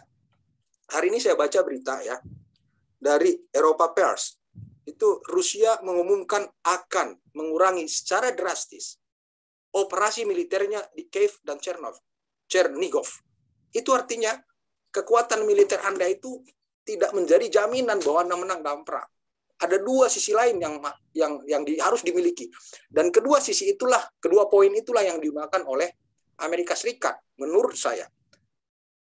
hari ini saya baca berita ya dari Eropa Pers itu Rusia mengumumkan akan mengurangi secara drastis operasi militernya di Kiev dan Chernov, Chernigov. Itu artinya kekuatan militer Anda itu tidak menjadi jaminan bahwa Anda menang dalam perang ada dua sisi lain yang yang yang di, harus dimiliki. Dan kedua sisi itulah, kedua poin itulah yang digunakan oleh Amerika Serikat menurut saya.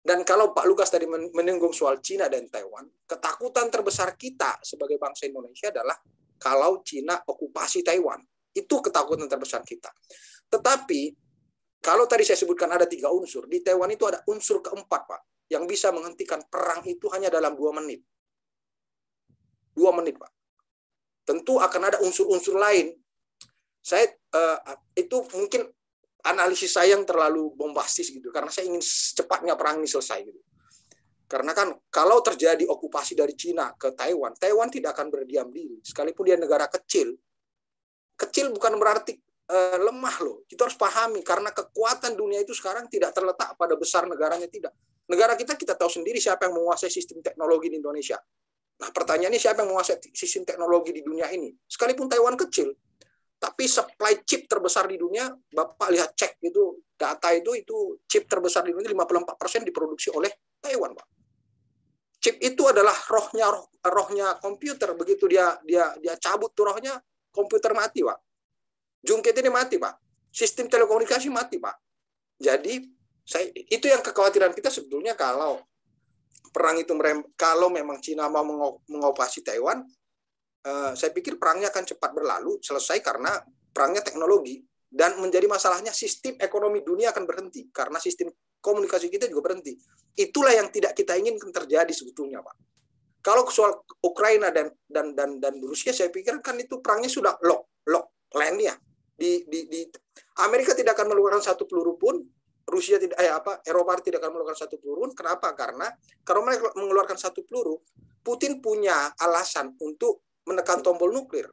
Dan kalau Pak Lukas tadi menyinggung soal Cina dan Taiwan, ketakutan terbesar kita sebagai bangsa Indonesia adalah kalau Cina okupasi Taiwan. Itu ketakutan terbesar kita. Tetapi kalau tadi saya sebutkan ada tiga unsur, di Taiwan itu ada unsur keempat, Pak, yang bisa menghentikan perang itu hanya dalam dua menit. Dua menit, Pak tentu akan ada unsur-unsur lain. Saya eh, itu mungkin analisis saya yang terlalu bombastis gitu karena saya ingin secepatnya perang ini selesai gitu. Karena kan kalau terjadi okupasi dari Cina ke Taiwan, Taiwan tidak akan berdiam diri. Sekalipun dia negara kecil, kecil bukan berarti eh, lemah loh. Kita harus pahami karena kekuatan dunia itu sekarang tidak terletak pada besar negaranya tidak. Negara kita kita tahu sendiri siapa yang menguasai sistem teknologi di Indonesia. Nah pertanyaannya siapa yang menguasai sistem teknologi di dunia ini? Sekalipun Taiwan kecil, tapi supply chip terbesar di dunia, Bapak lihat cek itu data itu itu chip terbesar di dunia 54% diproduksi oleh Taiwan, Pak. Chip itu adalah rohnya roh, rohnya komputer. Begitu dia dia dia cabut tuh rohnya, komputer mati, Pak. Jungkit ini mati, Pak. Sistem telekomunikasi mati, Pak. Jadi saya itu yang kekhawatiran kita sebetulnya kalau perang itu merem, kalau memang Cina mau mengokupasi Taiwan, eh, saya pikir perangnya akan cepat berlalu selesai karena perangnya teknologi dan menjadi masalahnya sistem ekonomi dunia akan berhenti karena sistem komunikasi kita juga berhenti. Itulah yang tidak kita inginkan terjadi sebetulnya, Pak. Kalau soal Ukraina dan dan dan dan Rusia, saya pikir kan itu perangnya sudah lock lock landnya di di di Amerika tidak akan meluarkan satu peluru pun Rusia tidak eh apa Eropa tidak akan mengeluarkan satu peluru. Kenapa? Karena kalau mereka mengeluarkan satu peluru, Putin punya alasan untuk menekan tombol nuklir.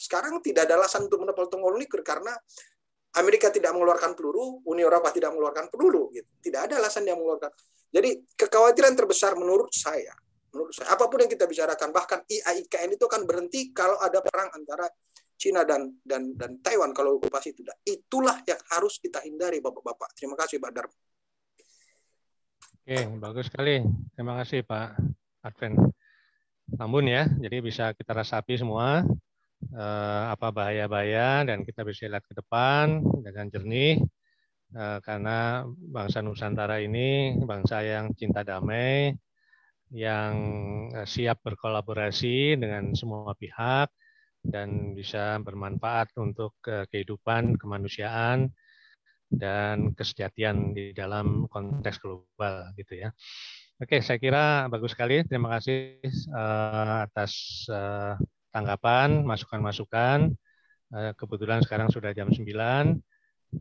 sekarang tidak ada alasan untuk menekan tombol nuklir karena Amerika tidak mengeluarkan peluru, Uni Eropa tidak mengeluarkan peluru gitu. Tidak ada alasan yang mengeluarkan. Jadi kekhawatiran terbesar menurut saya, menurut saya apapun yang kita bicarakan bahkan IAIKN itu akan berhenti kalau ada perang antara Cina dan dan dan Taiwan kalau okupasi itu. Itulah yang harus kita hindari Bapak-bapak. Terima kasih Pak Darma. Oke, bagus sekali. Terima kasih Pak Advent. Namun ya, jadi bisa kita rasapi semua eh, apa bahaya-bahaya dan kita bisa lihat ke depan dengan jernih eh, karena bangsa Nusantara ini bangsa yang cinta damai, yang eh, siap berkolaborasi dengan semua pihak, dan bisa bermanfaat untuk eh, kehidupan kemanusiaan dan kesejatian di dalam konteks global gitu ya. Oke, saya kira bagus sekali. Terima kasih eh, atas eh, tanggapan, masukan-masukan. kebetulan sekarang sudah jam 9.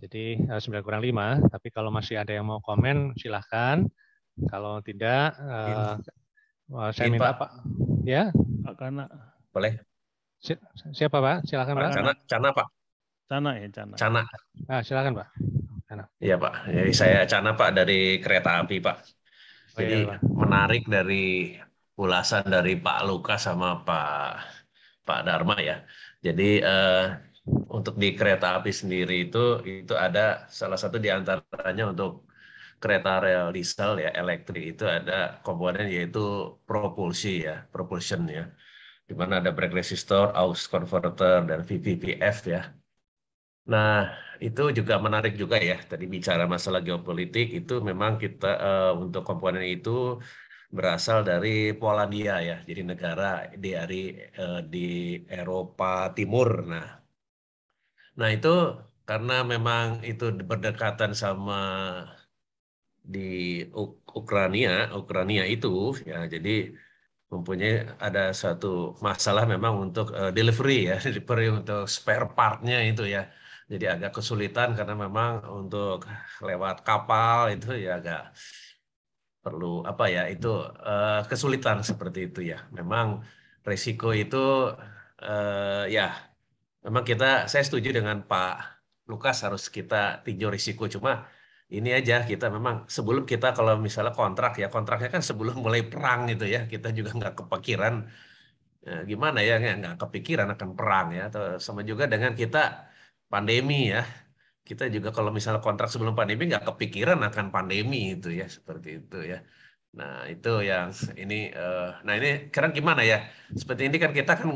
Jadi uh, 9 kurang 5, tapi kalau masih ada yang mau komen silahkan. Kalau tidak iya. saya iya, minta Pak. Pak ya. Pak Kana. Boleh. Siapa Pak? Silakan Pak. Cana, Cana Pak. Cana ya Cana. Cana. Ah, silakan Pak. Cana. Iya Pak. Jadi saya Cana Pak dari kereta api Pak. Oh, iya, Jadi iya, Pak. menarik dari ulasan dari Pak Lukas sama Pak Pak Dharma ya. Jadi eh, untuk di kereta api sendiri itu itu ada salah satu diantaranya untuk kereta rel diesel ya elektrik itu ada komponen yaitu propulsi ya propulsion ya di mana ada break resistor, aux converter, dan VVVF ya. Nah, itu juga menarik juga ya. Tadi bicara masalah geopolitik itu memang kita uh, untuk komponen itu berasal dari Polandia ya. Jadi negara di dari uh, eh, di Eropa Timur. Nah. Nah, itu karena memang itu berdekatan sama di Uk Ukraina, Ukraina itu ya. Jadi mempunyai ada satu masalah memang untuk eh, delivery ya delivery untuk spare partnya itu ya jadi agak kesulitan karena memang untuk lewat kapal itu ya agak perlu apa ya itu eh, kesulitan seperti itu ya memang resiko itu eh, ya memang kita saya setuju dengan Pak Lukas harus kita tinjau risiko cuma ini aja kita memang sebelum kita kalau misalnya kontrak ya kontraknya kan sebelum mulai perang gitu ya kita juga nggak kepikiran ya, gimana ya nggak kepikiran akan perang ya atau sama juga dengan kita pandemi ya kita juga kalau misalnya kontrak sebelum pandemi nggak kepikiran akan pandemi itu ya seperti itu ya nah itu yang ini uh, nah ini sekarang gimana ya seperti ini kan kita kan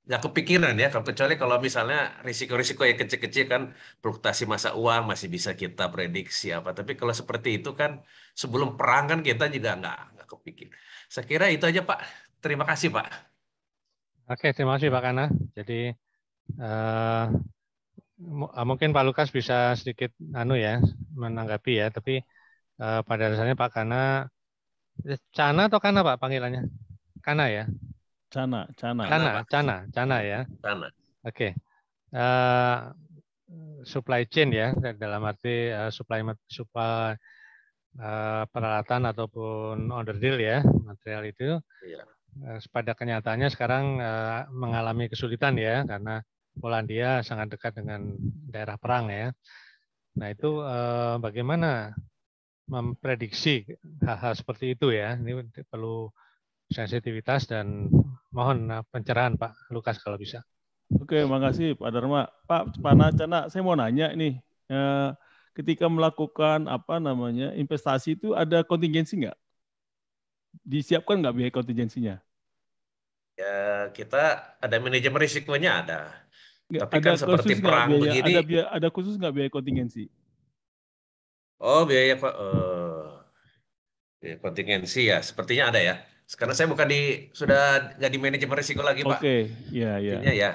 nggak kepikiran ya kecuali kalau misalnya risiko-risiko yang kecil-kecil kan fluktuasi masa uang masih bisa kita prediksi apa tapi kalau seperti itu kan sebelum perang kan kita juga nggak nggak kepikir saya kira itu aja Pak terima kasih Pak oke terima kasih Pak Kana jadi uh, mungkin Pak Lukas bisa sedikit anu ya menanggapi ya tapi uh, pada dasarnya Pak Kana eh, Cana atau Kana Pak panggilannya Kana ya Cana, Cana. Cana, Cana, Cana ya. Cana. Oke. Okay. Uh, eh, supply chain ya dalam arti uh, supply supply uh, peralatan ataupun order deal ya material itu. Iya. Uh, pada kenyataannya sekarang uh, mengalami kesulitan ya karena Polandia sangat dekat dengan daerah perang ya. Nah itu uh, bagaimana memprediksi hal-hal seperti itu ya. Ini perlu sensitivitas dan Mohon eh, pencerahan Pak Lukas kalau bisa. Oke, makasih Pak Dharma. Pak Panacana, saya mau nanya nih, eh, ketika melakukan apa namanya investasi itu ada kontingensi nggak? Disiapkan nggak biaya kontingensinya? Ya, kita ada manajemen risikonya ada. Nggak, Tapi ada kan seperti perang biaya, begini. Ada, biaya, ada khusus nggak biaya kontingensi? Oh, biaya, uh, biaya kontingensi ya, sepertinya ada ya. Sekarang saya bukan di sudah nggak di manajemen risiko lagi, Pak. Oke, okay. iya, iya. Artinya ya.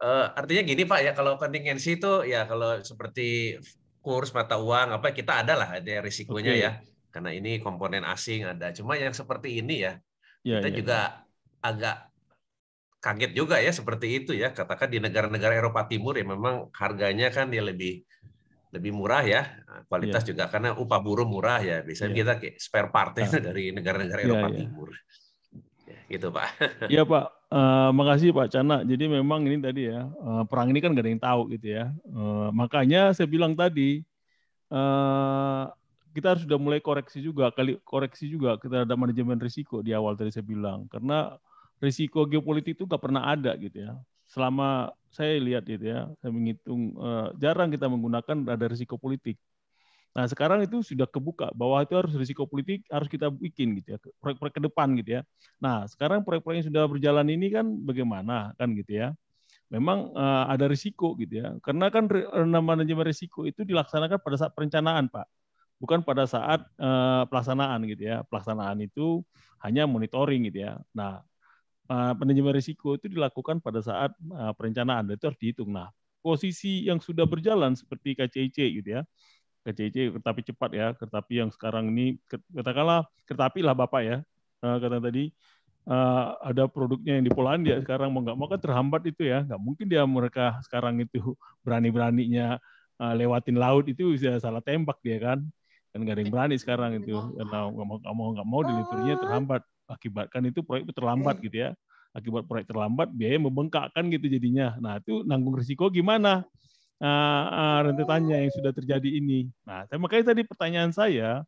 Uh, artinya gini, Pak, ya kalau kontingensi itu ya kalau seperti kurs mata uang apa kita adalah ada risikonya okay. ya. Karena ini komponen asing ada. Cuma yang seperti ini ya, yeah, kita iya. juga agak kaget juga ya seperti itu ya. Katakan di negara-negara Eropa Timur ya memang harganya kan dia lebih lebih murah ya kualitas yeah. juga karena upah buruh murah ya biasanya yeah. kita kayak spare partnya ah. dari negara-negara iya, Eropa yeah. Timur ya, gitu pak. Iya pak, uh, makasih pak Cana. Jadi memang ini tadi ya uh, perang ini kan gak ada yang tahu gitu ya. Uh, makanya saya bilang tadi uh, kita harus sudah mulai koreksi juga kali koreksi juga kita ada manajemen risiko di awal tadi saya bilang karena risiko geopolitik itu gak pernah ada gitu ya selama saya lihat itu ya, saya menghitung eh, jarang kita menggunakan ada risiko politik. Nah sekarang itu sudah kebuka bahwa itu harus risiko politik harus kita bikin gitu ya proyek-proyek ke depan gitu ya. Nah sekarang proyek-proyek yang sudah berjalan ini kan bagaimana kan gitu ya. Memang uh, ada risiko gitu ya. Karena kan nama eh, manajemen risiko itu dilaksanakan pada saat perencanaan Pak, bukan pada saat uh, pelaksanaan gitu ya. Pelaksanaan itu hanya monitoring gitu ya. Nah Eh, manajemen risiko itu dilakukan pada saat eh, perencanaan nah, itu harus dihitung. Nah, posisi yang sudah berjalan seperti KCIC gitu ya. KCIC kereta api cepat ya, kereta api yang sekarang ini katakanlah kereta api lah Bapak ya. Eh, kata tadi ada produknya yang di Polandia sekarang mau nggak mau kan terhambat itu ya. Nggak mungkin dia mereka sekarang itu berani-beraninya lewatin laut itu bisa salah tembak dia kan. Dan nggak ada yang berani sekarang itu iya. karena nggak mau nggak mau, nggak mau deliverynya terhambat akibatkan itu proyek terlambat hmm. gitu ya. Akibat proyek terlambat biaya membengkak kan gitu jadinya. Nah, itu nanggung risiko gimana? Uh, nah, uh, ah, rentetannya yang sudah terjadi ini. Nah, makanya tadi pertanyaan saya,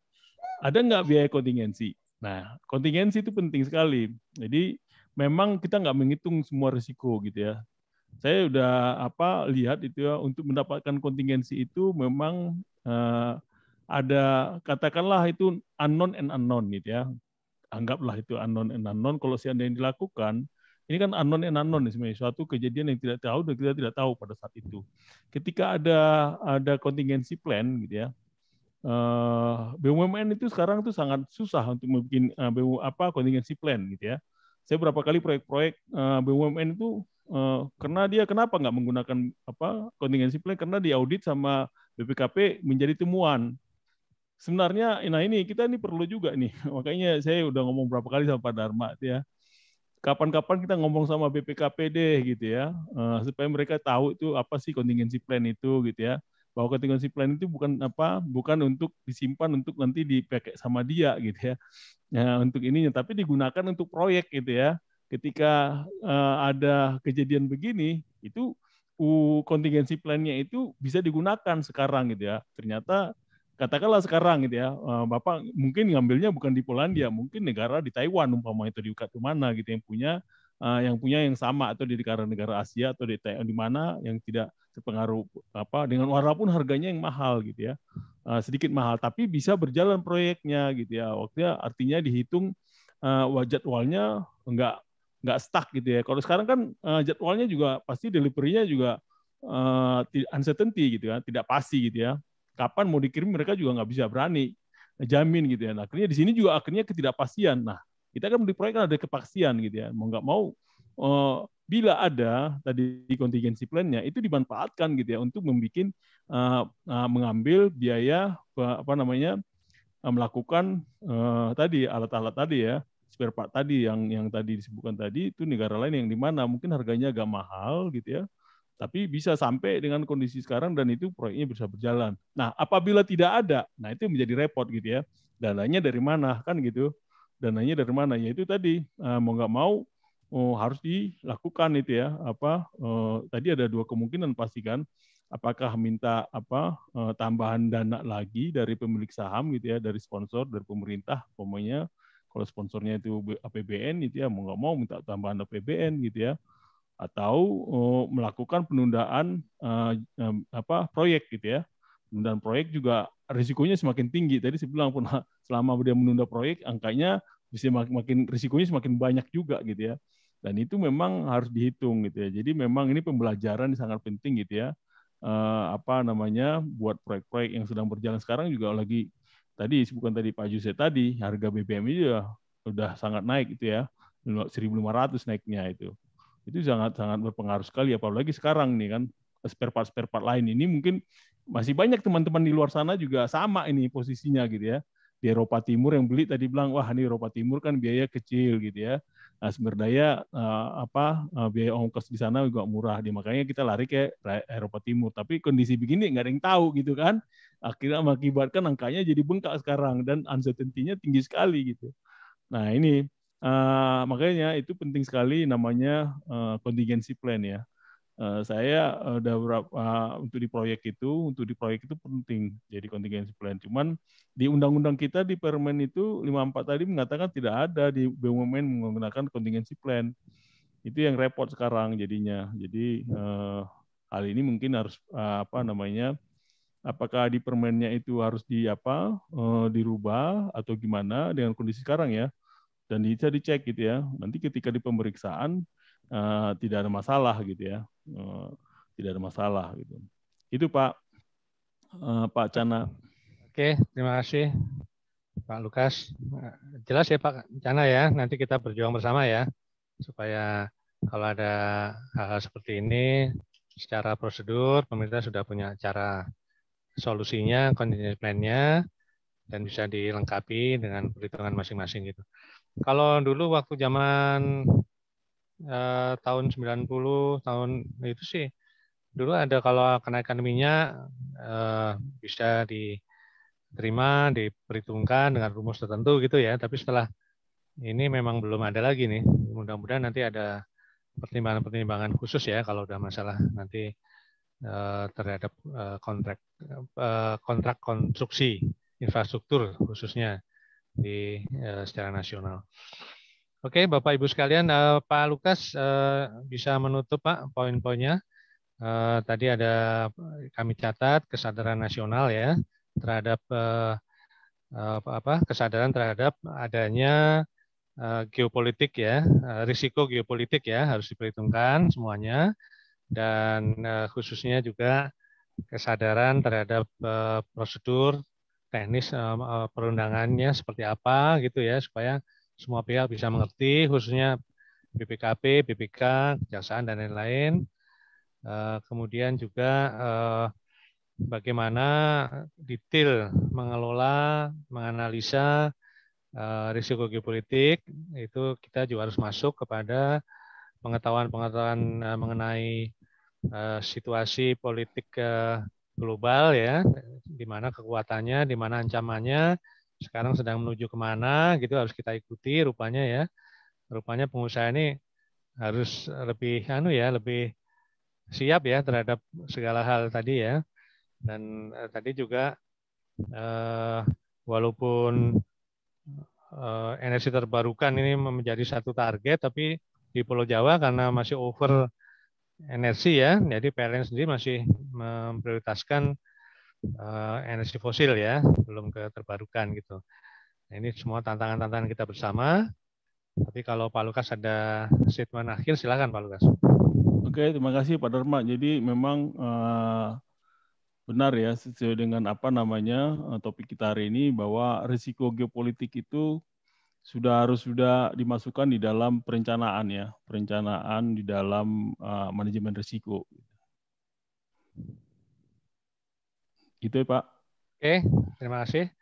ada nggak biaya kontingensi? Nah, kontingensi itu penting sekali. Jadi memang kita nggak menghitung semua risiko gitu ya saya udah apa lihat itu ya untuk mendapatkan kontingensi itu memang uh, ada katakanlah itu unknown and unknown gitu ya anggaplah itu anon and anon kalau seandainya dilakukan ini kan anon and anon sebenarnya suatu kejadian yang tidak tahu dan kita tidak tahu pada saat itu. Ketika ada ada contingency plan gitu ya. Eh, BUMN itu sekarang itu sangat susah untuk membuat eh, BUM apa kontingensi plan gitu ya. Saya berapa kali proyek-proyek eh, BUMN itu karena dia kenapa nggak menggunakan apa kontingensi plan karena diaudit sama BPKP menjadi temuan sebenarnya nah ini kita ini perlu juga nih. Makanya saya udah ngomong berapa kali sama Pak Dharma ya. Kapan-kapan kita ngomong sama BPKPD gitu ya, eh, supaya mereka tahu itu apa sih kontingensi plan itu gitu ya. Bahwa kontingensi plan itu bukan apa, bukan untuk disimpan untuk nanti dipakai sama dia gitu ya. Nah, untuk ininya, tapi digunakan untuk proyek gitu ya. Ketika uh, ada kejadian begini, itu kontingensi plannya itu bisa digunakan sekarang gitu ya. Ternyata katakanlah sekarang gitu ya, eh, Bapak mungkin ngambilnya bukan di Polandia, mungkin negara di Taiwan umpama itu di mana gitu yang punya eh, yang punya yang sama atau di negara-negara Asia atau di di mana yang tidak terpengaruh apa dengan warna pun harganya yang mahal gitu ya. Eh, sedikit mahal tapi bisa berjalan proyeknya gitu ya. Waktunya artinya dihitung wajat jadwalnya enggak enggak stuck gitu ya. Kalau sekarang kan jadwalnya juga pasti deliverynya juga uncertainty gitu ya, tidak pasti gitu ya kapan mau dikirim mereka juga nggak bisa berani jamin gitu ya. Nah, akhirnya di sini juga akhirnya ketidakpastian. Nah, kita kan di proyek kan ada kepastian gitu ya. Mau nggak mau uh, bila ada tadi contingency plan-nya itu dimanfaatkan gitu ya untuk membuat uh, uh, mengambil biaya apa namanya uh, melakukan uh, tadi alat-alat tadi ya spare part tadi yang yang tadi disebutkan tadi itu negara lain yang di mana mungkin harganya agak mahal gitu ya tapi bisa sampai dengan kondisi sekarang dan itu proyeknya bisa berjalan. Nah, apabila tidak ada, nah itu menjadi repot gitu ya. Dananya dari mana kan gitu? Dananya dari mana? Ya itu tadi eh, mau nggak mau oh, harus dilakukan itu ya. Apa eh, tadi ada dua kemungkinan pastikan apakah minta apa eh, tambahan dana lagi dari pemilik saham gitu ya, dari sponsor, dari pemerintah, pokoknya kalau sponsornya itu APBN gitu ya, mau nggak mau minta tambahan APBN gitu ya atau uh, melakukan penundaan uh, um, apa proyek gitu ya. Penundaan proyek juga risikonya semakin tinggi. Tadi saya bilang pun selama dia menunda proyek angkanya bisa makin, makin risikonya semakin banyak juga gitu ya. Dan itu memang harus dihitung gitu ya. Jadi memang ini pembelajaran sangat penting gitu ya. Uh, apa namanya buat proyek-proyek yang sedang berjalan sekarang juga lagi tadi bukan tadi Pak Juse tadi harga BBM itu sudah sangat naik gitu ya 1.500 naiknya itu itu sangat sangat berpengaruh sekali apalagi sekarang nih kan spare part spare part lain ini mungkin masih banyak teman-teman di luar sana juga sama ini posisinya gitu ya di Eropa Timur yang beli tadi bilang wah ini Eropa Timur kan biaya kecil gitu ya nah, sumber daya eh, apa eh, biaya ongkos di sana juga murah di makanya kita lari ke Eropa Timur tapi kondisi begini nggak ada yang tahu gitu kan akhirnya mengakibatkan angkanya jadi bengkak sekarang dan uncertainty-nya tinggi sekali gitu nah ini Uh, makanya itu penting sekali namanya uh, contingency plan ya. Uh, saya ada beberapa uh, untuk di proyek itu, untuk di proyek itu penting jadi contingency plan. Cuman di undang-undang kita di Permen itu 54 tadi mengatakan tidak ada di BUMN menggunakan contingency plan. Itu yang repot sekarang jadinya. Jadi uh, hal ini mungkin harus uh, apa namanya? Apakah di permennya itu harus di apa uh, dirubah atau gimana dengan kondisi sekarang ya? dan bisa dicek gitu ya. Nanti ketika di pemeriksaan uh, tidak ada masalah gitu ya, uh, tidak ada masalah gitu. Itu Pak uh, Pak Cana. Oke, terima kasih Pak Lukas. Jelas ya Pak Cana ya. Nanti kita berjuang bersama ya supaya kalau ada hal-hal seperti ini secara prosedur pemerintah sudah punya cara solusinya, contingency plan-nya, dan bisa dilengkapi dengan perhitungan masing-masing gitu. Kalau dulu waktu zaman eh, tahun 90 tahun itu sih dulu ada kalau kenaikan minyak eh, bisa diterima, diperhitungkan dengan rumus tertentu gitu ya. Tapi setelah ini memang belum ada lagi nih. Mudah-mudahan nanti ada pertimbangan-pertimbangan khusus ya kalau udah masalah nanti eh, terhadap eh, kontrak eh, kontrak konstruksi infrastruktur khususnya di uh, secara nasional. Oke, Bapak Ibu sekalian, uh, Pak Lukas uh, bisa menutup Pak poin-poinnya. Uh, tadi ada kami catat kesadaran nasional ya terhadap uh, uh, apa kesadaran terhadap adanya uh, geopolitik ya uh, risiko geopolitik ya harus diperhitungkan semuanya dan uh, khususnya juga kesadaran terhadap uh, prosedur teknis eh, perundangannya seperti apa gitu ya supaya semua pihak bisa mengerti khususnya BPKP, BPK, kejaksaan dan lain-lain. Eh, kemudian juga eh, bagaimana detail mengelola, menganalisa risiko geopolitik itu kita juga harus masuk kepada pengetahuan-pengetahuan mengenai situasi politik global ya, di mana kekuatannya, di mana ancamannya, sekarang sedang menuju kemana, gitu harus kita ikuti rupanya ya. Rupanya pengusaha ini harus lebih anu ya, lebih siap ya terhadap segala hal tadi ya. Dan eh, tadi juga eh, walaupun eh, energi terbarukan ini menjadi satu target, tapi di Pulau Jawa karena masih over energi ya. Jadi PLN sendiri masih memprioritaskan uh, energi fosil ya, belum ke terbarukan gitu. Nah, ini semua tantangan-tantangan kita bersama. Tapi kalau Pak Lukas ada statement akhir, silakan Pak Lukas. Oke, terima kasih Pak Dharma. Jadi memang uh, benar ya sesuai dengan apa namanya eh, topik kita hari ini bahwa risiko geopolitik itu sudah harus sudah dimasukkan di dalam perencanaan ya, perencanaan di dalam uh, manajemen risiko. Gitu ya Pak. Oke, terima kasih.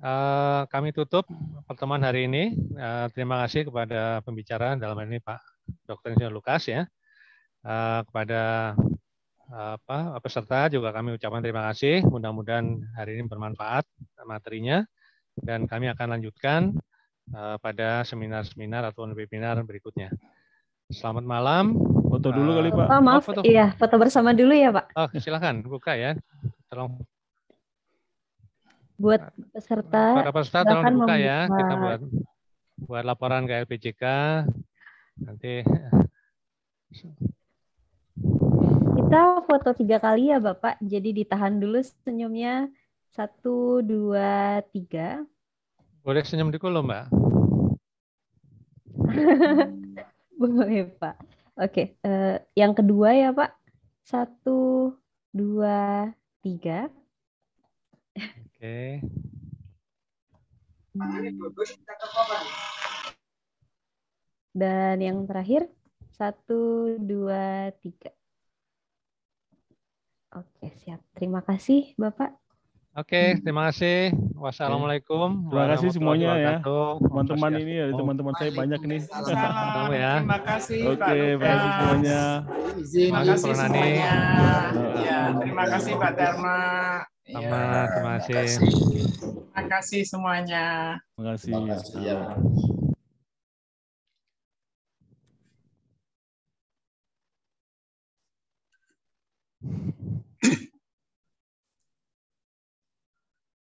Uh, kami tutup pertemuan hari ini. Uh, terima kasih kepada pembicara dalam hal ini Pak dokter Insinyur Lukas ya. Uh, kepada apa peserta juga kami ucapkan terima kasih. Mudah-mudahan hari ini bermanfaat materinya dan kami akan lanjutkan Eh, pada seminar-seminar atau webinar berikutnya. Selamat malam. Foto eh, dulu kali Pak. Oh, maaf, oh, foto. iya foto bersama dulu ya Pak. Oh, silakan buka ya. Tolong. Buat nah, peserta. Para peserta tolong buka ya. membuka. ya. Kita buat buat laporan ke LPJK. Nanti kita foto tiga kali ya Bapak. Jadi ditahan dulu senyumnya. Satu, dua, tiga. Boleh senyum di kolom, Mbak? Boleh Pak. Oke, uh, yang kedua ya Pak. Satu, dua, tiga. Oke. Dan yang terakhir, satu, dua, tiga. Oke, siap. Terima kasih Bapak. Oke, okay, hmm. terima kasih. Wassalamualaikum. Terima kasih semuanya ya. Teman-teman ini ya, teman-teman saya banyak nih. Salam ya. Terima kasih. Oke, okay, terima kasih semuanya. Terima iya, kasih semuanya. Ya, terima kasih Pak Dharma. Iya. terima kasih. Terima kasih semuanya. Terima kasih. Terima kasih. Ya.